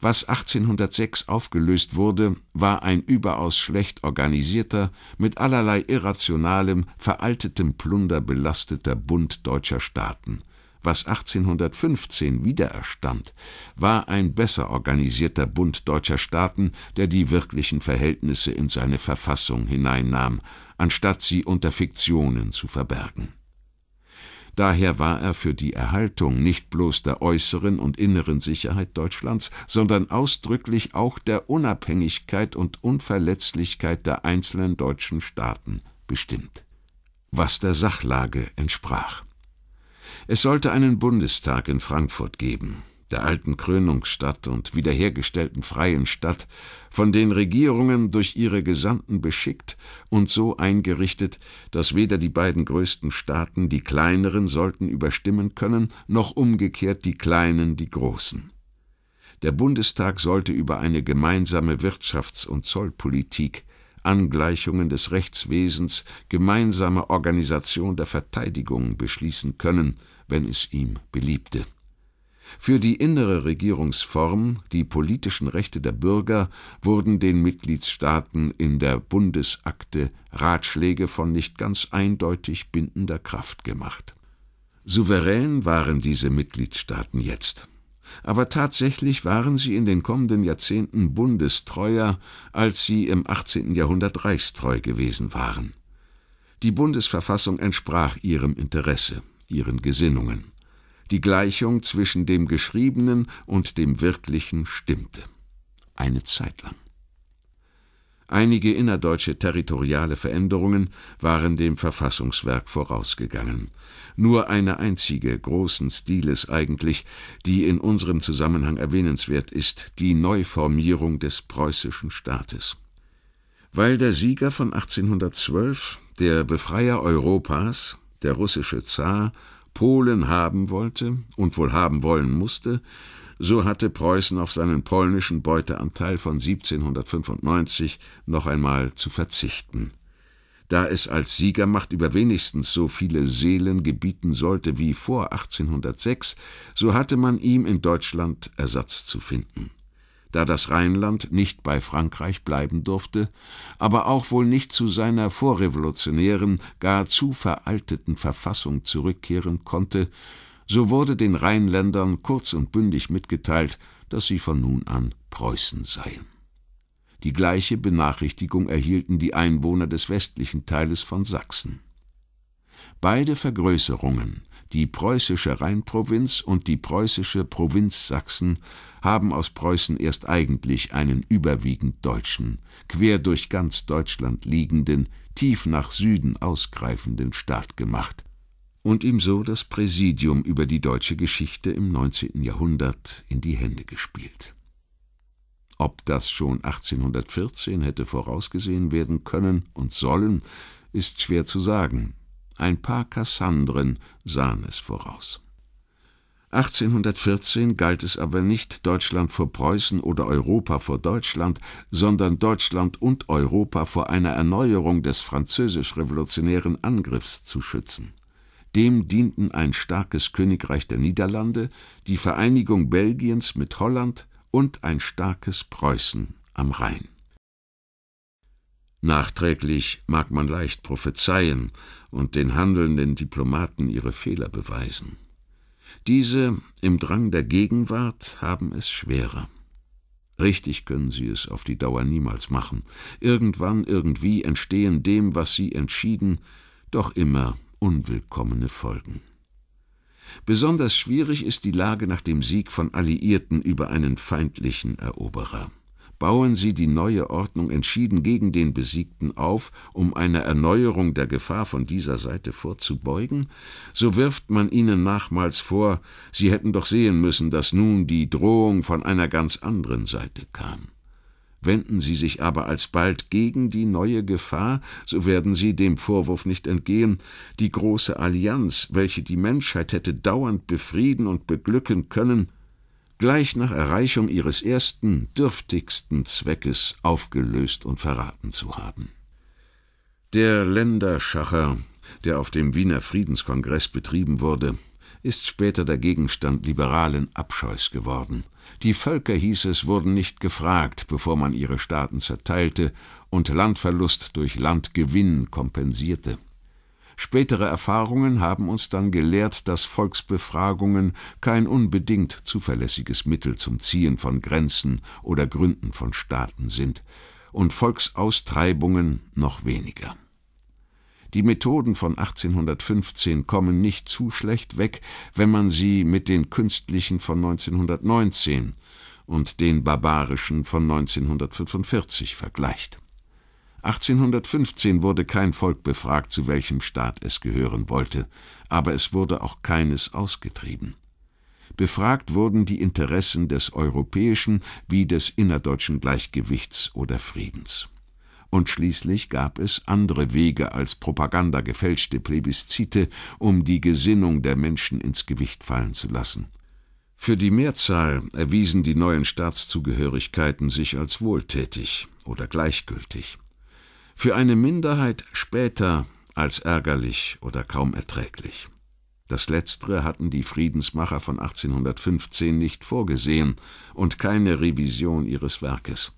Was 1806 aufgelöst wurde, war ein überaus schlecht organisierter, mit allerlei irrationalem, veraltetem Plunder belasteter Bund deutscher Staaten. Was 1815 wiedererstand, war ein besser organisierter Bund deutscher Staaten, der die wirklichen Verhältnisse in seine Verfassung hineinnahm, anstatt sie unter Fiktionen zu verbergen. Daher war er für die Erhaltung nicht bloß der äußeren und inneren Sicherheit Deutschlands, sondern ausdrücklich auch der Unabhängigkeit und Unverletzlichkeit der einzelnen deutschen Staaten bestimmt, was der Sachlage entsprach. Es sollte einen Bundestag in Frankfurt geben, der alten Krönungsstadt und wiederhergestellten freien Stadt, von den Regierungen durch ihre Gesandten beschickt und so eingerichtet, dass weder die beiden größten Staaten die kleineren sollten überstimmen können, noch umgekehrt die kleinen die großen. Der Bundestag sollte über eine gemeinsame Wirtschafts- und Zollpolitik, Angleichungen des Rechtswesens, gemeinsame Organisation der Verteidigung beschließen können, wenn es ihm beliebte. Für die innere Regierungsform, die politischen Rechte der Bürger, wurden den Mitgliedstaaten in der Bundesakte Ratschläge von nicht ganz eindeutig bindender Kraft gemacht. Souverän waren diese Mitgliedstaaten jetzt. Aber tatsächlich waren sie in den kommenden Jahrzehnten bundestreuer, als sie im 18. Jahrhundert reichstreu gewesen waren. Die Bundesverfassung entsprach ihrem Interesse, ihren Gesinnungen die Gleichung zwischen dem Geschriebenen und dem Wirklichen stimmte. Eine Zeit lang. Einige innerdeutsche territoriale Veränderungen waren dem Verfassungswerk vorausgegangen. Nur eine einzige, großen Stiles eigentlich, die in unserem Zusammenhang erwähnenswert ist, die Neuformierung des preußischen Staates. Weil der Sieger von 1812, der Befreier Europas, der russische Zar, Polen haben wollte und wohl haben wollen musste, so hatte Preußen auf seinen polnischen Beuteanteil von 1795 noch einmal zu verzichten. Da es als Siegermacht über wenigstens so viele Seelen gebieten sollte wie vor 1806, so hatte man ihm in Deutschland Ersatz zu finden da das Rheinland nicht bei Frankreich bleiben durfte, aber auch wohl nicht zu seiner vorrevolutionären, gar zu veralteten Verfassung zurückkehren konnte, so wurde den Rheinländern kurz und bündig mitgeteilt, dass sie von nun an Preußen seien. Die gleiche Benachrichtigung erhielten die Einwohner des westlichen Teiles von Sachsen. Beide Vergrößerungen die preußische Rheinprovinz und die preußische Provinz Sachsen haben aus Preußen erst eigentlich einen überwiegend deutschen, quer durch ganz Deutschland liegenden, tief nach Süden ausgreifenden Staat gemacht und ihm so das Präsidium über die deutsche Geschichte im 19. Jahrhundert in die Hände gespielt. Ob das schon 1814 hätte vorausgesehen werden können und sollen, ist schwer zu sagen, ein paar Kassandren sahen es voraus. 1814 galt es aber nicht Deutschland vor Preußen oder Europa vor Deutschland, sondern Deutschland und Europa vor einer Erneuerung des französisch-revolutionären Angriffs zu schützen. Dem dienten ein starkes Königreich der Niederlande, die Vereinigung Belgiens mit Holland und ein starkes Preußen am Rhein. Nachträglich mag man leicht prophezeien und den handelnden Diplomaten ihre Fehler beweisen. Diese im Drang der Gegenwart haben es schwerer. Richtig können sie es auf die Dauer niemals machen. Irgendwann, irgendwie entstehen dem, was sie entschieden, doch immer unwillkommene Folgen. Besonders schwierig ist die Lage nach dem Sieg von Alliierten über einen feindlichen Eroberer bauen sie die neue Ordnung entschieden gegen den Besiegten auf, um einer Erneuerung der Gefahr von dieser Seite vorzubeugen, so wirft man ihnen nachmals vor, sie hätten doch sehen müssen, dass nun die Drohung von einer ganz anderen Seite kam. Wenden sie sich aber alsbald gegen die neue Gefahr, so werden sie dem Vorwurf nicht entgehen, die große Allianz, welche die Menschheit hätte dauernd befrieden und beglücken können, gleich nach Erreichung ihres ersten, dürftigsten Zweckes aufgelöst und verraten zu haben. Der Länderschacher, der auf dem Wiener Friedenskongress betrieben wurde, ist später der Gegenstand liberalen Abscheus geworden. Die Völker, hieß es, wurden nicht gefragt, bevor man ihre Staaten zerteilte und Landverlust durch Landgewinn kompensierte. Spätere Erfahrungen haben uns dann gelehrt, dass Volksbefragungen kein unbedingt zuverlässiges Mittel zum Ziehen von Grenzen oder Gründen von Staaten sind und Volksaustreibungen noch weniger. Die Methoden von 1815 kommen nicht zu schlecht weg, wenn man sie mit den künstlichen von 1919 und den barbarischen von 1945 vergleicht. 1815 wurde kein Volk befragt, zu welchem Staat es gehören wollte, aber es wurde auch keines ausgetrieben. Befragt wurden die Interessen des europäischen wie des innerdeutschen Gleichgewichts oder Friedens. Und schließlich gab es andere Wege als Propaganda gefälschte Plebiszite, um die Gesinnung der Menschen ins Gewicht fallen zu lassen. Für die Mehrzahl erwiesen die neuen Staatszugehörigkeiten sich als wohltätig oder gleichgültig für eine Minderheit später als ärgerlich oder kaum erträglich. Das Letztere hatten die Friedensmacher von 1815 nicht vorgesehen und keine Revision ihres Werkes.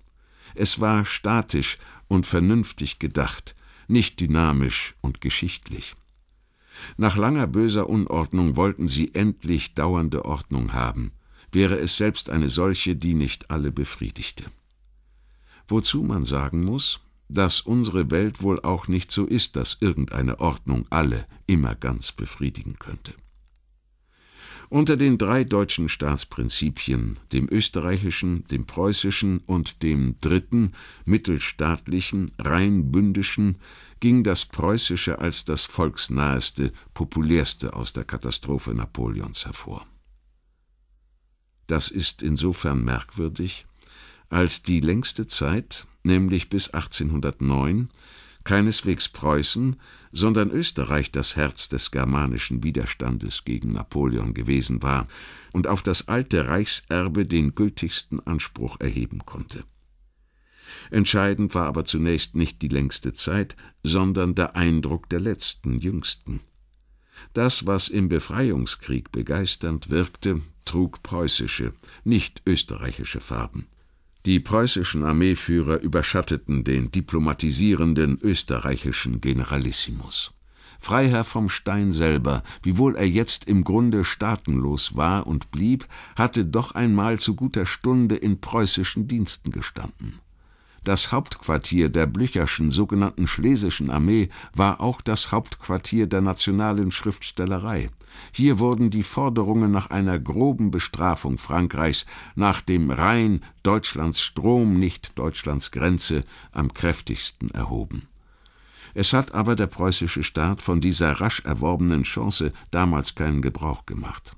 Es war statisch und vernünftig gedacht, nicht dynamisch und geschichtlich. Nach langer böser Unordnung wollten sie endlich dauernde Ordnung haben, wäre es selbst eine solche, die nicht alle befriedigte. Wozu man sagen muss, dass unsere Welt wohl auch nicht so ist, dass irgendeine Ordnung alle immer ganz befriedigen könnte. Unter den drei deutschen Staatsprinzipien, dem österreichischen, dem preußischen und dem dritten, mittelstaatlichen, rein bündischen, ging das preußische als das volksnaheste, populärste aus der Katastrophe Napoleons hervor. Das ist insofern merkwürdig, als die längste Zeit, nämlich bis 1809, keineswegs Preußen, sondern Österreich das Herz des germanischen Widerstandes gegen Napoleon gewesen war und auf das alte Reichserbe den gültigsten Anspruch erheben konnte. Entscheidend war aber zunächst nicht die längste Zeit, sondern der Eindruck der letzten, jüngsten. Das, was im Befreiungskrieg begeisternd wirkte, trug preußische, nicht österreichische Farben. Die preußischen Armeeführer überschatteten den diplomatisierenden österreichischen Generalissimus. Freiherr vom Stein selber, wiewohl er jetzt im Grunde staatenlos war und blieb, hatte doch einmal zu guter Stunde in preußischen Diensten gestanden. Das Hauptquartier der Blücherschen sogenannten Schlesischen Armee war auch das Hauptquartier der nationalen Schriftstellerei. Hier wurden die Forderungen nach einer groben Bestrafung Frankreichs, nach dem Rhein Deutschlands Strom, nicht Deutschlands Grenze, am kräftigsten erhoben. Es hat aber der preußische Staat von dieser rasch erworbenen Chance damals keinen Gebrauch gemacht.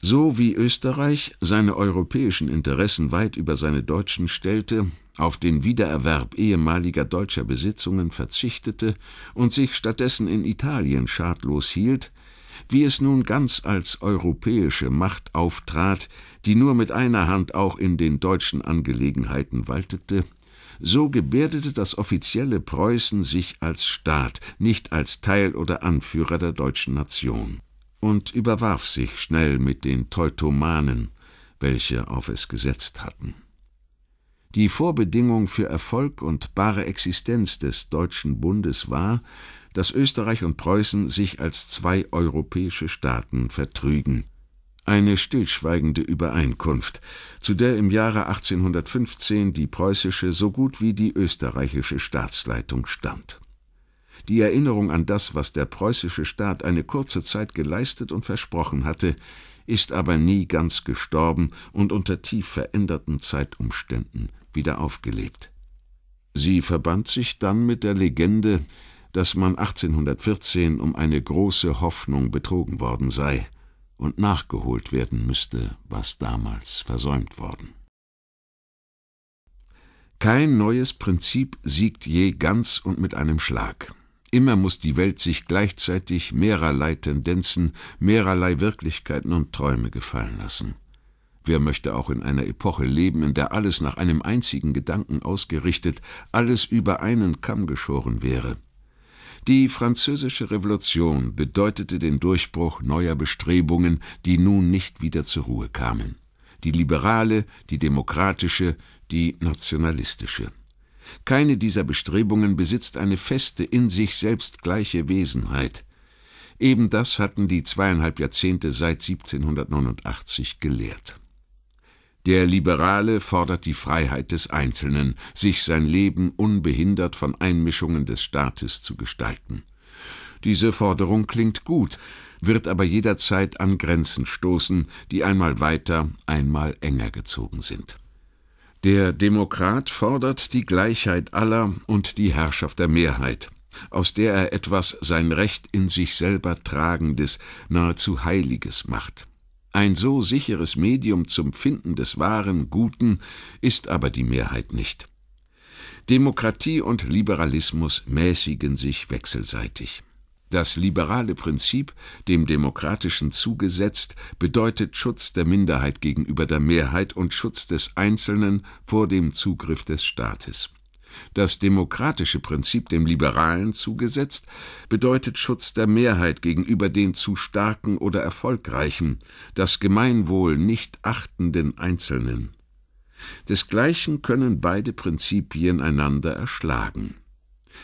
So wie Österreich seine europäischen Interessen weit über seine deutschen stellte, auf den Wiedererwerb ehemaliger deutscher Besitzungen verzichtete und sich stattdessen in Italien schadlos hielt, wie es nun ganz als europäische Macht auftrat, die nur mit einer Hand auch in den deutschen Angelegenheiten waltete, so gebärdete das offizielle Preußen sich als Staat, nicht als Teil oder Anführer der deutschen Nation, und überwarf sich schnell mit den Teutomanen, welche auf es gesetzt hatten. Die Vorbedingung für Erfolg und bare Existenz des Deutschen Bundes war, dass Österreich und Preußen sich als zwei europäische Staaten vertrügen. Eine stillschweigende Übereinkunft, zu der im Jahre 1815 die preußische so gut wie die österreichische Staatsleitung stand. Die Erinnerung an das, was der preußische Staat eine kurze Zeit geleistet und versprochen hatte, ist aber nie ganz gestorben und unter tief veränderten Zeitumständen wieder aufgelebt. Sie verband sich dann mit der Legende, dass man 1814 um eine große Hoffnung betrogen worden sei und nachgeholt werden müsste, was damals versäumt worden. Kein neues Prinzip siegt je ganz und mit einem Schlag. Immer muss die Welt sich gleichzeitig mehrerlei Tendenzen, mehrerlei Wirklichkeiten und Träume gefallen lassen. Wer möchte auch in einer Epoche leben, in der alles nach einem einzigen Gedanken ausgerichtet, alles über einen Kamm geschoren wäre? Die französische Revolution bedeutete den Durchbruch neuer Bestrebungen, die nun nicht wieder zur Ruhe kamen. Die liberale, die demokratische, die nationalistische. Keine dieser Bestrebungen besitzt eine feste, in sich selbst gleiche Wesenheit. Eben das hatten die zweieinhalb Jahrzehnte seit 1789 gelehrt. Der Liberale fordert die Freiheit des Einzelnen, sich sein Leben unbehindert von Einmischungen des Staates zu gestalten. Diese Forderung klingt gut, wird aber jederzeit an Grenzen stoßen, die einmal weiter, einmal enger gezogen sind. Der Demokrat fordert die Gleichheit aller und die Herrschaft der Mehrheit, aus der er etwas sein Recht in sich selber tragendes, nahezu Heiliges macht. Ein so sicheres Medium zum Finden des wahren Guten ist aber die Mehrheit nicht. Demokratie und Liberalismus mäßigen sich wechselseitig. Das liberale Prinzip, dem demokratischen zugesetzt, bedeutet Schutz der Minderheit gegenüber der Mehrheit und Schutz des Einzelnen vor dem Zugriff des Staates. Das demokratische Prinzip dem liberalen zugesetzt bedeutet Schutz der Mehrheit gegenüber den zu starken oder erfolgreichen, das Gemeinwohl nicht achtenden Einzelnen. Desgleichen können beide Prinzipien einander erschlagen.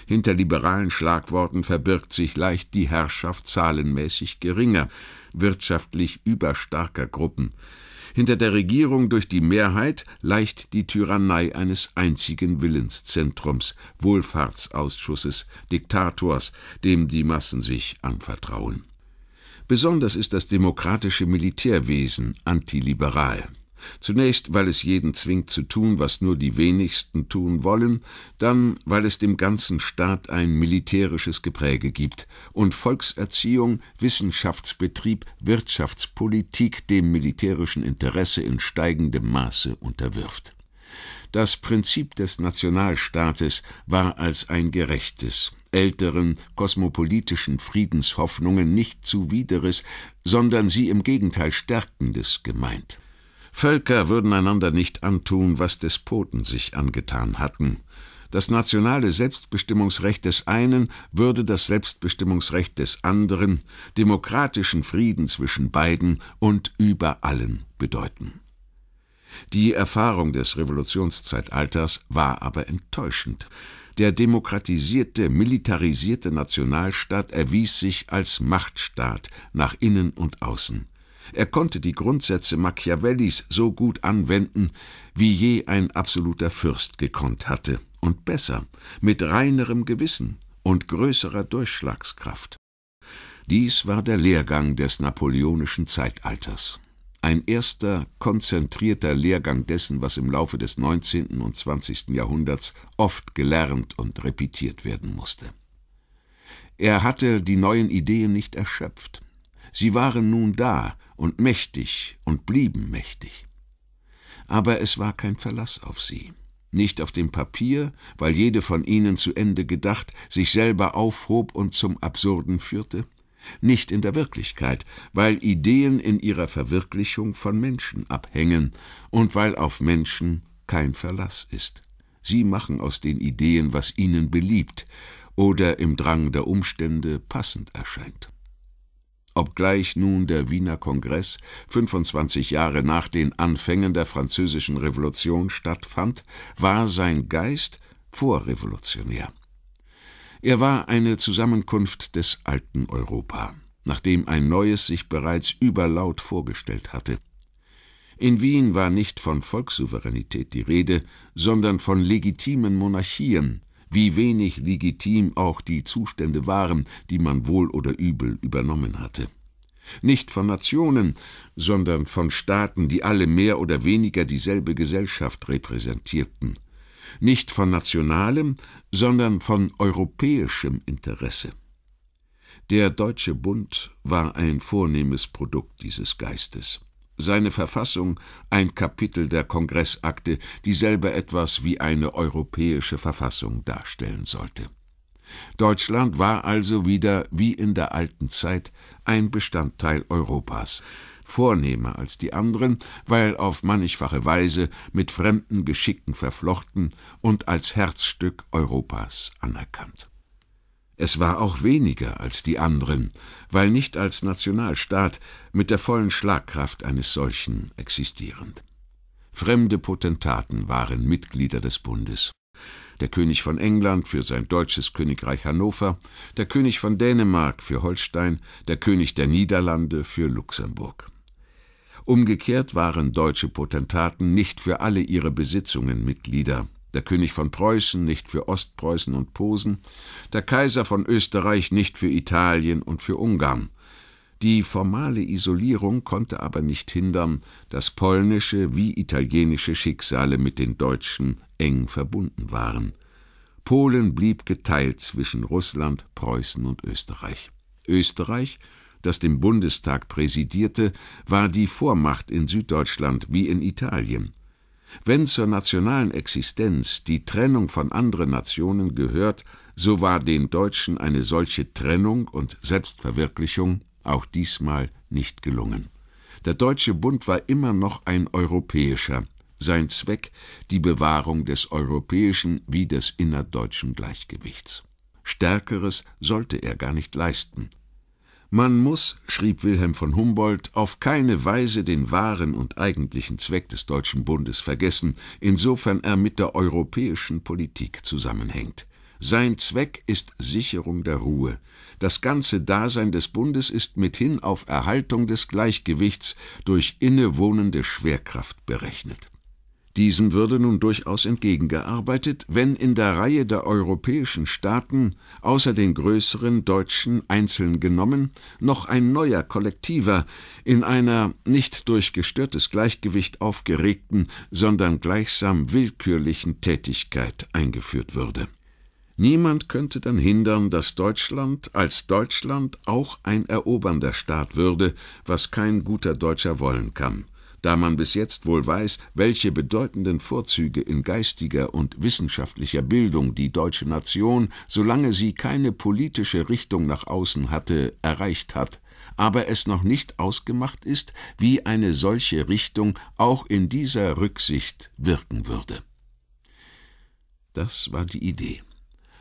Hinter liberalen Schlagworten verbirgt sich leicht die Herrschaft zahlenmäßig geringer, wirtschaftlich überstarker Gruppen, hinter der Regierung durch die Mehrheit leicht die Tyrannei eines einzigen Willenszentrums, Wohlfahrtsausschusses, Diktators, dem die Massen sich anvertrauen. Besonders ist das demokratische Militärwesen antiliberal. Zunächst, weil es jeden zwingt zu tun, was nur die wenigsten tun wollen, dann, weil es dem ganzen Staat ein militärisches Gepräge gibt und Volkserziehung, Wissenschaftsbetrieb, Wirtschaftspolitik dem militärischen Interesse in steigendem Maße unterwirft. Das Prinzip des Nationalstaates war als ein gerechtes, älteren kosmopolitischen Friedenshoffnungen nicht zuwideres, sondern sie im Gegenteil stärkendes gemeint. Völker würden einander nicht antun, was Despoten sich angetan hatten. Das nationale Selbstbestimmungsrecht des einen würde das Selbstbestimmungsrecht des anderen, demokratischen Frieden zwischen beiden und über allen bedeuten. Die Erfahrung des Revolutionszeitalters war aber enttäuschend. Der demokratisierte, militarisierte Nationalstaat erwies sich als Machtstaat nach innen und außen. Er konnte die Grundsätze Machiavellis so gut anwenden, wie je ein absoluter Fürst gekonnt hatte, und besser, mit reinerem Gewissen und größerer Durchschlagskraft. Dies war der Lehrgang des napoleonischen Zeitalters. Ein erster konzentrierter Lehrgang dessen, was im Laufe des 19. und 20. Jahrhunderts oft gelernt und repetiert werden musste. Er hatte die neuen Ideen nicht erschöpft. Sie waren nun da, und mächtig und blieben mächtig. Aber es war kein Verlass auf sie. Nicht auf dem Papier, weil jede von ihnen zu Ende gedacht sich selber aufhob und zum Absurden führte, nicht in der Wirklichkeit, weil Ideen in ihrer Verwirklichung von Menschen abhängen und weil auf Menschen kein Verlass ist. Sie machen aus den Ideen, was ihnen beliebt oder im Drang der Umstände passend erscheint obgleich nun der Wiener Kongress 25 Jahre nach den Anfängen der Französischen Revolution stattfand, war sein Geist vorrevolutionär. Er war eine Zusammenkunft des alten Europa, nachdem ein neues sich bereits überlaut vorgestellt hatte. In Wien war nicht von Volkssouveränität die Rede, sondern von legitimen Monarchien, wie wenig legitim auch die Zustände waren, die man wohl oder übel übernommen hatte. Nicht von Nationen, sondern von Staaten, die alle mehr oder weniger dieselbe Gesellschaft repräsentierten. Nicht von nationalem, sondern von europäischem Interesse. Der Deutsche Bund war ein vornehmes Produkt dieses Geistes seine Verfassung ein Kapitel der Kongressakte, die selber etwas wie eine europäische Verfassung darstellen sollte. Deutschland war also wieder, wie in der alten Zeit, ein Bestandteil Europas, vornehmer als die anderen, weil auf mannigfache Weise mit fremden Geschicken verflochten und als Herzstück Europas anerkannt. Es war auch weniger als die anderen, weil nicht als Nationalstaat mit der vollen Schlagkraft eines solchen existierend. Fremde Potentaten waren Mitglieder des Bundes. Der König von England für sein deutsches Königreich Hannover, der König von Dänemark für Holstein, der König der Niederlande für Luxemburg. Umgekehrt waren deutsche Potentaten nicht für alle ihre Besitzungen Mitglieder, der König von Preußen nicht für Ostpreußen und Posen, der Kaiser von Österreich nicht für Italien und für Ungarn. Die formale Isolierung konnte aber nicht hindern, dass polnische wie italienische Schicksale mit den deutschen eng verbunden waren. Polen blieb geteilt zwischen Russland, Preußen und Österreich. Österreich, das den Bundestag präsidierte, war die Vormacht in Süddeutschland wie in Italien. Wenn zur nationalen Existenz die Trennung von anderen Nationen gehört, so war den Deutschen eine solche Trennung und Selbstverwirklichung auch diesmal nicht gelungen. Der Deutsche Bund war immer noch ein europäischer, sein Zweck die Bewahrung des europäischen wie des innerdeutschen Gleichgewichts. Stärkeres sollte er gar nicht leisten. Man muss, schrieb Wilhelm von Humboldt, auf keine Weise den wahren und eigentlichen Zweck des Deutschen Bundes vergessen, insofern er mit der europäischen Politik zusammenhängt. Sein Zweck ist Sicherung der Ruhe. Das ganze Dasein des Bundes ist mithin auf Erhaltung des Gleichgewichts durch innewohnende Schwerkraft berechnet. Diesen würde nun durchaus entgegengearbeitet, wenn in der Reihe der europäischen Staaten außer den größeren deutschen einzeln genommen noch ein neuer kollektiver, in einer nicht durch gestörtes Gleichgewicht aufgeregten, sondern gleichsam willkürlichen Tätigkeit eingeführt würde. Niemand könnte dann hindern, dass Deutschland als Deutschland auch ein erobernder Staat würde, was kein guter Deutscher wollen kann da man bis jetzt wohl weiß, welche bedeutenden Vorzüge in geistiger und wissenschaftlicher Bildung die deutsche Nation, solange sie keine politische Richtung nach außen hatte, erreicht hat, aber es noch nicht ausgemacht ist, wie eine solche Richtung auch in dieser Rücksicht wirken würde. Das war die Idee.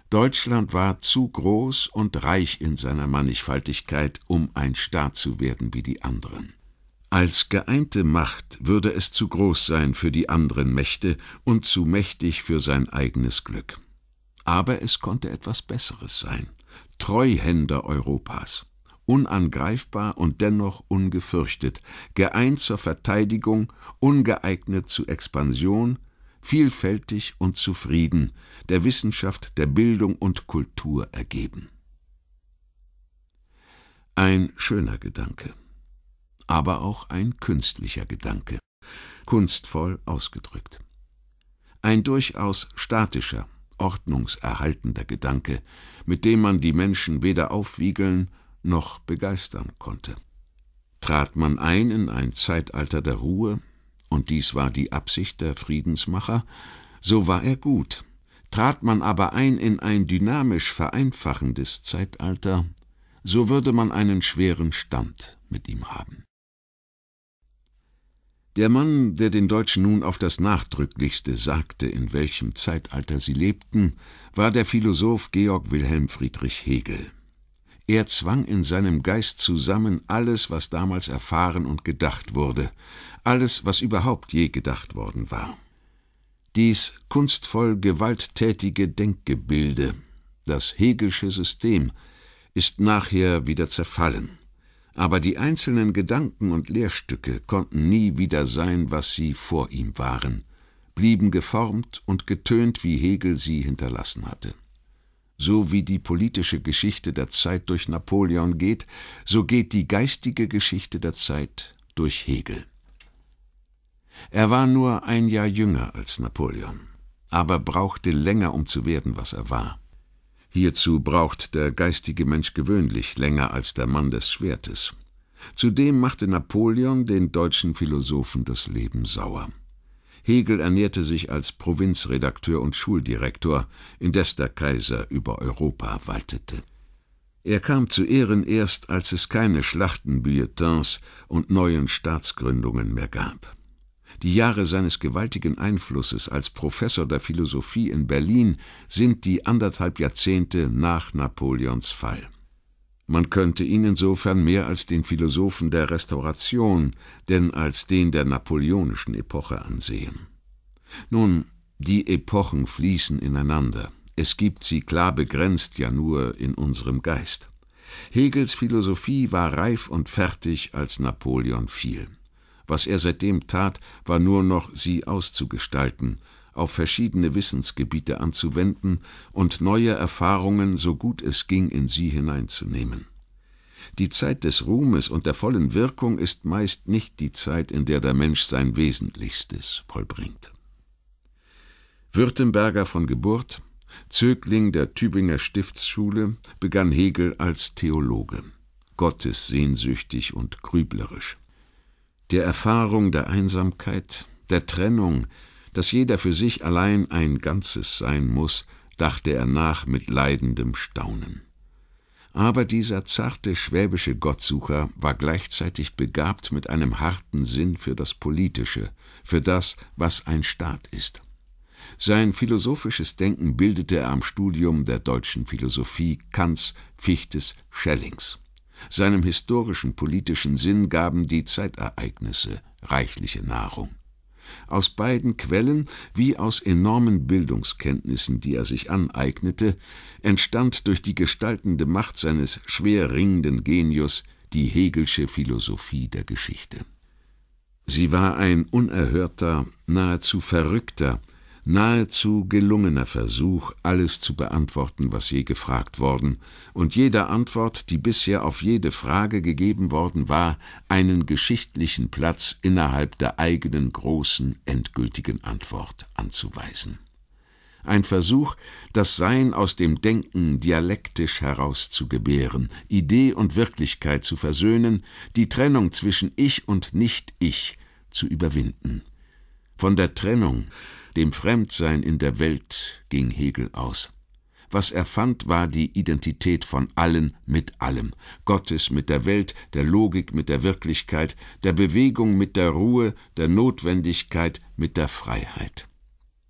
Deutschland war zu groß und reich in seiner Mannigfaltigkeit, um ein Staat zu werden wie die anderen. Als geeinte Macht würde es zu groß sein für die anderen Mächte und zu mächtig für sein eigenes Glück. Aber es konnte etwas Besseres sein. Treuhänder Europas. Unangreifbar und dennoch ungefürchtet, geeint zur Verteidigung, ungeeignet zu Expansion, vielfältig und zufrieden, der Wissenschaft, der Bildung und Kultur ergeben. Ein schöner Gedanke aber auch ein künstlicher Gedanke, kunstvoll ausgedrückt. Ein durchaus statischer, ordnungserhaltender Gedanke, mit dem man die Menschen weder aufwiegeln noch begeistern konnte. Trat man ein in ein Zeitalter der Ruhe, und dies war die Absicht der Friedensmacher, so war er gut. Trat man aber ein in ein dynamisch vereinfachendes Zeitalter, so würde man einen schweren Stand mit ihm haben. Der Mann, der den Deutschen nun auf das Nachdrücklichste sagte, in welchem Zeitalter sie lebten, war der Philosoph Georg Wilhelm Friedrich Hegel. Er zwang in seinem Geist zusammen alles, was damals erfahren und gedacht wurde, alles, was überhaupt je gedacht worden war. Dies kunstvoll gewalttätige Denkgebilde, das Hegelsche System, ist nachher wieder zerfallen aber die einzelnen Gedanken und Lehrstücke konnten nie wieder sein, was sie vor ihm waren, blieben geformt und getönt, wie Hegel sie hinterlassen hatte. So wie die politische Geschichte der Zeit durch Napoleon geht, so geht die geistige Geschichte der Zeit durch Hegel. Er war nur ein Jahr jünger als Napoleon, aber brauchte länger, um zu werden, was er war. Hierzu braucht der geistige Mensch gewöhnlich länger als der Mann des Schwertes. Zudem machte Napoleon den deutschen Philosophen das Leben sauer. Hegel ernährte sich als Provinzredakteur und Schuldirektor, indes der Kaiser über Europa waltete. Er kam zu Ehren erst, als es keine Schlachtenbulletins und neuen Staatsgründungen mehr gab. Die Jahre seines gewaltigen Einflusses als Professor der Philosophie in Berlin sind die anderthalb Jahrzehnte nach Napoleons Fall. Man könnte ihn insofern mehr als den Philosophen der Restauration, denn als den der napoleonischen Epoche ansehen. Nun, die Epochen fließen ineinander. Es gibt sie klar begrenzt ja nur in unserem Geist. Hegels Philosophie war reif und fertig, als Napoleon fiel. Was er seitdem tat, war nur noch, sie auszugestalten, auf verschiedene Wissensgebiete anzuwenden und neue Erfahrungen, so gut es ging, in sie hineinzunehmen. Die Zeit des Ruhmes und der vollen Wirkung ist meist nicht die Zeit, in der der Mensch sein Wesentlichstes vollbringt. Württemberger von Geburt, Zögling der Tübinger Stiftsschule, begann Hegel als Theologe, gottessehnsüchtig und grüblerisch der Erfahrung der Einsamkeit, der Trennung, dass jeder für sich allein ein Ganzes sein muss, dachte er nach mit leidendem Staunen. Aber dieser zarte schwäbische Gottsucher war gleichzeitig begabt mit einem harten Sinn für das Politische, für das, was ein Staat ist. Sein philosophisches Denken bildete er am Studium der deutschen Philosophie Kants, Fichtes, Schellings. Seinem historischen politischen Sinn gaben die Zeitereignisse reichliche Nahrung. Aus beiden Quellen wie aus enormen Bildungskenntnissen, die er sich aneignete, entstand durch die gestaltende Macht seines schwer ringenden Genius die Hegelsche Philosophie der Geschichte. Sie war ein unerhörter, nahezu verrückter, nahezu gelungener Versuch, alles zu beantworten, was je gefragt worden, und jeder Antwort, die bisher auf jede Frage gegeben worden war, einen geschichtlichen Platz innerhalb der eigenen großen, endgültigen Antwort anzuweisen. Ein Versuch, das Sein aus dem Denken dialektisch herauszugebären, Idee und Wirklichkeit zu versöhnen, die Trennung zwischen Ich und Nicht-Ich zu überwinden. Von der Trennung, dem Fremdsein in der Welt ging Hegel aus. Was er fand, war die Identität von allen mit allem, Gottes mit der Welt, der Logik mit der Wirklichkeit, der Bewegung mit der Ruhe, der Notwendigkeit mit der Freiheit.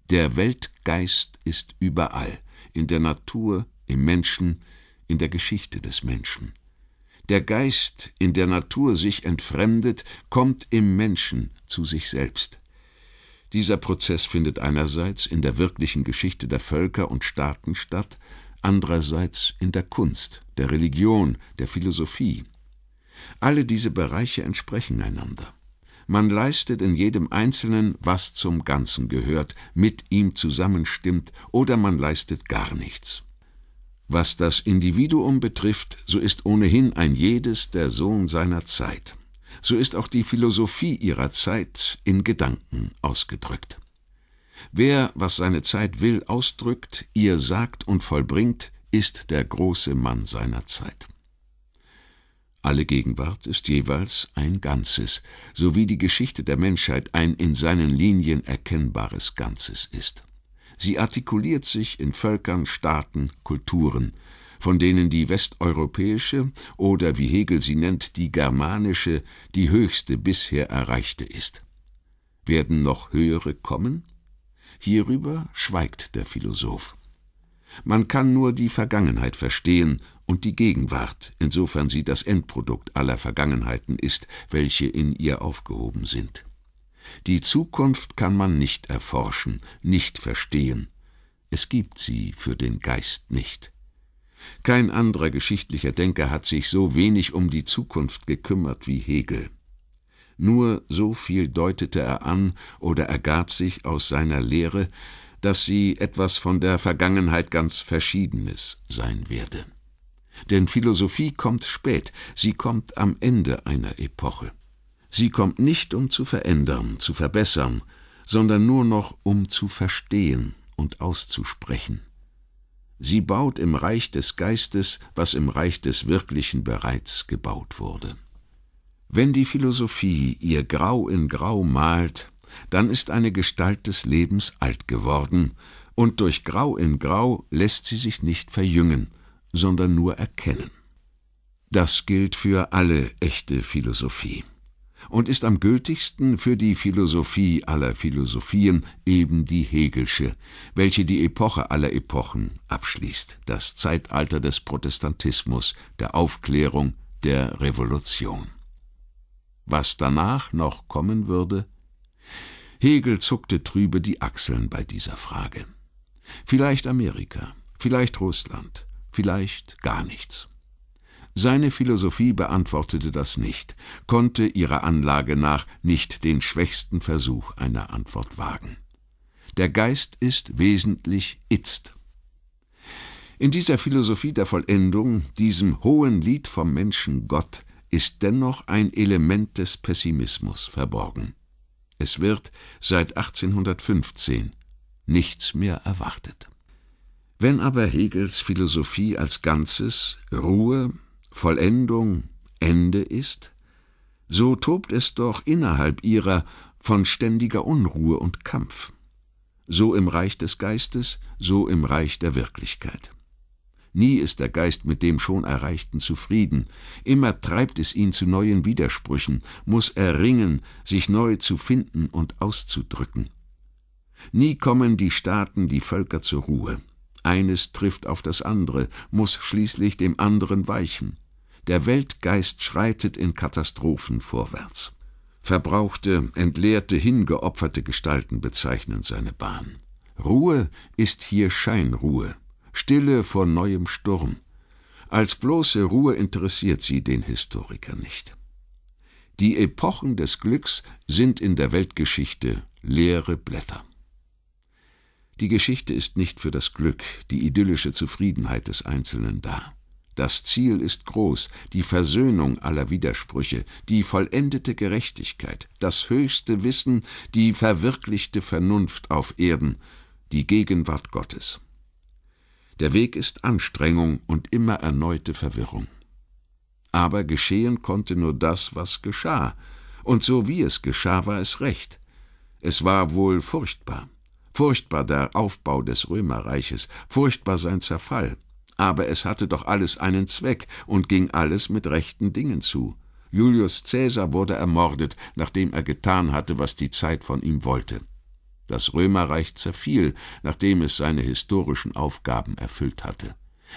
Der Weltgeist ist überall, in der Natur, im Menschen, in der Geschichte des Menschen. Der Geist, in der Natur sich entfremdet, kommt im Menschen zu sich selbst. Dieser Prozess findet einerseits in der wirklichen Geschichte der Völker und Staaten statt, andererseits in der Kunst, der Religion, der Philosophie. Alle diese Bereiche entsprechen einander. Man leistet in jedem Einzelnen, was zum Ganzen gehört, mit ihm zusammenstimmt, oder man leistet gar nichts. Was das Individuum betrifft, so ist ohnehin ein jedes der Sohn seiner Zeit so ist auch die Philosophie ihrer Zeit in Gedanken ausgedrückt. Wer, was seine Zeit will, ausdrückt, ihr sagt und vollbringt, ist der große Mann seiner Zeit. Alle Gegenwart ist jeweils ein Ganzes, so wie die Geschichte der Menschheit ein in seinen Linien erkennbares Ganzes ist. Sie artikuliert sich in Völkern, Staaten, Kulturen, von denen die westeuropäische oder wie Hegel sie nennt, die germanische die höchste bisher erreichte ist. Werden noch höhere kommen? Hierüber schweigt der Philosoph. Man kann nur die Vergangenheit verstehen und die Gegenwart, insofern sie das Endprodukt aller Vergangenheiten ist, welche in ihr aufgehoben sind. Die Zukunft kann man nicht erforschen, nicht verstehen. Es gibt sie für den Geist nicht. Kein anderer geschichtlicher Denker hat sich so wenig um die Zukunft gekümmert wie Hegel. Nur so viel deutete er an oder ergab sich aus seiner Lehre, dass sie etwas von der Vergangenheit ganz Verschiedenes sein werde. Denn Philosophie kommt spät, sie kommt am Ende einer Epoche. Sie kommt nicht, um zu verändern, zu verbessern, sondern nur noch, um zu verstehen und auszusprechen. Sie baut im Reich des Geistes, was im Reich des Wirklichen bereits gebaut wurde. Wenn die Philosophie ihr Grau in Grau malt, dann ist eine Gestalt des Lebens alt geworden, und durch Grau in Grau lässt sie sich nicht verjüngen, sondern nur erkennen. Das gilt für alle echte Philosophie und ist am gültigsten für die Philosophie aller Philosophien eben die Hegelsche, welche die Epoche aller Epochen abschließt, das Zeitalter des Protestantismus, der Aufklärung, der Revolution. Was danach noch kommen würde? Hegel zuckte trübe die Achseln bei dieser Frage. Vielleicht Amerika, vielleicht Russland, vielleicht gar nichts. Seine Philosophie beantwortete das nicht, konnte ihrer Anlage nach nicht den schwächsten Versuch einer Antwort wagen. Der Geist ist wesentlich itzt. In dieser Philosophie der Vollendung, diesem hohen Lied vom Menschen Gott, ist dennoch ein Element des Pessimismus verborgen. Es wird seit 1815 nichts mehr erwartet. Wenn aber Hegels Philosophie als Ganzes Ruhe, Vollendung Ende ist, so tobt es doch innerhalb ihrer von ständiger Unruhe und Kampf, so im Reich des Geistes, so im Reich der Wirklichkeit. Nie ist der Geist mit dem schon Erreichten zufrieden, immer treibt es ihn zu neuen Widersprüchen, muss erringen, sich neu zu finden und auszudrücken. Nie kommen die Staaten, die Völker zur Ruhe. Eines trifft auf das andere, muss schließlich dem anderen weichen. Der Weltgeist schreitet in Katastrophen vorwärts. Verbrauchte, entleerte, hingeopferte Gestalten bezeichnen seine Bahn. Ruhe ist hier Scheinruhe, Stille vor neuem Sturm. Als bloße Ruhe interessiert sie den Historiker nicht. Die Epochen des Glücks sind in der Weltgeschichte leere Blätter. Die Geschichte ist nicht für das Glück, die idyllische Zufriedenheit des Einzelnen da. Das Ziel ist groß, die Versöhnung aller Widersprüche, die vollendete Gerechtigkeit, das höchste Wissen, die verwirklichte Vernunft auf Erden, die Gegenwart Gottes. Der Weg ist Anstrengung und immer erneute Verwirrung. Aber geschehen konnte nur das, was geschah, und so wie es geschah, war es recht. Es war wohl furchtbar. Furchtbar der Aufbau des Römerreiches, furchtbar sein Zerfall, aber es hatte doch alles einen Zweck und ging alles mit rechten Dingen zu. Julius Cäsar wurde ermordet, nachdem er getan hatte, was die Zeit von ihm wollte. Das Römerreich zerfiel, nachdem es seine historischen Aufgaben erfüllt hatte.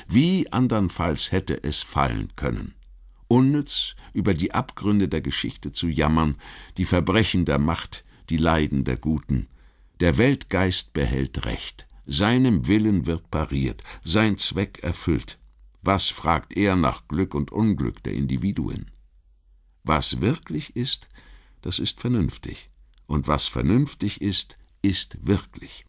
Wie andernfalls hätte es fallen können? Unnütz über die Abgründe der Geschichte zu jammern, die Verbrechen der Macht, die Leiden der Guten. Der Weltgeist behält Recht. Seinem Willen wird pariert, sein Zweck erfüllt. Was fragt er nach Glück und Unglück der Individuen? Was wirklich ist, das ist vernünftig, und was vernünftig ist, ist wirklich.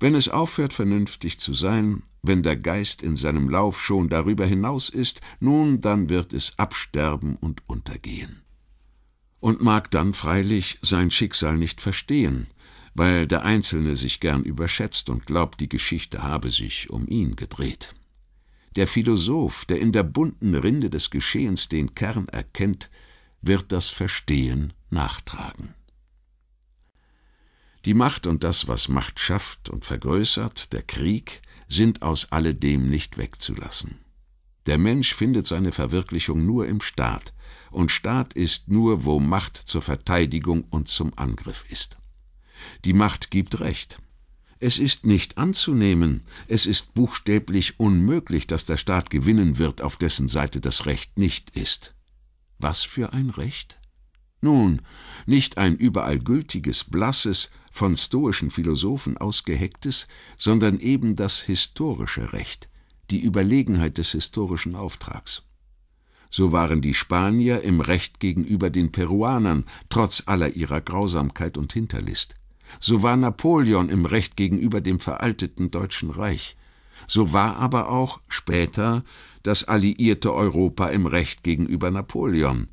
Wenn es aufhört, vernünftig zu sein, wenn der Geist in seinem Lauf schon darüber hinaus ist, nun dann wird es absterben und untergehen. Und mag dann freilich sein Schicksal nicht verstehen, weil der Einzelne sich gern überschätzt und glaubt, die Geschichte habe sich um ihn gedreht. Der Philosoph, der in der bunten Rinde des Geschehens den Kern erkennt, wird das Verstehen nachtragen. Die Macht und das, was Macht schafft und vergrößert, der Krieg, sind aus alledem nicht wegzulassen. Der Mensch findet seine Verwirklichung nur im Staat, und Staat ist nur, wo Macht zur Verteidigung und zum Angriff ist. Die Macht gibt Recht. Es ist nicht anzunehmen, es ist buchstäblich unmöglich, dass der Staat gewinnen wird, auf dessen Seite das Recht nicht ist. Was für ein Recht? Nun, nicht ein überall gültiges, blasses, von stoischen Philosophen ausgehecktes, sondern eben das historische Recht, die Überlegenheit des historischen Auftrags. So waren die Spanier im Recht gegenüber den Peruanern, trotz aller ihrer Grausamkeit und Hinterlist so war Napoleon im Recht gegenüber dem veralteten Deutschen Reich, so war aber auch später das alliierte Europa im Recht gegenüber Napoleon.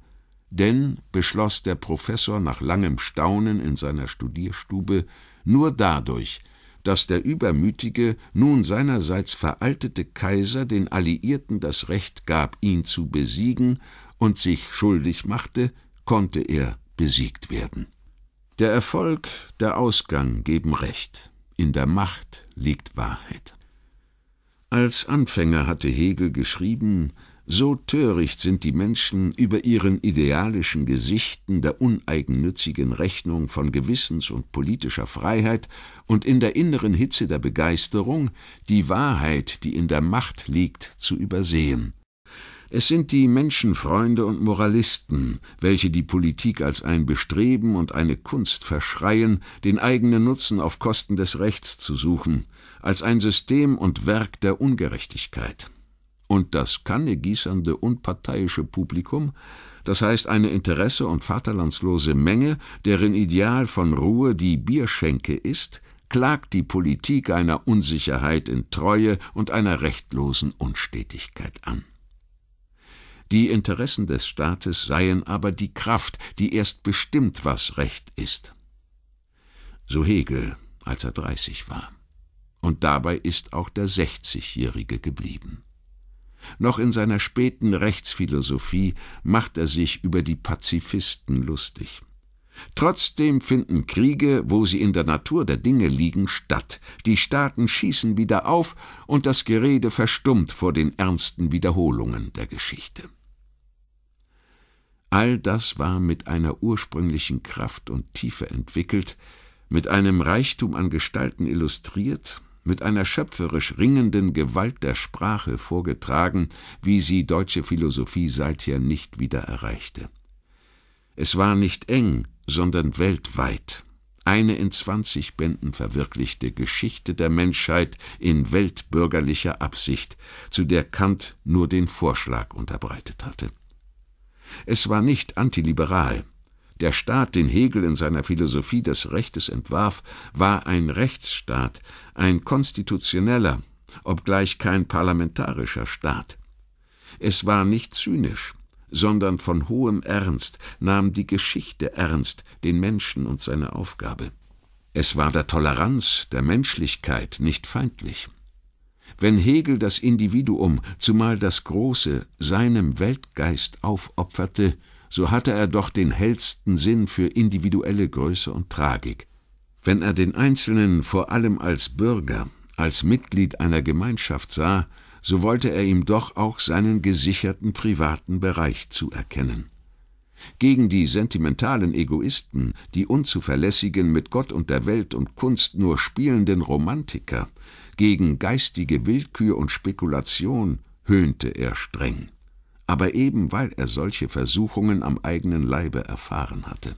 Denn, beschloss der Professor nach langem Staunen in seiner Studierstube, nur dadurch, dass der übermütige, nun seinerseits veraltete Kaiser den Alliierten das Recht gab, ihn zu besiegen und sich schuldig machte, konnte er besiegt werden. Der Erfolg, der Ausgang geben Recht, in der Macht liegt Wahrheit. Als Anfänger hatte Hegel geschrieben, so töricht sind die Menschen, über ihren idealischen Gesichten der uneigennützigen Rechnung von Gewissens- und politischer Freiheit und in der inneren Hitze der Begeisterung die Wahrheit, die in der Macht liegt, zu übersehen. Es sind die Menschenfreunde und Moralisten, welche die Politik als ein Bestreben und eine Kunst verschreien, den eigenen Nutzen auf Kosten des Rechts zu suchen, als ein System und Werk der Ungerechtigkeit. Und das kannegießernde unparteiische Publikum, das heißt eine Interesse und vaterlandslose Menge, deren Ideal von Ruhe die Bierschenke ist, klagt die Politik einer Unsicherheit in Treue und einer rechtlosen Unstetigkeit an. Die Interessen des Staates seien aber die Kraft, die erst bestimmt, was Recht ist. So Hegel, als er 30 war. Und dabei ist auch der 60-Jährige geblieben. Noch in seiner späten Rechtsphilosophie macht er sich über die Pazifisten lustig. Trotzdem finden Kriege, wo sie in der Natur der Dinge liegen, statt. Die Staaten schießen wieder auf und das Gerede verstummt vor den ernsten Wiederholungen der Geschichte. All das war mit einer ursprünglichen Kraft und Tiefe entwickelt, mit einem Reichtum an Gestalten illustriert, mit einer schöpferisch ringenden Gewalt der Sprache vorgetragen, wie sie deutsche Philosophie seither nicht wieder erreichte. Es war nicht eng, sondern weltweit. Eine in 20 Bänden verwirklichte Geschichte der Menschheit in weltbürgerlicher Absicht, zu der Kant nur den Vorschlag unterbreitet hatte. Es war nicht antiliberal. Der Staat, den Hegel in seiner Philosophie des Rechtes entwarf, war ein Rechtsstaat, ein konstitutioneller, obgleich kein parlamentarischer Staat. Es war nicht zynisch, sondern von hohem Ernst, nahm die Geschichte ernst, den Menschen und seine Aufgabe. Es war der Toleranz, der Menschlichkeit nicht feindlich. Wenn Hegel das Individuum, zumal das Große, seinem Weltgeist aufopferte, so hatte er doch den hellsten Sinn für individuelle Größe und Tragik. Wenn er den Einzelnen vor allem als Bürger, als Mitglied einer Gemeinschaft sah, so wollte er ihm doch auch seinen gesicherten privaten Bereich zuerkennen. Gegen die sentimentalen Egoisten, die unzuverlässigen, mit Gott und der Welt und Kunst nur spielenden Romantiker, gegen geistige Willkür und Spekulation höhnte er streng, aber eben weil er solche Versuchungen am eigenen Leibe erfahren hatte.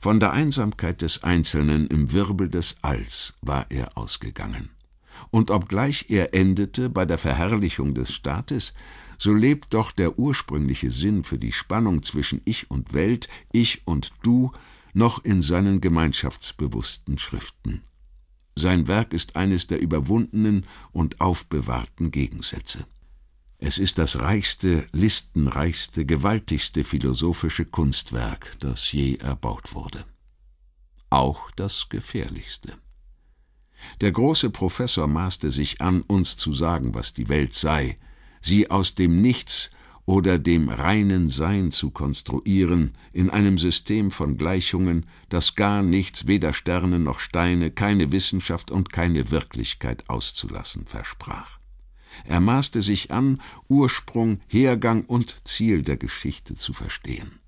Von der Einsamkeit des Einzelnen im Wirbel des Alls war er ausgegangen. Und obgleich er endete bei der Verherrlichung des Staates, so lebt doch der ursprüngliche Sinn für die Spannung zwischen Ich und Welt, Ich und Du noch in seinen gemeinschaftsbewussten Schriften. Sein Werk ist eines der überwundenen und aufbewahrten Gegensätze. Es ist das reichste, listenreichste, gewaltigste philosophische Kunstwerk, das je erbaut wurde. Auch das gefährlichste. Der große Professor maßte sich an, uns zu sagen, was die Welt sei, sie aus dem Nichts oder dem reinen Sein zu konstruieren, in einem System von Gleichungen, das gar nichts, weder Sterne noch Steine, keine Wissenschaft und keine Wirklichkeit auszulassen versprach. Er maßte sich an, Ursprung, Hergang und Ziel der Geschichte zu verstehen.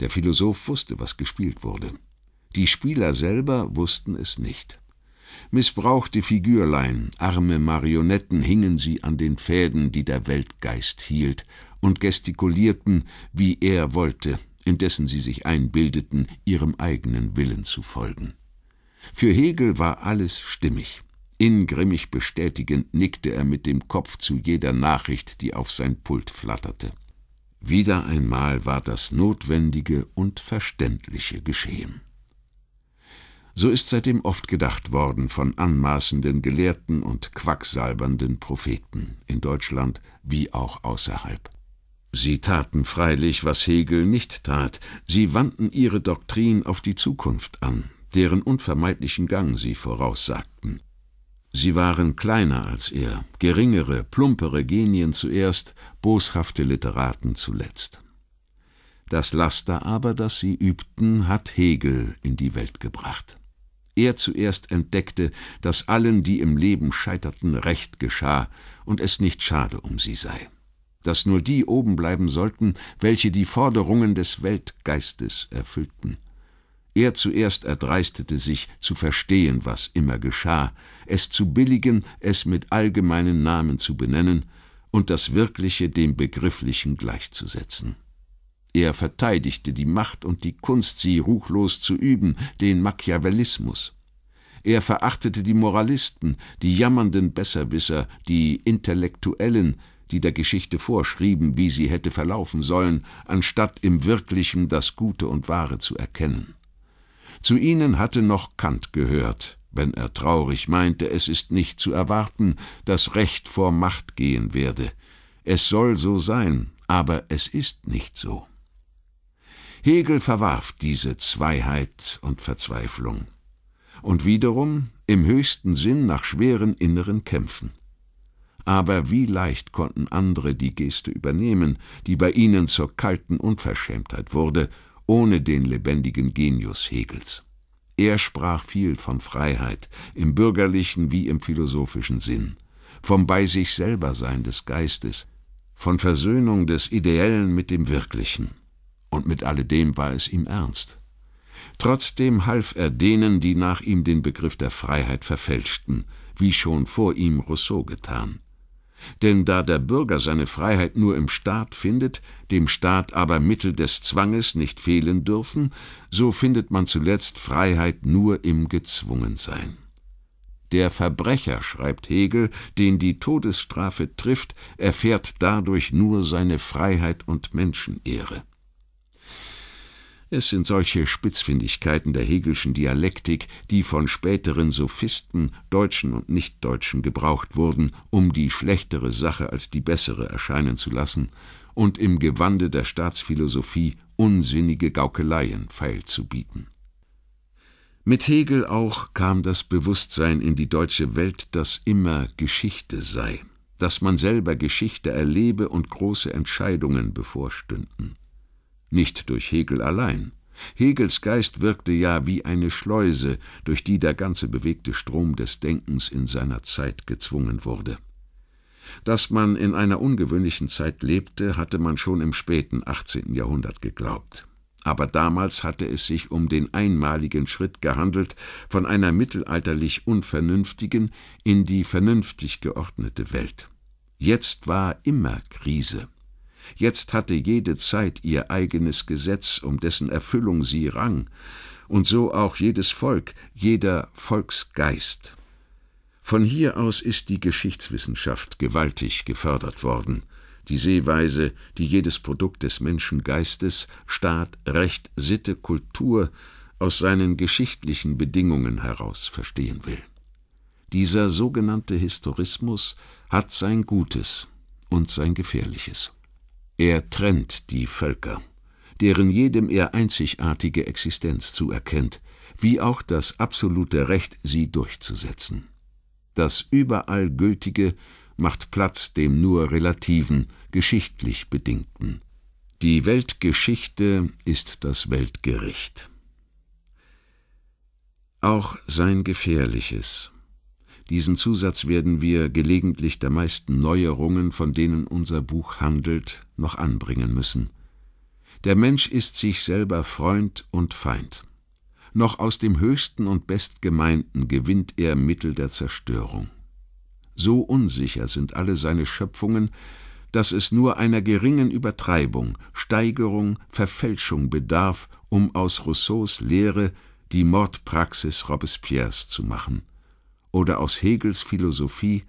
Der Philosoph wusste, was gespielt wurde. Die Spieler selber wussten es nicht. Missbrauchte Figürlein, arme Marionetten hingen sie an den Fäden, die der Weltgeist hielt, und gestikulierten, wie er wollte, indessen sie sich einbildeten, ihrem eigenen Willen zu folgen. Für Hegel war alles stimmig. Ingrimmig bestätigend nickte er mit dem Kopf zu jeder Nachricht, die auf sein Pult flatterte. Wieder einmal war das Notwendige und Verständliche geschehen so ist seitdem oft gedacht worden von anmaßenden Gelehrten und quacksalbernden Propheten, in Deutschland wie auch außerhalb. Sie taten freilich, was Hegel nicht tat, sie wandten ihre Doktrin auf die Zukunft an, deren unvermeidlichen Gang sie voraussagten. Sie waren kleiner als er, geringere, plumpere Genien zuerst, boshafte Literaten zuletzt. Das Laster aber, das sie übten, hat Hegel in die Welt gebracht. Er zuerst entdeckte, dass allen, die im Leben scheiterten, Recht geschah und es nicht schade um sie sei, dass nur die oben bleiben sollten, welche die Forderungen des Weltgeistes erfüllten. Er zuerst erdreistete sich, zu verstehen, was immer geschah, es zu billigen, es mit allgemeinen Namen zu benennen und das Wirkliche dem Begrifflichen gleichzusetzen. Er verteidigte die Macht und die Kunst, sie ruchlos zu üben, den Machiavellismus. Er verachtete die Moralisten, die jammernden Besserwisser, die Intellektuellen, die der Geschichte vorschrieben, wie sie hätte verlaufen sollen, anstatt im Wirklichen das Gute und Wahre zu erkennen. Zu ihnen hatte noch Kant gehört, wenn er traurig meinte, es ist nicht zu erwarten, dass Recht vor Macht gehen werde. Es soll so sein, aber es ist nicht so. Hegel verwarf diese Zweiheit und Verzweiflung. Und wiederum im höchsten Sinn nach schweren inneren Kämpfen. Aber wie leicht konnten andere die Geste übernehmen, die bei ihnen zur kalten Unverschämtheit wurde, ohne den lebendigen Genius Hegels. Er sprach viel von Freiheit, im bürgerlichen wie im philosophischen Sinn, vom bei sich selber sein des Geistes, von Versöhnung des Ideellen mit dem Wirklichen und mit alledem war es ihm ernst. Trotzdem half er denen, die nach ihm den Begriff der Freiheit verfälschten, wie schon vor ihm Rousseau getan. Denn da der Bürger seine Freiheit nur im Staat findet, dem Staat aber Mittel des Zwanges nicht fehlen dürfen, so findet man zuletzt Freiheit nur im Gezwungensein. Der Verbrecher, schreibt Hegel, den die Todesstrafe trifft, erfährt dadurch nur seine Freiheit und Menschenehre. Es sind solche Spitzfindigkeiten der Hegelschen Dialektik, die von späteren Sophisten, Deutschen und Nichtdeutschen, gebraucht wurden, um die schlechtere Sache als die bessere erscheinen zu lassen und im Gewande der Staatsphilosophie unsinnige Gaukeleien feilzubieten. Mit Hegel auch kam das Bewusstsein in die deutsche Welt, dass immer Geschichte sei, dass man selber Geschichte erlebe und große Entscheidungen bevorstünden. Nicht durch Hegel allein. Hegels Geist wirkte ja wie eine Schleuse, durch die der ganze bewegte Strom des Denkens in seiner Zeit gezwungen wurde. Dass man in einer ungewöhnlichen Zeit lebte, hatte man schon im späten 18. Jahrhundert geglaubt. Aber damals hatte es sich um den einmaligen Schritt gehandelt von einer mittelalterlich unvernünftigen in die vernünftig geordnete Welt. Jetzt war immer Krise. Jetzt hatte jede Zeit ihr eigenes Gesetz, um dessen Erfüllung sie rang, und so auch jedes Volk, jeder Volksgeist. Von hier aus ist die Geschichtswissenschaft gewaltig gefördert worden, die Sehweise, die jedes Produkt des Menschengeistes, Staat, Recht, Sitte, Kultur aus seinen geschichtlichen Bedingungen heraus verstehen will. Dieser sogenannte Historismus hat sein Gutes und sein Gefährliches. Er trennt die Völker, deren jedem er einzigartige Existenz zuerkennt, wie auch das absolute Recht, sie durchzusetzen. Das überall Gültige macht Platz dem nur relativen, geschichtlich bedingten. Die Weltgeschichte ist das Weltgericht. Auch sein Gefährliches, diesen Zusatz werden wir gelegentlich der meisten Neuerungen, von denen unser Buch handelt, noch anbringen müssen. Der Mensch ist sich selber Freund und Feind. Noch aus dem Höchsten und Bestgemeinten gewinnt er Mittel der Zerstörung. So unsicher sind alle seine Schöpfungen, dass es nur einer geringen Übertreibung, Steigerung, Verfälschung bedarf, um aus Rousseaus Lehre die Mordpraxis Robespierres zu machen – oder aus Hegels Philosophie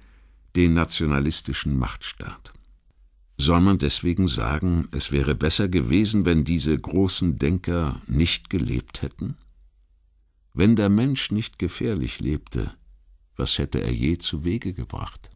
den nationalistischen Machtstaat. Soll man deswegen sagen, es wäre besser gewesen, wenn diese großen Denker nicht gelebt hätten? Wenn der Mensch nicht gefährlich lebte, was hätte er je zu Wege gebracht?